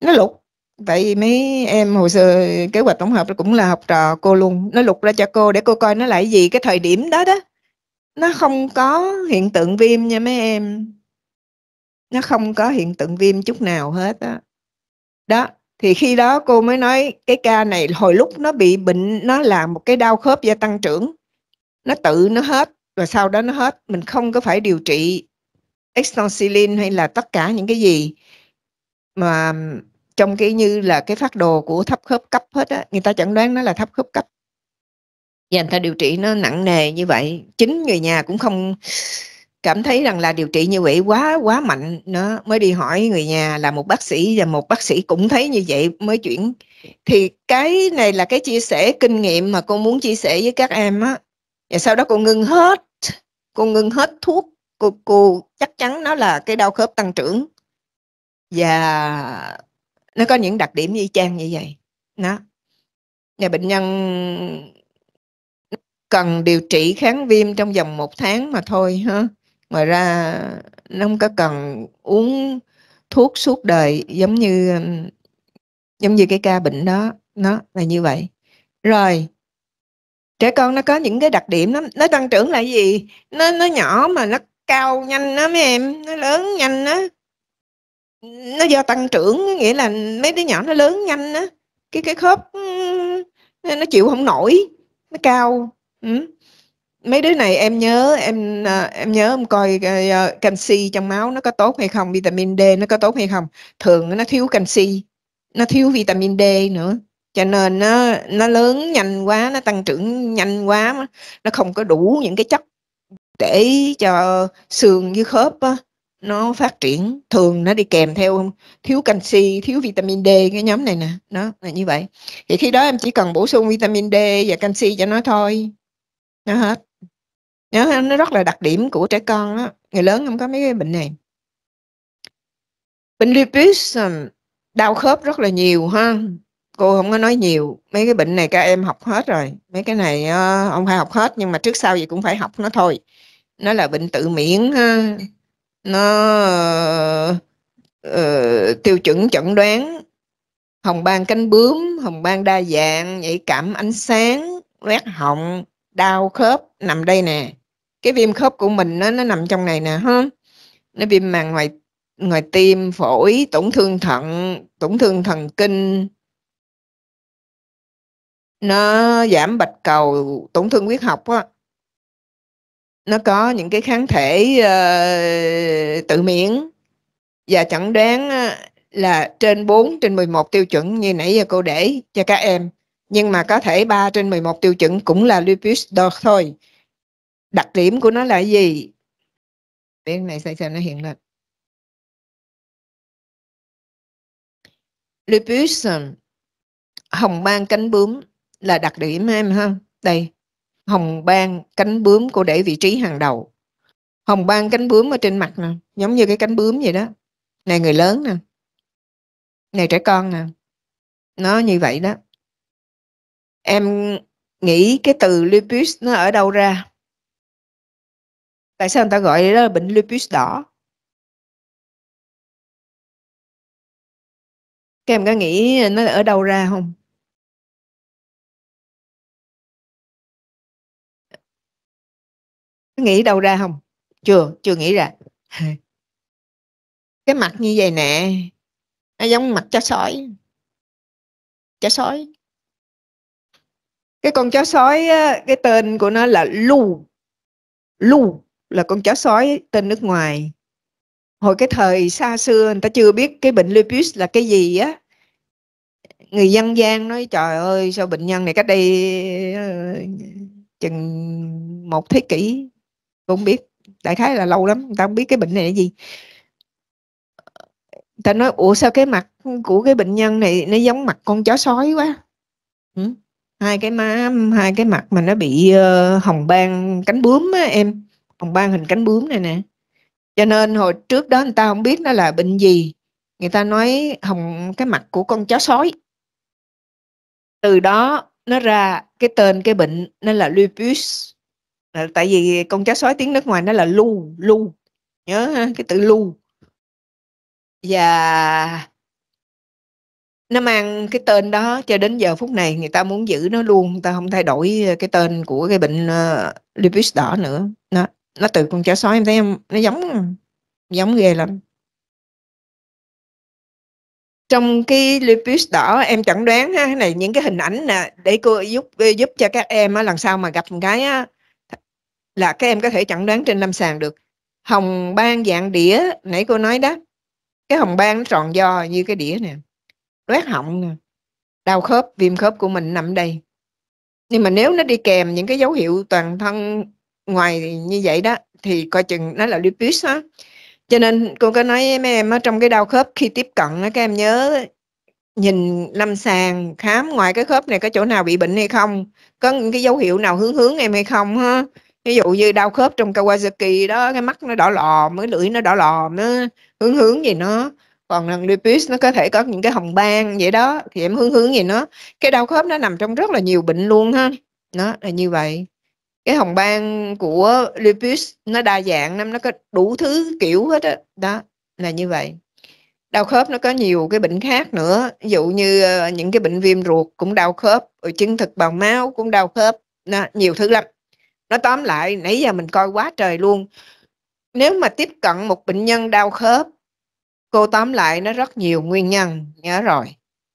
nó lục vậy mấy em hồ sơ kế hoạch tổng hợp cũng là học trò cô luôn nó lục ra cho cô để cô coi nó lại gì cái thời điểm đó đó nó không có hiện tượng viêm nha mấy em nó không có hiện tượng viêm chút nào hết đó đó thì khi đó cô mới nói cái ca này hồi lúc nó bị bệnh nó là một cái đau khớp gia tăng trưởng nó tự nó hết và sau đó nó hết mình không có phải điều trị extoncilin hay là tất cả những cái gì mà trong cái như là cái phát đồ của thấp khớp cấp hết á người ta chẩn đoán nó là thấp khớp cấp và người ta điều trị nó nặng nề như vậy chính người nhà cũng không cảm thấy rằng là điều trị như vậy quá quá mạnh nó mới đi hỏi người nhà là một bác sĩ và một bác sĩ cũng thấy như vậy mới chuyển thì cái này là cái chia sẻ kinh nghiệm mà cô muốn chia sẻ với các em á và sau đó cô ngưng hết cô ngưng hết thuốc cô cô chắc chắn nó là cái đau khớp tăng trưởng và nó có những đặc điểm y chang như vậy đó nhà bệnh nhân cần điều trị kháng viêm trong vòng một tháng mà thôi ha ngoài ra nó không có cần uống thuốc suốt đời giống như giống như cái ca bệnh đó nó là như vậy rồi trẻ con nó có những cái đặc điểm nó nó tăng trưởng là gì nó nó nhỏ mà nó cao nhanh mấy em nó lớn nhanh đó nó do tăng trưởng nghĩa là mấy đứa nhỏ nó lớn nhanh á cái cái khớp nó chịu không nổi nó cao ừ mấy đứa này em nhớ em à, em nhớ em coi à, canxi trong máu nó có tốt hay không vitamin D nó có tốt hay không thường nó thiếu canxi nó thiếu vitamin D nữa cho nên nó nó lớn nhanh quá nó tăng trưởng nhanh quá nó không có đủ những cái chất để cho xương với khớp á, nó phát triển thường nó đi kèm theo thiếu canxi thiếu vitamin D cái nhóm này nè nó là như vậy thì khi đó em chỉ cần bổ sung vitamin D và canxi cho nó thôi nó hết nó nó rất là đặc điểm của trẻ con á, người lớn không có mấy cái bệnh này. Bệnh lupus đau khớp rất là nhiều ha. Cô không có nói nhiều, mấy cái bệnh này các em học hết rồi. Mấy cái này ờ, ông phải học hết nhưng mà trước sau gì cũng phải học nó thôi. Nó là bệnh tự miễn ha. Nó uh, tiêu chuẩn chẩn đoán hồng ban cánh bướm, hồng ban đa dạng, nhạy cảm ánh sáng, loét họng, đau khớp nằm đây nè cái viêm khớp của mình nó nó nằm trong này nè ha nó viêm màng ngoài ngoài tim phổi tổn thương thận tổn thương thần kinh nó giảm bạch cầu tổn thương huyết học á nó có những cái kháng thể uh, tự miễn và chẩn đoán ờ, là trên 4 trên 11 tiêu chuẩn như nãy giờ cô để cho các em nhưng mà có thể 3 trên 11 tiêu chuẩn cũng là lupus thôi đặc điểm của nó là gì tiếng này xem xem nó hiện lên Lipism, hồng ban cánh bướm là đặc điểm em ha đây hồng ban cánh bướm cô để vị trí hàng đầu hồng ban cánh bướm ở trên mặt nè giống như cái cánh bướm vậy đó này người lớn nè này trẻ con nè nó như vậy đó em nghĩ cái từ lupus nó ở đâu ra tại sao người ta gọi đó là bệnh lupus đỏ các em có nghĩ nó ở đâu ra không nghĩ đâu ra không chưa chưa nghĩ ra cái mặt như vậy nè nó giống mặt chó sói chó sói cái con chó sói cái tên của nó là lu lu là con chó sói tên nước ngoài hồi cái thời xa xưa người ta chưa biết cái bệnh lupus là cái gì á người dân gian nói trời ơi sao bệnh nhân này cách đây ờ, chừng một thế kỷ cũng biết đại khái là lâu lắm người ta không biết cái bệnh này là gì người ta nói ủa sao cái mặt của cái bệnh nhân này nó giống mặt con chó sói quá hai cái má hai cái mặt mà nó bị ờ, hồng ban cánh bướm á em vòng ban hình cánh bướm này nè cho nên hồi trước đó người ta không biết nó là bệnh gì người ta nói hồng cái mặt của con chó sói từ đó nó ra cái tên cái bệnh nó là lupus là tại vì con chó sói tiếng nước ngoài nó là lu lu nhớ ha, cái từ lu và nó mang cái tên đó cho đến giờ phút này người ta muốn giữ nó luôn người ta không thay đổi cái tên của cái bệnh uh, lupus đỏ nữa đó nó từ con chó sói em thấy em nó giống giống ghê lắm trong cái lipid đỏ em chẩn đoán ha cái này những cái hình ảnh nè để cô giúp giúp cho các em á, lần sau mà gặp một cái á, là các em có thể chẩn đoán trên lâm sàng được hồng ban dạng đĩa nãy cô nói đó cái hồng ban nó tròn do như cái đĩa nè loét họng nè đau khớp viêm khớp của mình nằm đây nhưng mà nếu nó đi kèm những cái dấu hiệu toàn thân ngoài như vậy đó thì coi chừng nó là lupus đó cho nên cô có nói với mấy em ở trong cái đau khớp khi tiếp cận đó, các em nhớ nhìn lâm sàng khám ngoài cái khớp này có chỗ nào bị bệnh hay không có những cái dấu hiệu nào hướng hướng em hay không ha ví dụ như đau khớp trong Kawasaki đó cái mắt nó đỏ lòm cái lưỡi nó đỏ lòm nó hướng hướng gì nó còn thằng lupus nó có thể có những cái hồng ban vậy đó thì em hướng hướng gì nó cái đau khớp nó nằm trong rất là nhiều bệnh luôn ha nó là như vậy cái hồng ban của lupus nó đa dạng lắm nó có đủ thứ kiểu hết đó. đó là như vậy đau khớp nó có nhiều cái bệnh khác nữa ví dụ như ờ, những cái bệnh viêm ruột cũng đau khớp rồi chứng thực bào máu cũng đau khớp nó, nhiều thứ lắm nó tóm lại nãy giờ mình coi quá trời luôn nếu mà tiếp cận một bệnh nhân đau khớp cô tóm lại nó rất nhiều nguyên nhân nhớ rồi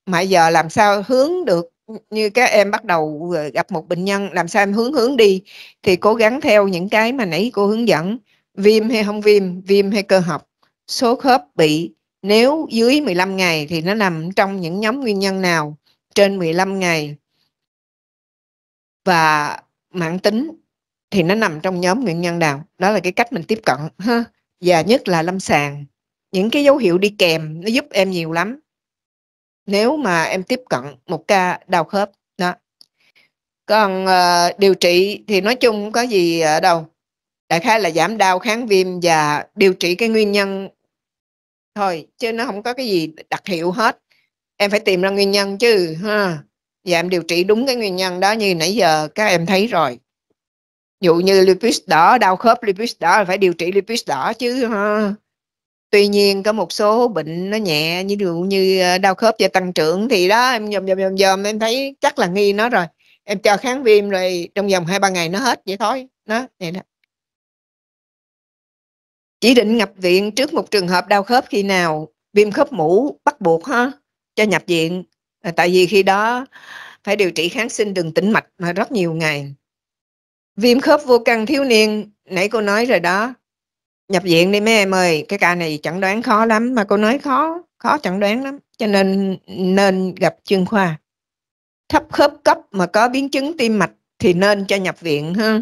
mà giờ làm sao hướng được như các em bắt đầu ờ, gặp một bệnh nhân làm sao em hướng hướng đi thì cố gắng theo những cái mà nãy cô hướng dẫn viêm hay không viêm viêm hay cơ học số khớp bị nếu dưới 15 ngày thì nó nằm trong những nhóm nguyên nhân nào trên 15 ngày và mãn tính thì nó nằm trong nhóm nguyên nhân nào đó là cái cách mình tiếp cận ha và nhất là lâm sàng những cái dấu hiệu đi kèm nó giúp em nhiều lắm nếu mà em tiếp cận một ca đau khớp đó còn uh, điều trị thì nói chung có gì ở ờ, đâu đại khái là giảm đau kháng viêm và điều trị cái nguyên nhân thôi chứ nó không có cái gì đặc hiệu hết em phải tìm ra nguyên nhân chứ ha và em điều trị đúng cái nguyên nhân đó như nãy giờ các em thấy rồi dụ như lupus đỏ đau khớp lupus đỏ phải điều trị lupus đỏ chứ ha tuy nhiên có một số bệnh nó nhẹ như dụ như ờ, đau khớp và tăng trưởng thì đó em dòm dòm dòm dòm em thấy chắc là nghi nó rồi em cho kháng viêm rồi trong vòng hai ba ngày nó hết vậy thôi nó vậy đó chỉ định nhập viện trước một trường hợp đau khớp khi nào viêm khớp mũ bắt buộc ha cho nhập viện à, tại vì khi đó phải điều trị kháng sinh đường tĩnh mạch mà rất nhiều ngày viêm khớp vô căn thiếu niên nãy cô nói rồi đó nhập viện đi mấy em ơi cái ca này chẩn đoán khó lắm mà cô nói khó khó chẩn đoán lắm cho nên nên gặp chuyên khoa thấp khớp cấp mà có biến chứng tim mạch thì nên cho nhập viện ha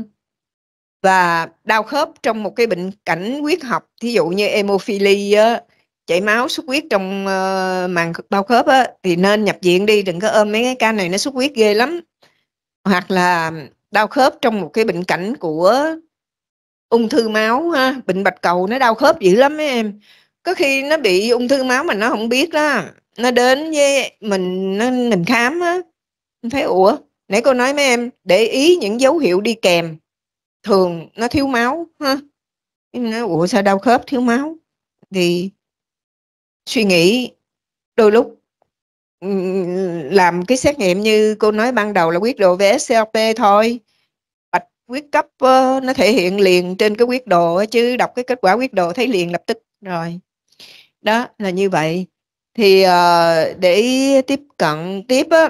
và đau khớp trong một cái bệnh cảnh huyết học thí dụ như hemophili á, chảy máu xuất huyết trong uh, màng bao khớp á, thì nên nhập viện đi đừng có ôm mấy cái ca này nó xuất huyết ghê lắm hoặc là đau khớp trong một cái bệnh cảnh của ung thư máu ha bệnh bạch cầu nó đau khớp dữ lắm mấy em có khi nó bị ung thư máu mà nó không biết đó nó đến với mình nó, mình khám á mình thấy ủa nãy cô nói mấy em để ý những dấu hiệu đi kèm thường nó thiếu máu ha mình nói ủa sao đau khớp thiếu máu thì suy nghĩ đôi lúc làm cái xét nghiệm như cô nói ban đầu là quyết độ về SCRP thôi quyết cấp ờ, nó thể hiện liền trên cái quyết đồ chứ đọc cái kết quả quyết đồ thấy liền lập tức rồi đó là như vậy thì ờ, để tiếp cận tiếp á,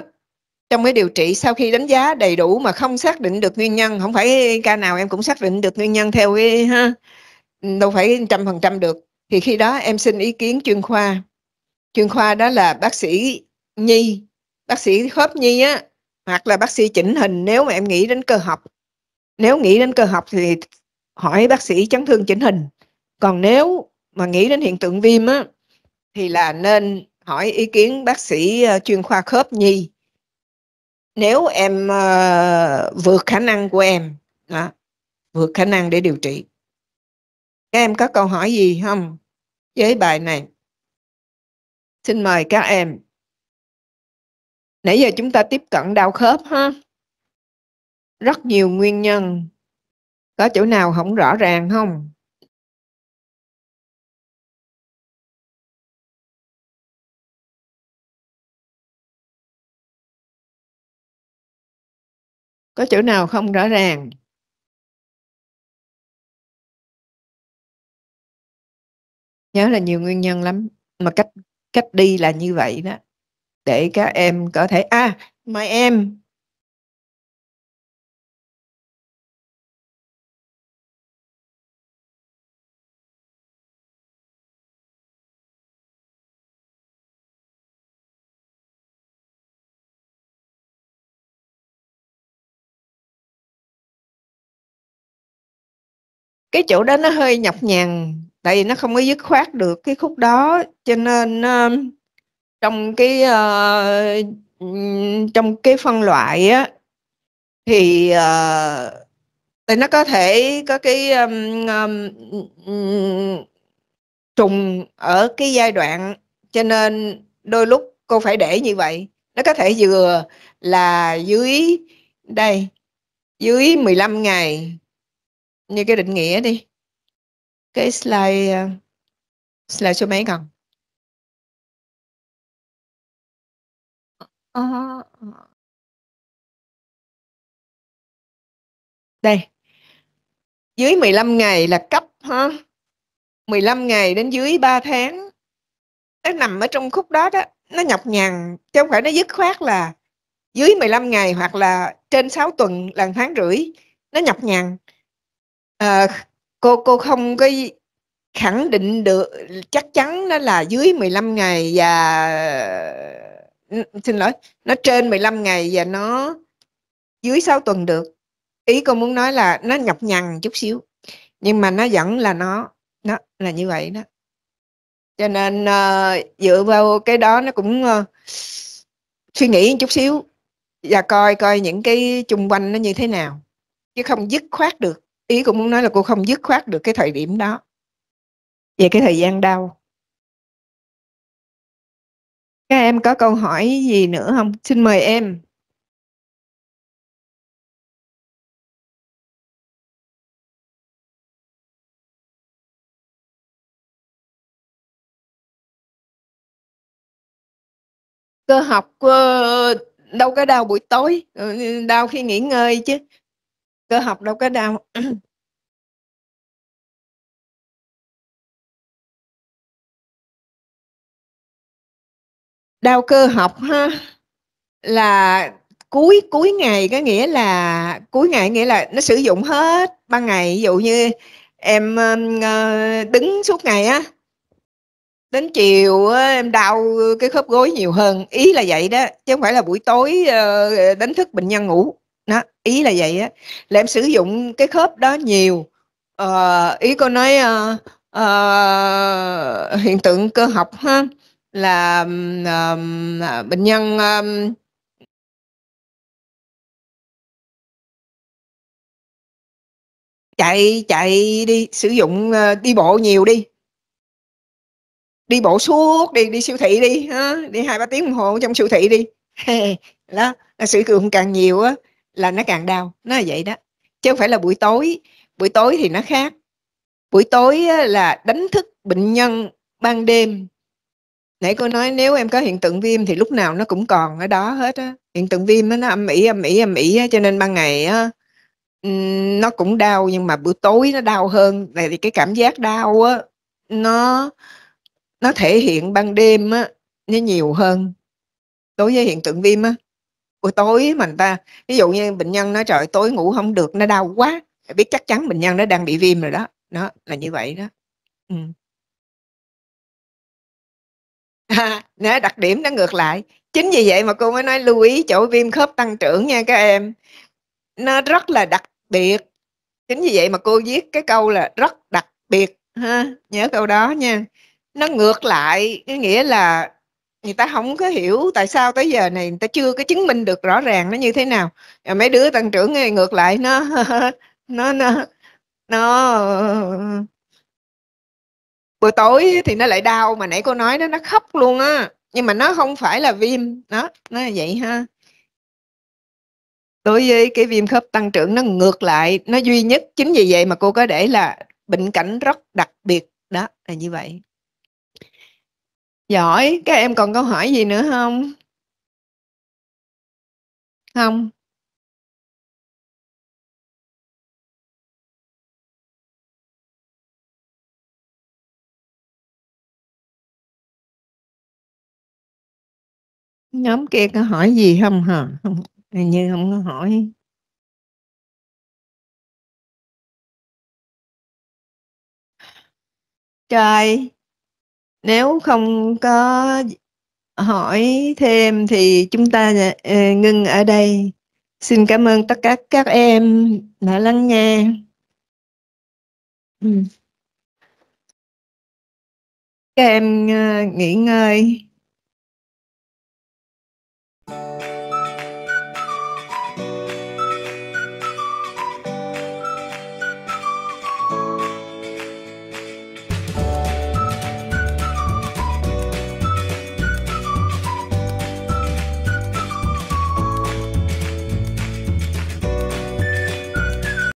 trong cái điều trị sau khi đánh giá đầy đủ mà không xác định được nguyên nhân không phải ca nào em cũng xác định được nguyên nhân theo cái ha đâu phải trăm phần trăm được thì khi đó em xin ý kiến chuyên khoa chuyên khoa đó là bác sĩ nhi bác sĩ khớp nhi á hoặc là bác sĩ chỉnh hình nếu mà em nghĩ đến cơ học nếu nghĩ đến cơ học thì hỏi bác sĩ chấn thương chỉnh hình còn nếu mà nghĩ đến hiện tượng viêm á thì là nên hỏi ý kiến bác sĩ ờ, chuyên khoa khớp nhi nếu em uh, vượt khả năng của em đó, vượt khả năng để điều trị các em có câu hỏi gì không với bài này xin mời các em nãy giờ chúng ta tiếp cận đau khớp ha rất nhiều nguyên nhân có chỗ nào không rõ ràng không có chỗ nào không rõ ràng nhớ là nhiều nguyên nhân lắm mà cách cách đi là như vậy đó để các em có thể a à, mà em cái chỗ đó nó hơi nhọc nhằn tại vì nó không có dứt khoát được cái khúc đó cho nên uh, trong cái uh, trong cái phân loại á thì uh, thì nó có thể có cái um, um, trùng ở cái giai đoạn cho nên đôi lúc cô phải để như vậy nó có thể vừa là dưới đây dưới 15 ngày như cái định nghĩa đi cái slide ờ, slide số mấy cần ờ, ờ. đây dưới 15 ngày là cấp ha 15 ngày đến dưới 3 tháng nó nằm ở trong khúc đó đó nó nhọc nhằn chứ không phải nó dứt khoát là dưới 15 ngày hoặc là trên 6 tuần là tháng rưỡi nó nhọc nhằn à, cô cô không có khẳng định được chắc chắn nó là dưới 15 ngày và ừ, xin lỗi nó trên 15 ngày và nó dưới 6 tuần được ý cô muốn nói là nó nhọc nhằn chút xíu nhưng mà nó vẫn là nó nó là như vậy đó cho nên uh, dựa vào cái đó nó cũng uh, suy nghĩ chút xíu và coi coi những cái chung quanh nó như thế nào chứ không dứt khoát được ý cũng muốn nói là cô không dứt khoát được cái thời điểm đó về cái thời gian đau các em có câu hỏi gì nữa không xin mời em cơ học ờ, đâu có đau buổi tối ừ, đau khi nghỉ ngơi chứ cơ học đâu có đau đau cơ học ha là cuối cuối ngày có nghĩa là cuối ngày nghĩa là nó sử dụng hết ban ngày ví dụ như em ờ, đứng suốt ngày á đến chiều em đau cái khớp gối nhiều hơn ý là vậy đó chứ không phải là buổi tối ờ, đánh thức bệnh nhân ngủ đó ý là vậy á là em sử dụng cái khớp đó nhiều uh, ý cô nói uh, uh, hiện tượng cơ học ha là uh, bệnh nhân um, chạy chạy đi sử dụng uh, đi bộ nhiều đi đi bộ suốt đi đi siêu thị đi ha đi hai ba tiếng đồng hồ trong siêu thị đi đó là sử dụng càng nhiều á là nó càng đau nó là vậy đó chứ không phải là buổi tối buổi tối thì nó khác buổi tối là đánh thức bệnh nhân ban đêm nãy cô nói nếu em có hiện tượng viêm thì lúc nào nó cũng còn ở đó hết á hiện tượng viêm nó âm ỉ âm ỉ âm ỉ cho nên ban ngày á nó cũng đau nhưng mà buổi tối nó đau hơn tại vì cái cảm giác đau á nó nó thể hiện ban đêm á nó nhiều hơn đối với hiện tượng viêm á buổi tối mình ta ví dụ như bệnh nhân nói trời tối ngủ không được nó đau quá biết chắc chắn bệnh nhân nó đang bị viêm rồi đó nó là như vậy đó ừ. nó đặc điểm nó ngược lại chính vì vậy mà cô mới nói lưu ý chỗ viêm khớp tăng trưởng nha các em nó rất là đặc biệt chính vì vậy mà cô viết cái câu là rất đặc biệt ha nhớ câu đó nha nó ngược lại cái nghĩa là người ta không có hiểu tại sao tới giờ này người ta chưa có chứng minh được rõ ràng nó như thế nào à, mấy đứa tăng trưởng ngay ngược lại nó nó nó nó buổi tối thì nó lại đau mà nãy cô nói đó nó khóc luôn á nhưng mà nó không phải là viêm đó nó là vậy ha đối với cái viêm khớp tăng trưởng nó ngược lại nó duy nhất chính vì vậy mà cô có để là bệnh cảnh rất đặc biệt đó là như vậy Giỏi, các em còn câu hỏi gì nữa không không Nhóm kia có hỏi gì không hả không hình như không có hỏi. Trời! nếu không có hỏi thêm thì chúng ta ờ, ngưng ở đây xin cảm ơn tất cả các em đã lắng nghe ừ. các em ờ, nghỉ ngơi